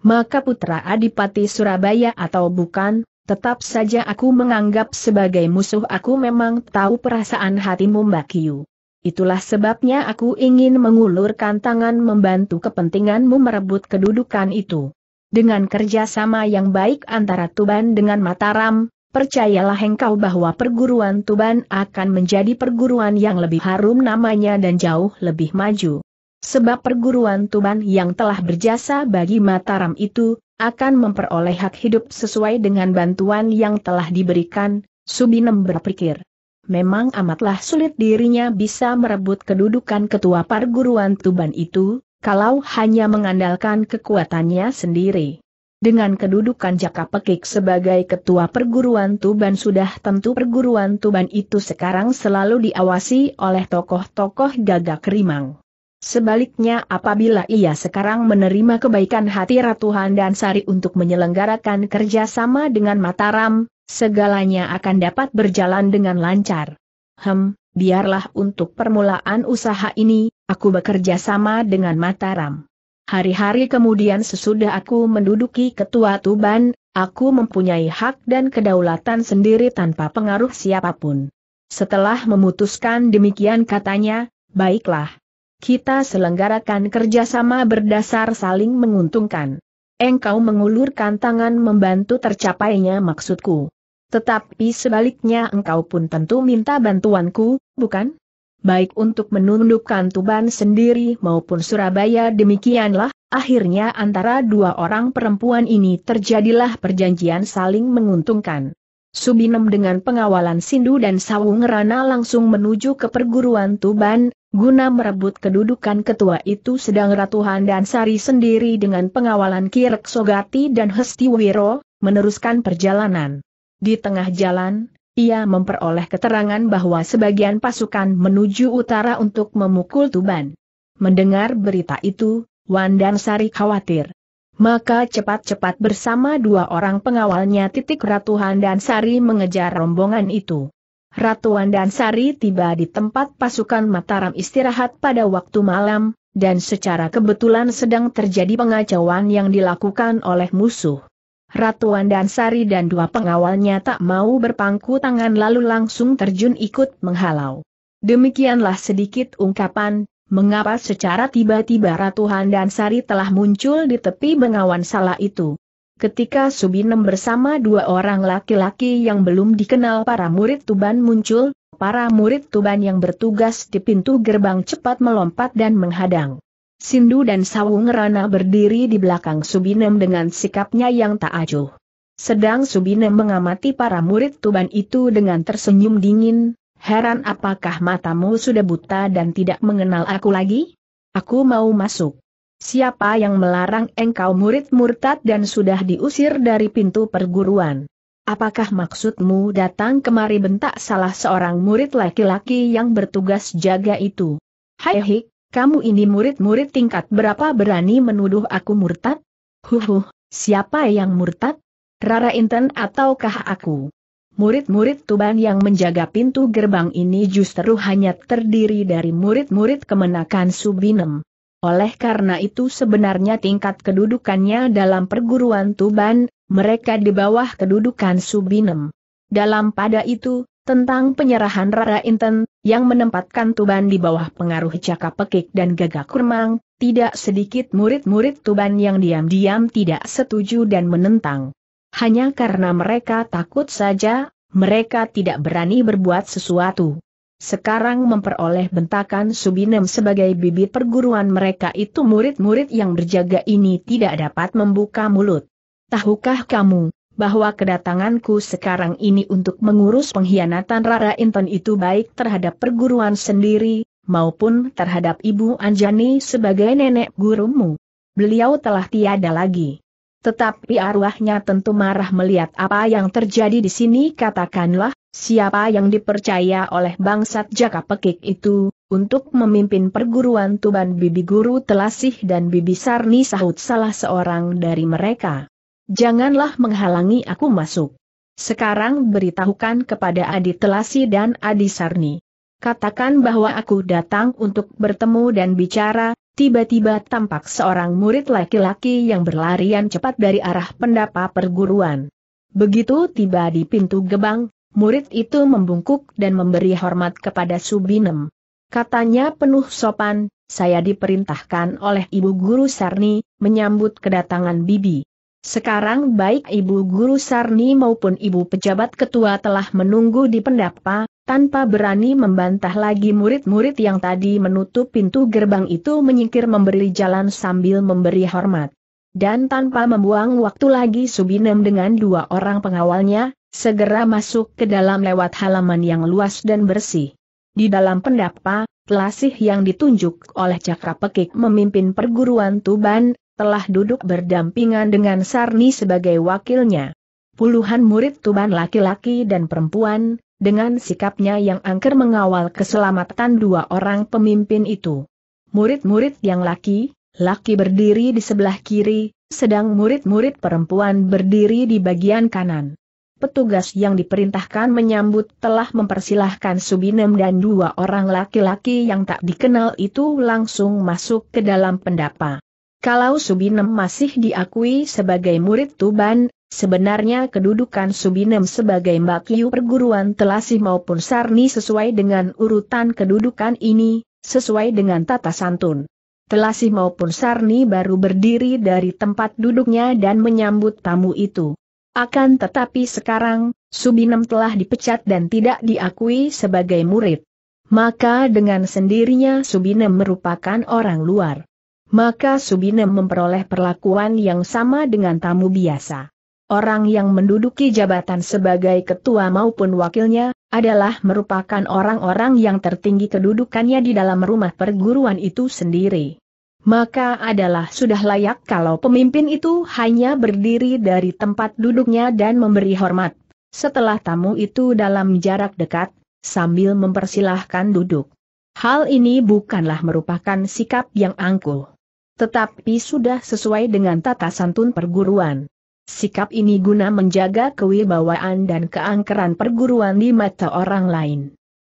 maka putra Adipati Surabaya atau bukan, tetap saja aku menganggap sebagai musuh aku memang tahu perasaan hatimu Mbak Kiyu. Itulah sebabnya aku ingin mengulurkan tangan membantu kepentinganmu merebut kedudukan itu. Dengan kerjasama yang baik antara Tuban dengan Mataram, percayalah engkau bahwa perguruan Tuban akan menjadi perguruan yang lebih harum namanya dan jauh lebih maju. Sebab perguruan Tuban yang telah berjasa bagi Mataram itu, akan memperoleh hak hidup sesuai dengan bantuan yang telah diberikan, Subinem berpikir. Memang amatlah sulit dirinya bisa merebut kedudukan ketua perguruan Tuban itu, kalau hanya mengandalkan kekuatannya sendiri. Dengan kedudukan Jaka Pekik sebagai ketua perguruan Tuban sudah tentu perguruan Tuban itu sekarang selalu diawasi oleh tokoh-tokoh gagak rimang. Sebaliknya apabila ia sekarang menerima kebaikan hati Ratu Handansari Sari untuk menyelenggarakan kerjasama dengan Mataram, segalanya akan dapat berjalan dengan lancar. Hem, biarlah untuk permulaan usaha ini, aku bekerja sama dengan Mataram. Hari-hari kemudian sesudah aku menduduki ketua Tuban, aku mempunyai hak dan kedaulatan sendiri tanpa pengaruh siapapun. Setelah memutuskan demikian katanya, baiklah kita selenggarakan kerjasama berdasar saling menguntungkan. Engkau mengulurkan tangan membantu tercapainya maksudku. Tetapi sebaliknya engkau pun tentu minta bantuanku, bukan? Baik untuk menundukkan Tuban sendiri maupun Surabaya demikianlah, akhirnya antara dua orang perempuan ini terjadilah perjanjian saling menguntungkan. Subinem dengan pengawalan Sindu dan Sawung Rana langsung menuju ke perguruan Tuban, guna merebut kedudukan ketua itu sedang Ratu dan Sari sendiri dengan pengawalan Kirek Sogati dan Hesti Wiro, meneruskan perjalanan. Di tengah jalan, ia memperoleh keterangan bahwa sebagian pasukan menuju utara untuk memukul Tuban. Mendengar berita itu, Wandansari khawatir. Maka cepat-cepat bersama dua orang pengawalnya titik Ratu dan Sari mengejar rombongan itu. Ratu dan Sari tiba di tempat pasukan Mataram istirahat pada waktu malam, dan secara kebetulan sedang terjadi pengacauan yang dilakukan oleh musuh. Ratu dan Sari dan dua pengawalnya tak mau berpangku tangan lalu langsung terjun ikut menghalau. Demikianlah sedikit ungkapan, Mengapa secara tiba-tiba Ratu Handansari telah muncul di tepi bengawan salah itu? Ketika Subinem bersama dua orang laki-laki yang belum dikenal para murid Tuban muncul, para murid Tuban yang bertugas di pintu gerbang cepat melompat dan menghadang. Sindu dan Sawung Rana berdiri di belakang Subinem dengan sikapnya yang tak acuh. Sedang Subinem mengamati para murid Tuban itu dengan tersenyum dingin, Heran apakah matamu sudah buta dan tidak mengenal aku lagi? Aku mau masuk. Siapa yang melarang engkau murid murtad dan sudah diusir dari pintu perguruan? Apakah maksudmu datang kemari bentak salah seorang murid laki-laki yang bertugas jaga itu? Hai hik, kamu ini murid-murid tingkat berapa berani menuduh aku murtad? Huhuh, siapa yang murtad? Rara Inten ataukah aku? Murid-murid Tuban yang menjaga pintu gerbang ini justru hanya terdiri dari murid-murid kemenakan Subinem. Oleh karena itu sebenarnya tingkat kedudukannya dalam perguruan Tuban, mereka di bawah kedudukan Subinem. Dalam pada itu, tentang penyerahan Rara Inten, yang menempatkan Tuban di bawah pengaruh Caka Pekik dan Gagak Kurmang, tidak sedikit murid-murid Tuban yang diam-diam tidak setuju dan menentang. Hanya karena mereka takut saja, mereka tidak berani berbuat sesuatu. Sekarang memperoleh bentakan Subinem sebagai bibit perguruan mereka itu murid-murid yang berjaga ini tidak dapat membuka mulut. Tahukah kamu, bahwa kedatanganku sekarang ini untuk mengurus pengkhianatan Rara Inton itu baik terhadap perguruan sendiri, maupun terhadap Ibu Anjani sebagai nenek gurumu. Beliau telah tiada lagi. Tetapi arwahnya tentu marah melihat apa yang terjadi di sini katakanlah, siapa yang dipercaya oleh bangsat jaka pekik itu, untuk memimpin perguruan Tuban Bibi Guru Telasih dan Bibi Sarni sahut salah seorang dari mereka. Janganlah menghalangi aku masuk. Sekarang beritahukan kepada Adi Telasi dan Adi Sarni katakan bahwa aku datang untuk bertemu dan bicara, tiba-tiba tampak seorang murid laki-laki yang berlarian cepat dari arah pendapa perguruan. Begitu tiba di pintu gebang, murid itu membungkuk dan memberi hormat kepada Subinem. Katanya penuh sopan, saya diperintahkan oleh Ibu Guru Sarni, menyambut kedatangan Bibi. Sekarang baik Ibu Guru Sarni maupun Ibu Pejabat Ketua telah menunggu di pendapa, tanpa berani membantah lagi murid-murid yang tadi menutup pintu gerbang itu menyingkir memberi jalan sambil memberi hormat. Dan tanpa membuang waktu lagi Subinem dengan dua orang pengawalnya, segera masuk ke dalam lewat halaman yang luas dan bersih. Di dalam pendapa, Telasih yang ditunjuk oleh Cakra Pekik memimpin perguruan Tuban, telah duduk berdampingan dengan Sarni sebagai wakilnya. Puluhan murid Tuban laki-laki dan perempuan, dengan sikapnya yang angker mengawal keselamatan dua orang pemimpin itu. Murid-murid yang laki, laki berdiri di sebelah kiri, sedang murid-murid perempuan berdiri di bagian kanan. Petugas yang diperintahkan menyambut telah mempersilahkan Subinem dan dua orang laki-laki yang tak dikenal itu langsung masuk ke dalam pendapa. Kalau Subinem masih diakui sebagai murid Tuban, Sebenarnya kedudukan Subinem sebagai Mbakyu perguruan telasi maupun Sarni sesuai dengan urutan kedudukan ini, sesuai dengan tata santun. Telasi maupun Sarni baru berdiri dari tempat duduknya dan menyambut tamu itu. Akan tetapi sekarang, Subinem telah dipecat dan tidak diakui sebagai murid. Maka dengan sendirinya Subinem merupakan orang luar. Maka Subinem memperoleh perlakuan yang sama dengan tamu biasa. Orang yang menduduki jabatan sebagai ketua maupun wakilnya, adalah merupakan orang-orang yang tertinggi kedudukannya di dalam rumah perguruan itu sendiri. Maka adalah sudah layak kalau pemimpin itu hanya berdiri dari tempat duduknya dan memberi hormat. Setelah tamu itu dalam jarak dekat, sambil mempersilahkan duduk. Hal ini bukanlah merupakan sikap yang angkuh. Tetapi sudah sesuai dengan tata santun perguruan. Sikap ini guna menjaga kewibawaan dan keangkeran perguruan di mata orang lain.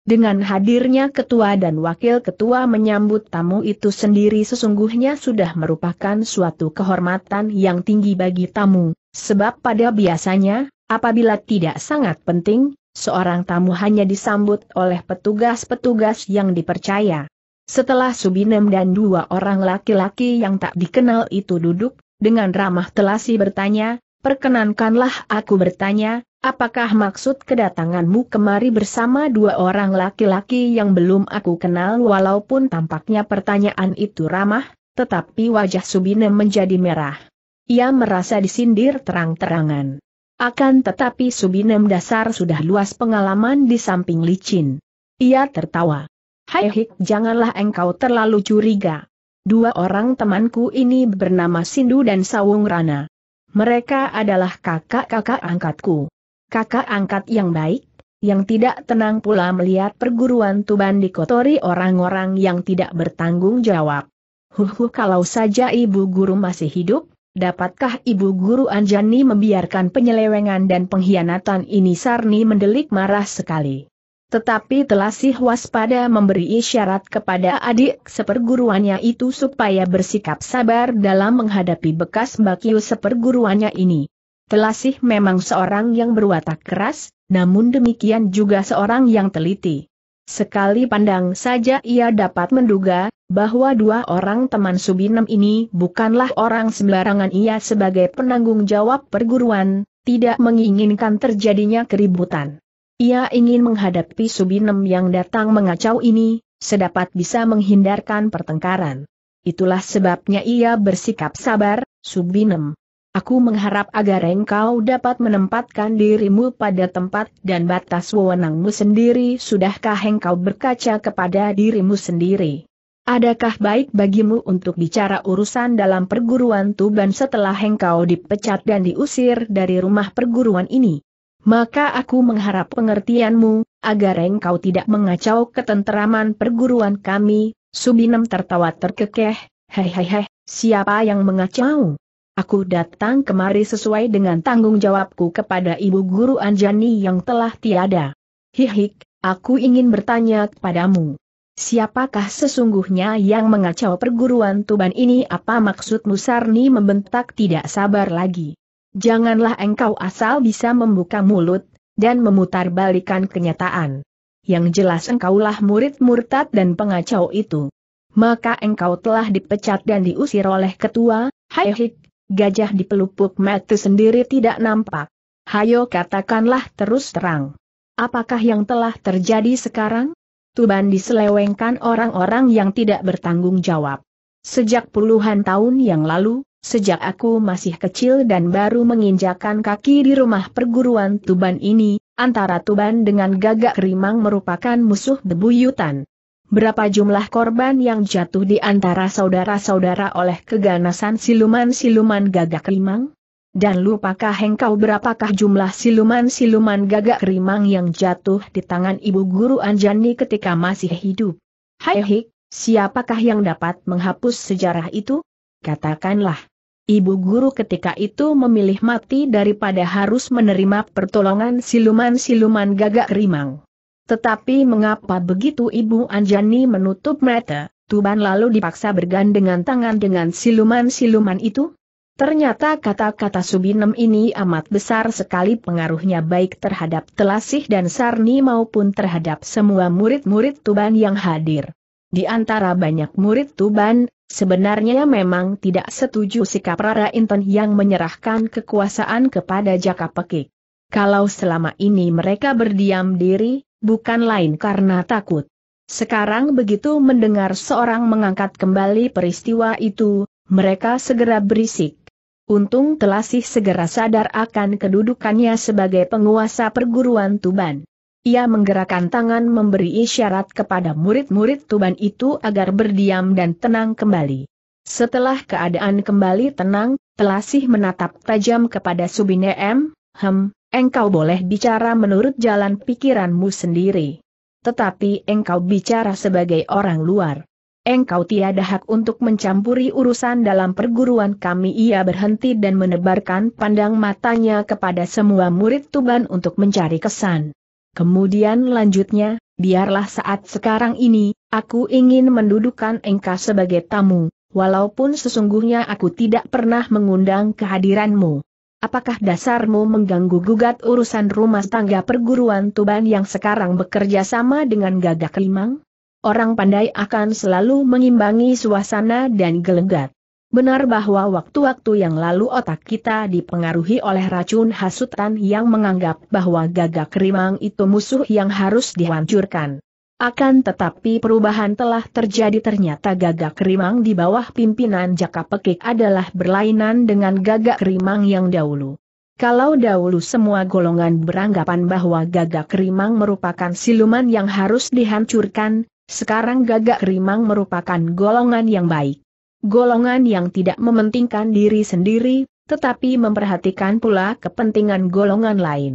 Dengan hadirnya ketua dan wakil ketua menyambut tamu itu sendiri sesungguhnya sudah merupakan suatu kehormatan yang tinggi bagi tamu, sebab pada biasanya, apabila tidak sangat penting, seorang tamu hanya disambut oleh petugas-petugas yang dipercaya. Setelah Subinem dan dua orang laki-laki yang tak dikenal itu duduk, dengan ramah telasi bertanya, Perkenankanlah aku bertanya, apakah maksud kedatanganmu kemari bersama dua orang laki-laki yang belum aku kenal walaupun tampaknya pertanyaan itu ramah, tetapi wajah Subine menjadi merah. Ia merasa disindir terang-terangan. Akan tetapi Subinem dasar sudah luas pengalaman di samping licin. Ia tertawa. Hai Hik, janganlah engkau terlalu curiga. Dua orang temanku ini bernama Sindu dan Sawung Rana. Mereka adalah kakak-kakak angkatku. Kakak angkat yang baik, yang tidak tenang pula melihat perguruan Tuban dikotori orang-orang yang tidak bertanggung jawab. Huhu kalau saja ibu guru masih hidup, dapatkah ibu guru Anjani membiarkan penyelewengan dan pengkhianatan ini Sarni mendelik marah sekali. Tetapi telah sih waspada memberi isyarat kepada adik seperguruannya itu supaya bersikap sabar dalam menghadapi bekas bakiu seperguruannya ini. Telasih memang seorang yang berwatak keras, namun demikian juga seorang yang teliti. Sekali pandang saja ia dapat menduga, bahwa dua orang teman Subinem ini bukanlah orang sembarangan ia sebagai penanggung jawab perguruan, tidak menginginkan terjadinya keributan. Ia ingin menghadapi Subinem yang datang mengacau ini, sedapat bisa menghindarkan pertengkaran. Itulah sebabnya ia bersikap sabar, Subinem. Aku mengharap agar engkau dapat menempatkan dirimu pada tempat dan batas wewenangmu sendiri. Sudahkah engkau berkaca kepada dirimu sendiri? Adakah baik bagimu untuk bicara urusan dalam perguruan Tuban setelah engkau dipecat dan diusir dari rumah perguruan ini? Maka aku mengharap pengertianmu, agar engkau tidak mengacau ketenteraman perguruan kami, Subinem tertawa terkekeh, hehehe, siapa yang mengacau? Aku datang kemari sesuai dengan tanggung jawabku kepada ibu guru Anjani yang telah tiada. Hihik, aku ingin bertanya kepadamu. Siapakah sesungguhnya yang mengacau perguruan Tuban ini apa maksudmu Sarni membentak tidak sabar lagi? janganlah engkau asal bisa membuka mulut, dan memutar kenyataan. Yang jelas engkaulah murid murtad dan pengacau itu. Maka engkau telah dipecat dan diusir oleh ketua, Haihik, gajah di pelupuk mata sendiri tidak nampak. Hayo katakanlah terus terang. Apakah yang telah terjadi sekarang? Tuban diselewengkan orang-orang yang tidak bertanggung jawab. Sejak puluhan tahun yang lalu, sejak aku masih kecil dan baru menginjakan kaki di rumah perguruan Tuban ini, antara Tuban dengan Gagak Rimang merupakan musuh bebuyutan. Berapa jumlah korban yang jatuh di antara saudara-saudara oleh keganasan siluman-siluman Gagak Rimang? Dan lupakah engkau berapakah jumlah siluman-siluman Gagak Rimang yang jatuh di tangan ibu guru Anjani ketika masih hidup? Hai hik, siapakah yang dapat menghapus sejarah itu? Katakanlah. Ibu guru ketika itu memilih mati daripada harus menerima pertolongan siluman-siluman gagak rimang. Tetapi mengapa begitu Ibu Anjani menutup mata, Tuban lalu dipaksa bergandengan tangan dengan siluman-siluman itu? Ternyata kata-kata Subinem ini amat besar sekali pengaruhnya baik terhadap Telasih dan Sarni maupun terhadap semua murid-murid Tuban yang hadir. Di antara banyak murid Tuban, sebenarnya memang tidak setuju sikap Rara Inton yang menyerahkan kekuasaan kepada Jaka Pekik. Kalau selama ini mereka berdiam diri, bukan lain karena takut. Sekarang begitu mendengar seorang mengangkat kembali peristiwa itu, mereka segera berisik. Untung Telasih segera sadar akan kedudukannya sebagai penguasa perguruan Tuban. Ia menggerakkan tangan memberi isyarat kepada murid-murid Tuban itu agar berdiam dan tenang kembali. Setelah keadaan kembali tenang, Telasih menatap tajam kepada Subine M, Hem, engkau boleh bicara menurut jalan pikiranmu sendiri. Tetapi engkau bicara sebagai orang luar. Engkau tiada hak untuk mencampuri urusan dalam perguruan kami Ia berhenti dan menebarkan pandang matanya kepada semua murid Tuban untuk mencari kesan Kemudian lanjutnya, biarlah saat sekarang ini, aku ingin mendudukan engkau sebagai tamu, walaupun sesungguhnya aku tidak pernah mengundang kehadiranmu. Apakah dasarmu mengganggu-gugat urusan rumah tangga perguruan Tuban yang sekarang bekerja sama dengan gagak limang? Orang pandai akan selalu mengimbangi suasana dan gelegat. Benar bahwa waktu-waktu yang lalu otak kita dipengaruhi oleh racun hasutan yang menganggap bahwa gagak rimang itu musuh yang harus dihancurkan. Akan tetapi perubahan telah terjadi ternyata gagak rimang di bawah pimpinan Jaka Pekik adalah berlainan dengan gagak rimang yang dahulu. Kalau dahulu semua golongan beranggapan bahwa gagak rimang merupakan siluman yang harus dihancurkan, sekarang gagak rimang merupakan golongan yang baik golongan yang tidak mementingkan diri sendiri, tetapi memperhatikan pula kepentingan golongan lain.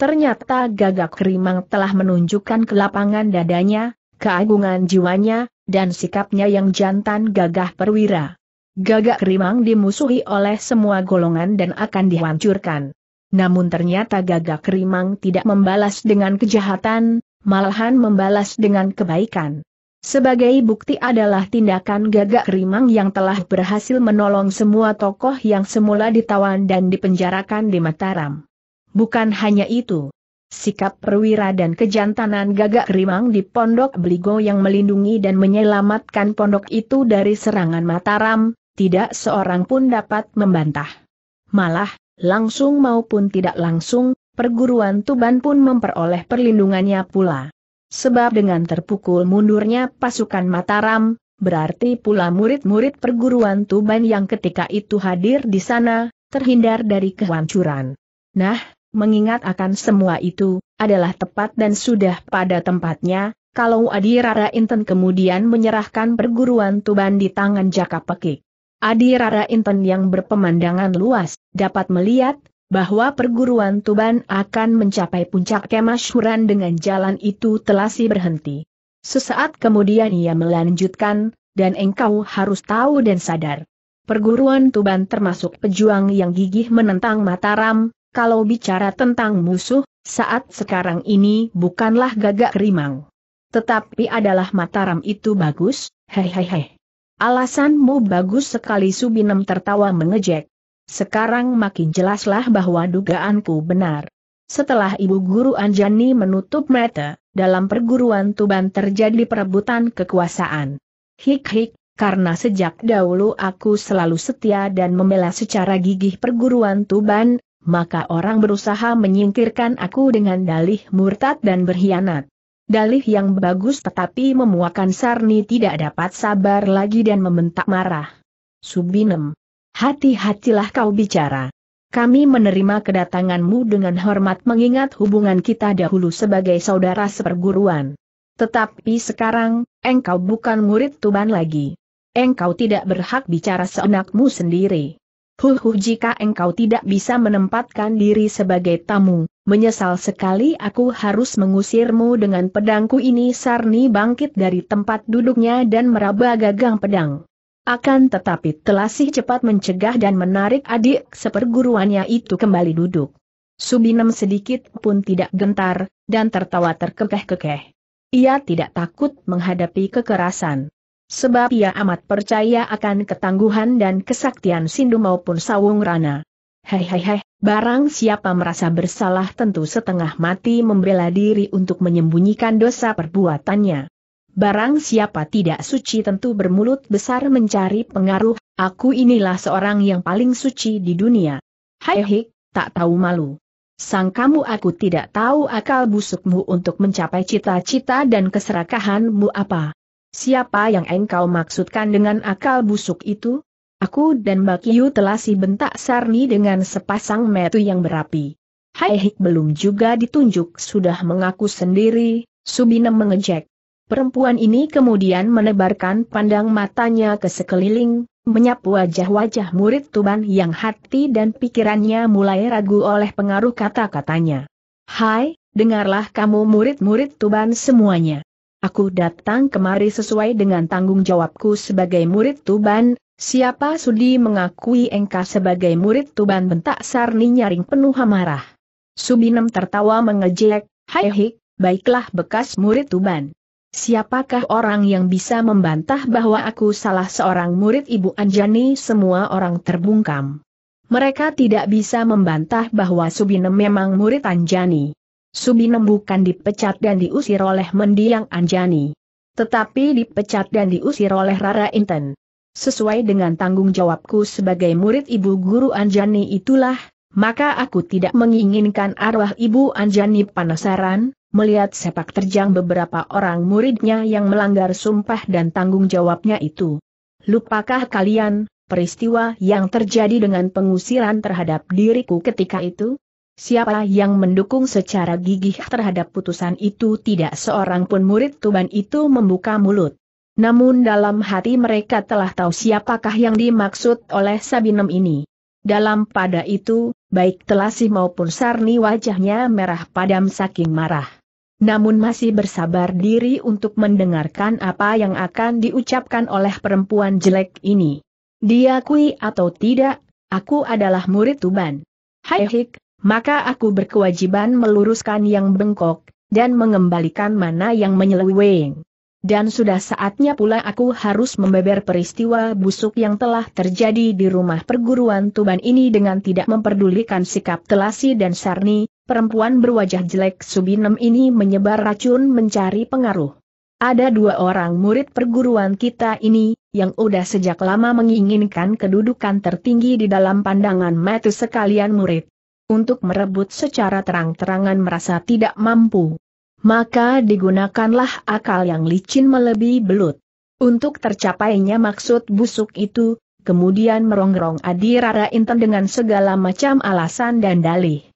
Ternyata gagak rimang telah menunjukkan kelapangan dadanya, keagungan jiwanya, dan sikapnya yang jantan gagah perwira. Gagak Rimang dimusuhi oleh semua golongan dan akan dihancurkan. Namun ternyata Gagak Rimang tidak membalas dengan kejahatan, malahan membalas dengan kebaikan. Sebagai bukti adalah tindakan gagak rimang yang telah berhasil menolong semua tokoh yang semula ditawan dan dipenjarakan di Mataram. Bukan hanya itu. Sikap perwira dan kejantanan gagak rimang di Pondok Beligo yang melindungi dan menyelamatkan pondok itu dari serangan Mataram, tidak seorang pun dapat membantah. Malah, langsung maupun tidak langsung, perguruan Tuban pun memperoleh perlindungannya pula sebab dengan terpukul mundurnya pasukan Mataram, berarti pula murid-murid perguruan Tuban yang ketika itu hadir di sana, terhindar dari kehancuran. Nah, mengingat akan semua itu, adalah tepat dan sudah pada tempatnya, kalau Adi Rara Inten kemudian menyerahkan perguruan Tuban di tangan Jaka Pekik. Adi Rara Inten yang berpemandangan luas, dapat melihat, bahwa perguruan Tuban akan mencapai puncak kemasyuran dengan jalan itu telah si berhenti. Sesaat kemudian ia melanjutkan, dan engkau harus tahu dan sadar. Perguruan Tuban termasuk pejuang yang gigih menentang Mataram, kalau bicara tentang musuh, saat sekarang ini bukanlah gagak rimang. Tetapi adalah Mataram itu bagus, Hei hei hei. Alasanmu bagus sekali Subinem tertawa mengejek. Sekarang makin jelaslah bahwa dugaanku benar. Setelah ibu guru Anjani menutup mata, dalam perguruan Tuban terjadi perebutan kekuasaan. Hik-hik, karena sejak dahulu aku selalu setia dan membela secara gigih perguruan Tuban, maka orang berusaha menyingkirkan aku dengan dalih murtad dan berkhianat. Dalih yang bagus tetapi memuakan Sarni tidak dapat sabar lagi dan membentak marah. Subinem. Hati-hatilah kau bicara. Kami menerima kedatanganmu dengan hormat mengingat hubungan kita dahulu sebagai saudara seperguruan. Tetapi sekarang, engkau bukan murid Tuban lagi. Engkau tidak berhak bicara seenakmu sendiri. hu jika engkau tidak bisa menempatkan diri sebagai tamu, menyesal sekali aku harus mengusirmu dengan pedangku ini Sarni bangkit dari tempat duduknya dan meraba gagang pedang. Akan tetapi Telasih cepat mencegah dan menarik adik seperguruannya itu kembali duduk. Subinem sedikit pun tidak gentar, dan tertawa terkekeh-kekeh. Ia tidak takut menghadapi kekerasan. Sebab ia amat percaya akan ketangguhan dan kesaktian Sindu maupun Sawung Rana. Hei hei hei, barang siapa merasa bersalah tentu setengah mati membela diri untuk menyembunyikan dosa perbuatannya. Barang siapa tidak suci tentu bermulut besar mencari pengaruh, aku inilah seorang yang paling suci di dunia. Hai hik, tak tahu malu. Sang kamu aku tidak tahu akal busukmu untuk mencapai cita-cita dan keserakahanmu apa. Siapa yang engkau maksudkan dengan akal busuk itu? Aku dan Bakiyu telah si bentak Sarni dengan sepasang metu yang berapi. Hai hik belum juga ditunjuk sudah mengaku sendiri, Subinem mengejek. Perempuan ini kemudian menebarkan pandang matanya ke sekeliling, menyapu wajah-wajah murid Tuban yang hati dan pikirannya mulai ragu oleh pengaruh kata-katanya. Hai, dengarlah kamu murid-murid Tuban semuanya. Aku datang kemari sesuai dengan tanggung jawabku sebagai murid Tuban, siapa sudi mengakui engkau sebagai murid Tuban bentak Sarni nyaring penuh amarah. Subinem tertawa mengejek, hai hik, baiklah bekas murid Tuban. Siapakah orang yang bisa membantah bahwa aku salah seorang murid Ibu Anjani? Semua orang terbungkam. Mereka tidak bisa membantah bahwa Subinem memang murid Anjani. Subinem bukan dipecat dan diusir oleh mendiang Anjani. Tetapi dipecat dan diusir oleh Rara Inten. Sesuai dengan tanggung jawabku sebagai murid ibu guru Anjani itulah, maka aku tidak menginginkan arwah ibu Anjani penasaran, melihat sepak terjang beberapa orang muridnya yang melanggar sumpah dan tanggung jawabnya itu. Lupakah kalian, peristiwa yang terjadi dengan pengusiran terhadap diriku ketika itu? Siapa yang mendukung secara gigih terhadap putusan itu tidak seorang pun murid Tuban itu membuka mulut. Namun dalam hati mereka telah tahu siapakah yang dimaksud oleh Sabinem ini. Dalam pada itu, baik Telasi maupun Sarni wajahnya merah padam saking marah namun masih bersabar diri untuk mendengarkan apa yang akan diucapkan oleh perempuan jelek ini. Diakui atau tidak, aku adalah murid Tuban. Hai maka aku berkewajiban meluruskan yang bengkok, dan mengembalikan mana yang menyeleweng dan sudah saatnya pula aku harus membeber peristiwa busuk yang telah terjadi di rumah perguruan Tuban ini dengan tidak memperdulikan sikap Telasi dan Sarni, perempuan berwajah jelek Subinem ini menyebar racun mencari pengaruh. Ada dua orang murid perguruan kita ini, yang udah sejak lama menginginkan kedudukan tertinggi di dalam pandangan mata sekalian murid. Untuk merebut secara terang-terangan merasa tidak mampu maka digunakanlah akal yang licin melebihi belut. Untuk tercapainya maksud busuk itu, kemudian merongrong Adi Rara Inten dengan segala macam alasan dan dalih.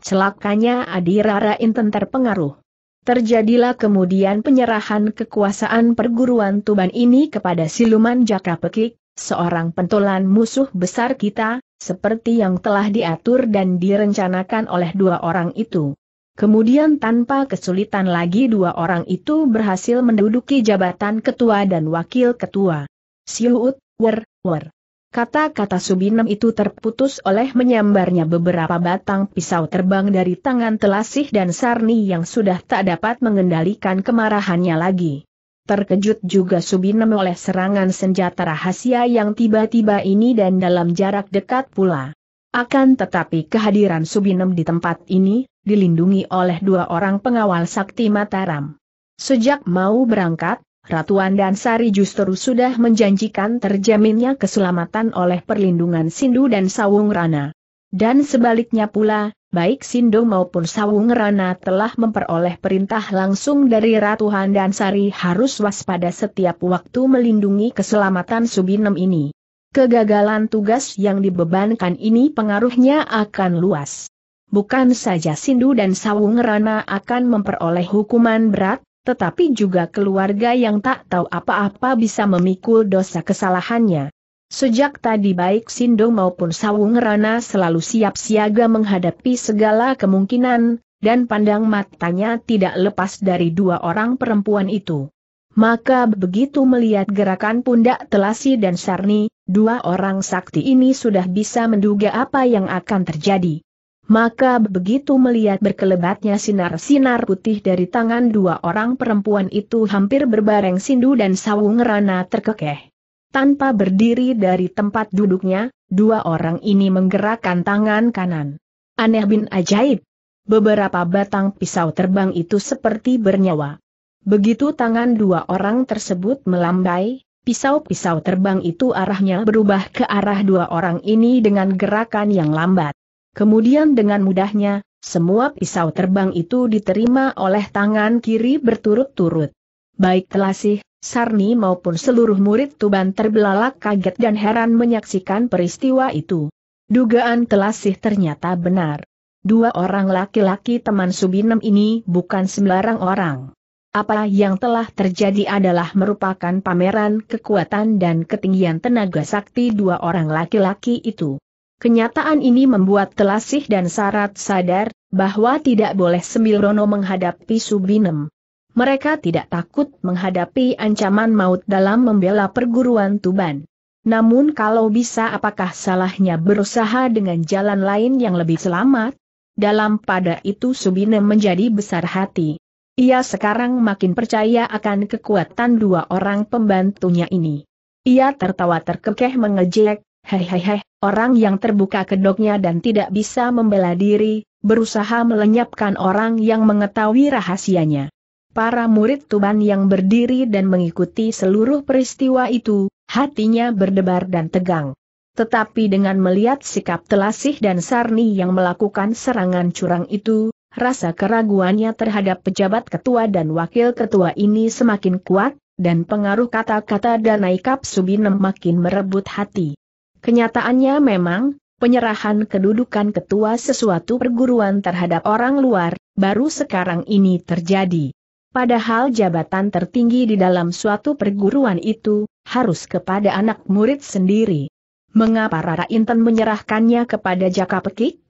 Celakanya Adi Rara Inten terpengaruh. Terjadilah kemudian penyerahan kekuasaan perguruan Tuban ini kepada siluman Jaka Pekik, seorang pentolan musuh besar kita, seperti yang telah diatur dan direncanakan oleh dua orang itu. Kemudian tanpa kesulitan lagi dua orang itu berhasil menduduki jabatan ketua dan wakil ketua. Siuut, wer, wer. Kata-kata Subinem itu terputus oleh menyambarnya beberapa batang pisau terbang dari tangan Telasih dan Sarni yang sudah tak dapat mengendalikan kemarahannya lagi. Terkejut juga Subinem oleh serangan senjata rahasia yang tiba-tiba ini dan dalam jarak dekat pula. Akan tetapi kehadiran Subinem di tempat ini dilindungi oleh dua orang pengawal sakti Mataram. Sejak mau berangkat, Ratu Andan Sari justru sudah menjanjikan terjaminnya keselamatan oleh perlindungan Sindu dan Sawung Rana. Dan sebaliknya pula, baik Sindu maupun Sawung Rana telah memperoleh perintah langsung dari Ratu Andan Sari harus waspada setiap waktu melindungi keselamatan Subinem ini. Kegagalan tugas yang dibebankan ini pengaruhnya akan luas bukan saja Sindu dan Sawung Rana akan memperoleh hukuman berat, tetapi juga keluarga yang tak tahu apa-apa bisa memikul dosa kesalahannya. Sejak tadi baik Sindu maupun Sawung Rana selalu siap siaga menghadapi segala kemungkinan, dan pandang matanya tidak lepas dari dua orang perempuan itu. Maka begitu melihat gerakan pundak Telasi dan Sarni, dua orang sakti ini sudah bisa menduga apa yang akan terjadi. Maka begitu melihat berkelebatnya sinar-sinar putih dari tangan dua orang perempuan itu hampir berbareng Sindu dan sawung rana terkekeh. Tanpa berdiri dari tempat duduknya, dua orang ini menggerakkan tangan kanan. Aneh bin ajaib. Beberapa batang pisau terbang itu seperti bernyawa. Begitu tangan dua orang tersebut melambai, pisau-pisau terbang itu arahnya berubah ke arah dua orang ini dengan gerakan yang lambat. Kemudian dengan mudahnya, semua pisau terbang itu diterima oleh tangan kiri berturut-turut. Baik Telasih, Sarni maupun seluruh murid Tuban terbelalak kaget dan heran menyaksikan peristiwa itu. Dugaan Telasih ternyata benar. Dua orang laki-laki teman Subinem ini bukan sembarang orang. Apa yang telah terjadi adalah merupakan pameran kekuatan dan ketinggian tenaga sakti dua orang laki-laki itu. Kenyataan ini membuat Telasih dan Sarat sadar, bahwa tidak boleh Sembilrono menghadapi Subinem. Mereka tidak takut menghadapi ancaman maut dalam membela perguruan Tuban. Namun kalau bisa apakah salahnya berusaha dengan jalan lain yang lebih selamat? Dalam pada itu Subinem menjadi besar hati. Ia sekarang makin percaya akan kekuatan dua orang pembantunya ini. Ia tertawa terkekeh mengejek, hei, orang yang terbuka kedoknya dan tidak bisa membela diri, berusaha melenyapkan orang yang mengetahui rahasianya. Para murid Tuban yang berdiri dan mengikuti seluruh peristiwa itu, hatinya berdebar dan tegang. Tetapi dengan melihat sikap telasih dan Sarni yang melakukan serangan curang itu, rasa keraguannya terhadap pejabat ketua dan wakil ketua ini semakin kuat, dan pengaruh kata-kata Danai Kapsubinem makin merebut hati. Kenyataannya memang, penyerahan kedudukan ketua sesuatu perguruan terhadap orang luar, baru sekarang ini terjadi. Padahal jabatan tertinggi di dalam suatu perguruan itu, harus kepada anak murid sendiri. Mengapa Rara Inten menyerahkannya kepada Jaka Pekik?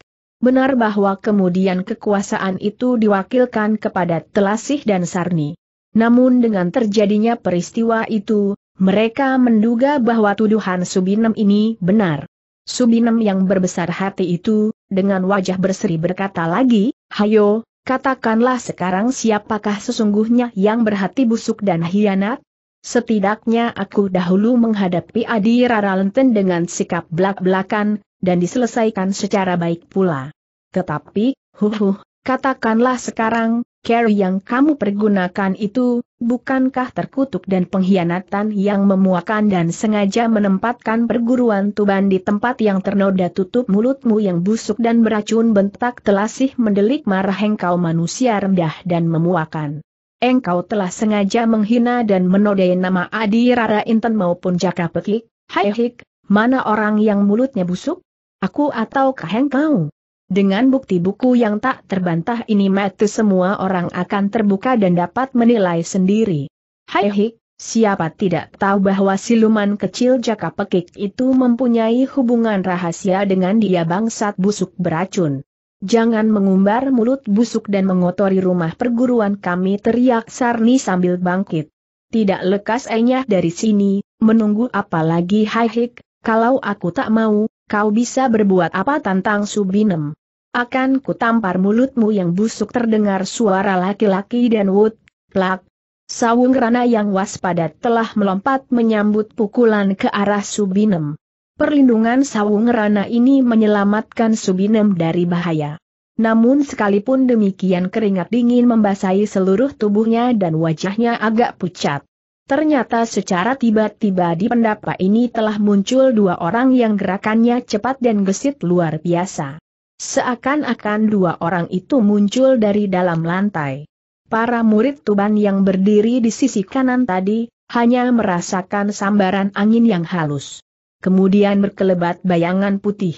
Benar bahwa kemudian kekuasaan itu diwakilkan kepada Telasih dan Sarni. Namun dengan terjadinya peristiwa itu, mereka menduga bahwa tuduhan Subinem ini benar. Subinem yang berbesar hati itu, dengan wajah berseri berkata lagi, Hayo, katakanlah sekarang siapakah sesungguhnya yang berhati busuk dan hianat? Setidaknya aku dahulu menghadapi Adi Rara Lenten dengan sikap belak-belakan, dan diselesaikan secara baik pula. Tetapi, huhuh, katakanlah sekarang, Carry yang kamu pergunakan itu, Bukankah terkutuk dan pengkhianatan yang memuakan dan sengaja menempatkan perguruan Tuban di tempat yang ternoda tutup mulutmu yang busuk dan beracun bentak telasih mendelik marah engkau manusia rendah dan memuakan. Engkau telah sengaja menghina dan menodai nama Adi Rara Inten maupun Jaka Pekik, Hai Hik, mana orang yang mulutnya busuk? Aku ataukah engkau? Dengan bukti buku yang tak terbantah ini mati semua orang akan terbuka dan dapat menilai sendiri. Hai hik, siapa tidak tahu bahwa siluman kecil jaka pekik itu mempunyai hubungan rahasia dengan dia bangsat busuk beracun. Jangan mengumbar mulut busuk dan mengotori rumah perguruan kami teriak Sarni sambil bangkit. Tidak lekas enyah dari sini, menunggu apa lagi Hai hik, kalau aku tak mau, kau bisa berbuat apa tantang Subinem. Akan kutampar mulutmu yang busuk terdengar suara laki-laki dan wut, plak. Sawung Rana yang waspada telah melompat menyambut pukulan ke arah Subinem. Perlindungan Sawung Rana ini menyelamatkan Subinem dari bahaya. Namun sekalipun demikian keringat dingin membasahi seluruh tubuhnya dan wajahnya agak pucat. Ternyata secara tiba-tiba di pendapa ini telah muncul dua orang yang gerakannya cepat dan gesit luar biasa. Seakan-akan dua orang itu muncul dari dalam lantai. Para murid Tuban yang berdiri di sisi kanan tadi, hanya merasakan sambaran angin yang halus. Kemudian berkelebat bayangan putih.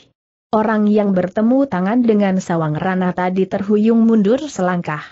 Orang yang bertemu tangan dengan sawang rana tadi terhuyung mundur selangkah.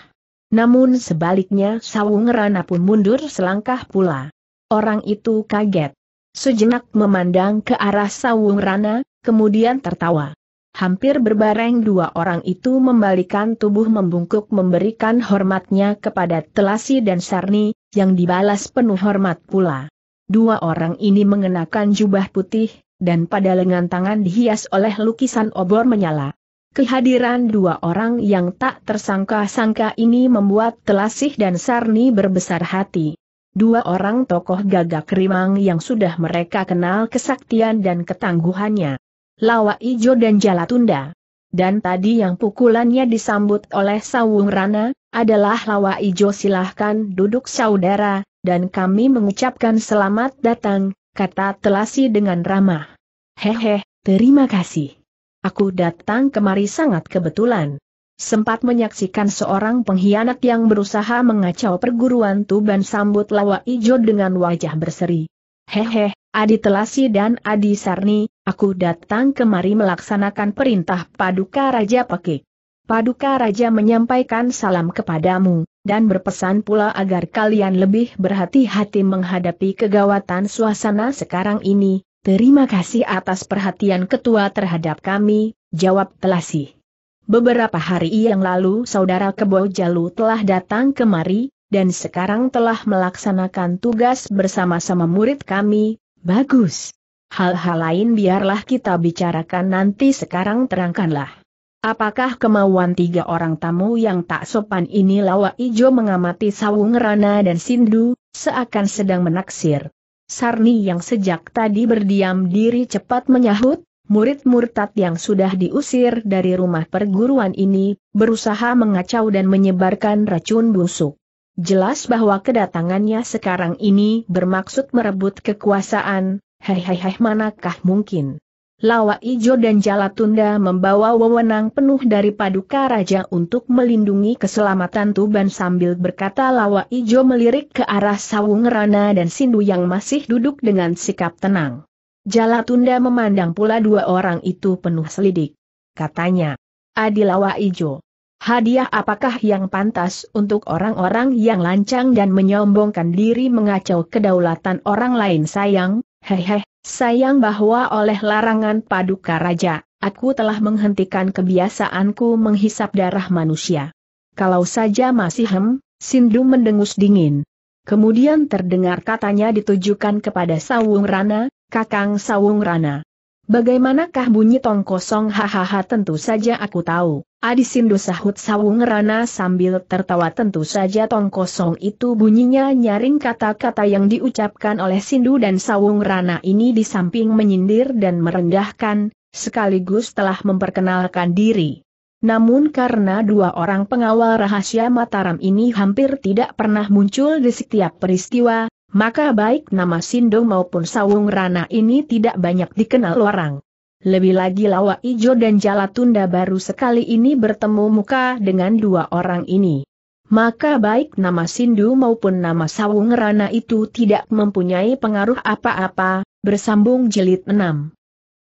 Namun sebaliknya sawung rana pun mundur selangkah pula. Orang itu kaget. Sejenak memandang ke arah sawung rana, kemudian tertawa. Hampir berbareng dua orang itu membalikan tubuh membungkuk memberikan hormatnya kepada Telasi dan Sarni, yang dibalas penuh hormat pula. Dua orang ini mengenakan jubah putih, dan pada lengan tangan dihias oleh lukisan obor menyala. Kehadiran dua orang yang tak tersangka-sangka ini membuat Telasih dan Sarni berbesar hati. Dua orang tokoh gagak rimang yang sudah mereka kenal kesaktian dan ketangguhannya. Lawa Ijo dan Jalatunda. Dan tadi yang pukulannya disambut oleh Sawung Rana, adalah Lawa Ijo silahkan duduk saudara, dan kami mengucapkan selamat datang, kata Telasi dengan ramah. Hehe, terima kasih. Aku datang kemari sangat kebetulan. Sempat menyaksikan seorang pengkhianat yang berusaha mengacau perguruan Tuban sambut Lawa Ijo dengan wajah berseri. Hehe, Adi Telasi dan Adi Sarni, aku datang kemari melaksanakan perintah Paduka Raja Pekik. Paduka Raja menyampaikan salam kepadamu, dan berpesan pula agar kalian lebih berhati-hati menghadapi kegawatan suasana sekarang ini. Terima kasih atas perhatian ketua terhadap kami, jawab Telasi. Beberapa hari yang lalu saudara Kebo Jalu telah datang kemari, dan sekarang telah melaksanakan tugas bersama-sama murid kami, Bagus. Hal-hal lain biarlah kita bicarakan nanti sekarang terangkanlah. Apakah kemauan tiga orang tamu yang tak sopan ini Lawa Ijo mengamati Sawung Rana dan Sindu, seakan sedang menaksir. Sarni yang sejak tadi berdiam diri cepat menyahut, murid murtad yang sudah diusir dari rumah perguruan ini, berusaha mengacau dan menyebarkan racun busuk. Jelas bahwa kedatangannya sekarang ini bermaksud merebut kekuasaan, hehehe manakah mungkin. Lawa Ijo dan Jalatunda membawa wewenang penuh dari Paduka Raja untuk melindungi keselamatan Tuban sambil berkata Lawa Ijo melirik ke arah Sawung Rana dan Sindu yang masih duduk dengan sikap tenang. Jalatunda memandang pula dua orang itu penuh selidik. Katanya, Adilawa Ijo. Hadiah apakah yang pantas untuk orang-orang yang lancang dan menyombongkan diri mengacau kedaulatan orang lain sayang, hehe, sayang bahwa oleh larangan paduka raja, aku telah menghentikan kebiasaanku menghisap darah manusia. Kalau saja masih hem, Sindu mendengus dingin. Kemudian terdengar katanya ditujukan kepada Sawung Rana, Kakang Sawung Rana. Bagaimanakah bunyi tong kosong hahaha tentu saja aku tahu. Sindu sahut sawung rana sambil tertawa tentu saja tong kosong itu bunyinya nyaring kata-kata yang diucapkan oleh Sindu dan sawung rana ini di samping menyindir dan merendahkan, sekaligus telah memperkenalkan diri. Namun karena dua orang pengawal rahasia Mataram ini hampir tidak pernah muncul di setiap peristiwa, maka baik nama Sindo maupun Sawung Rana ini tidak banyak dikenal orang. Lebih lagi Lawa Ijo dan Jalatunda baru sekali ini bertemu muka dengan dua orang ini. Maka baik nama Sindu maupun nama Sawung Rana itu tidak mempunyai pengaruh apa-apa, bersambung jilid enam.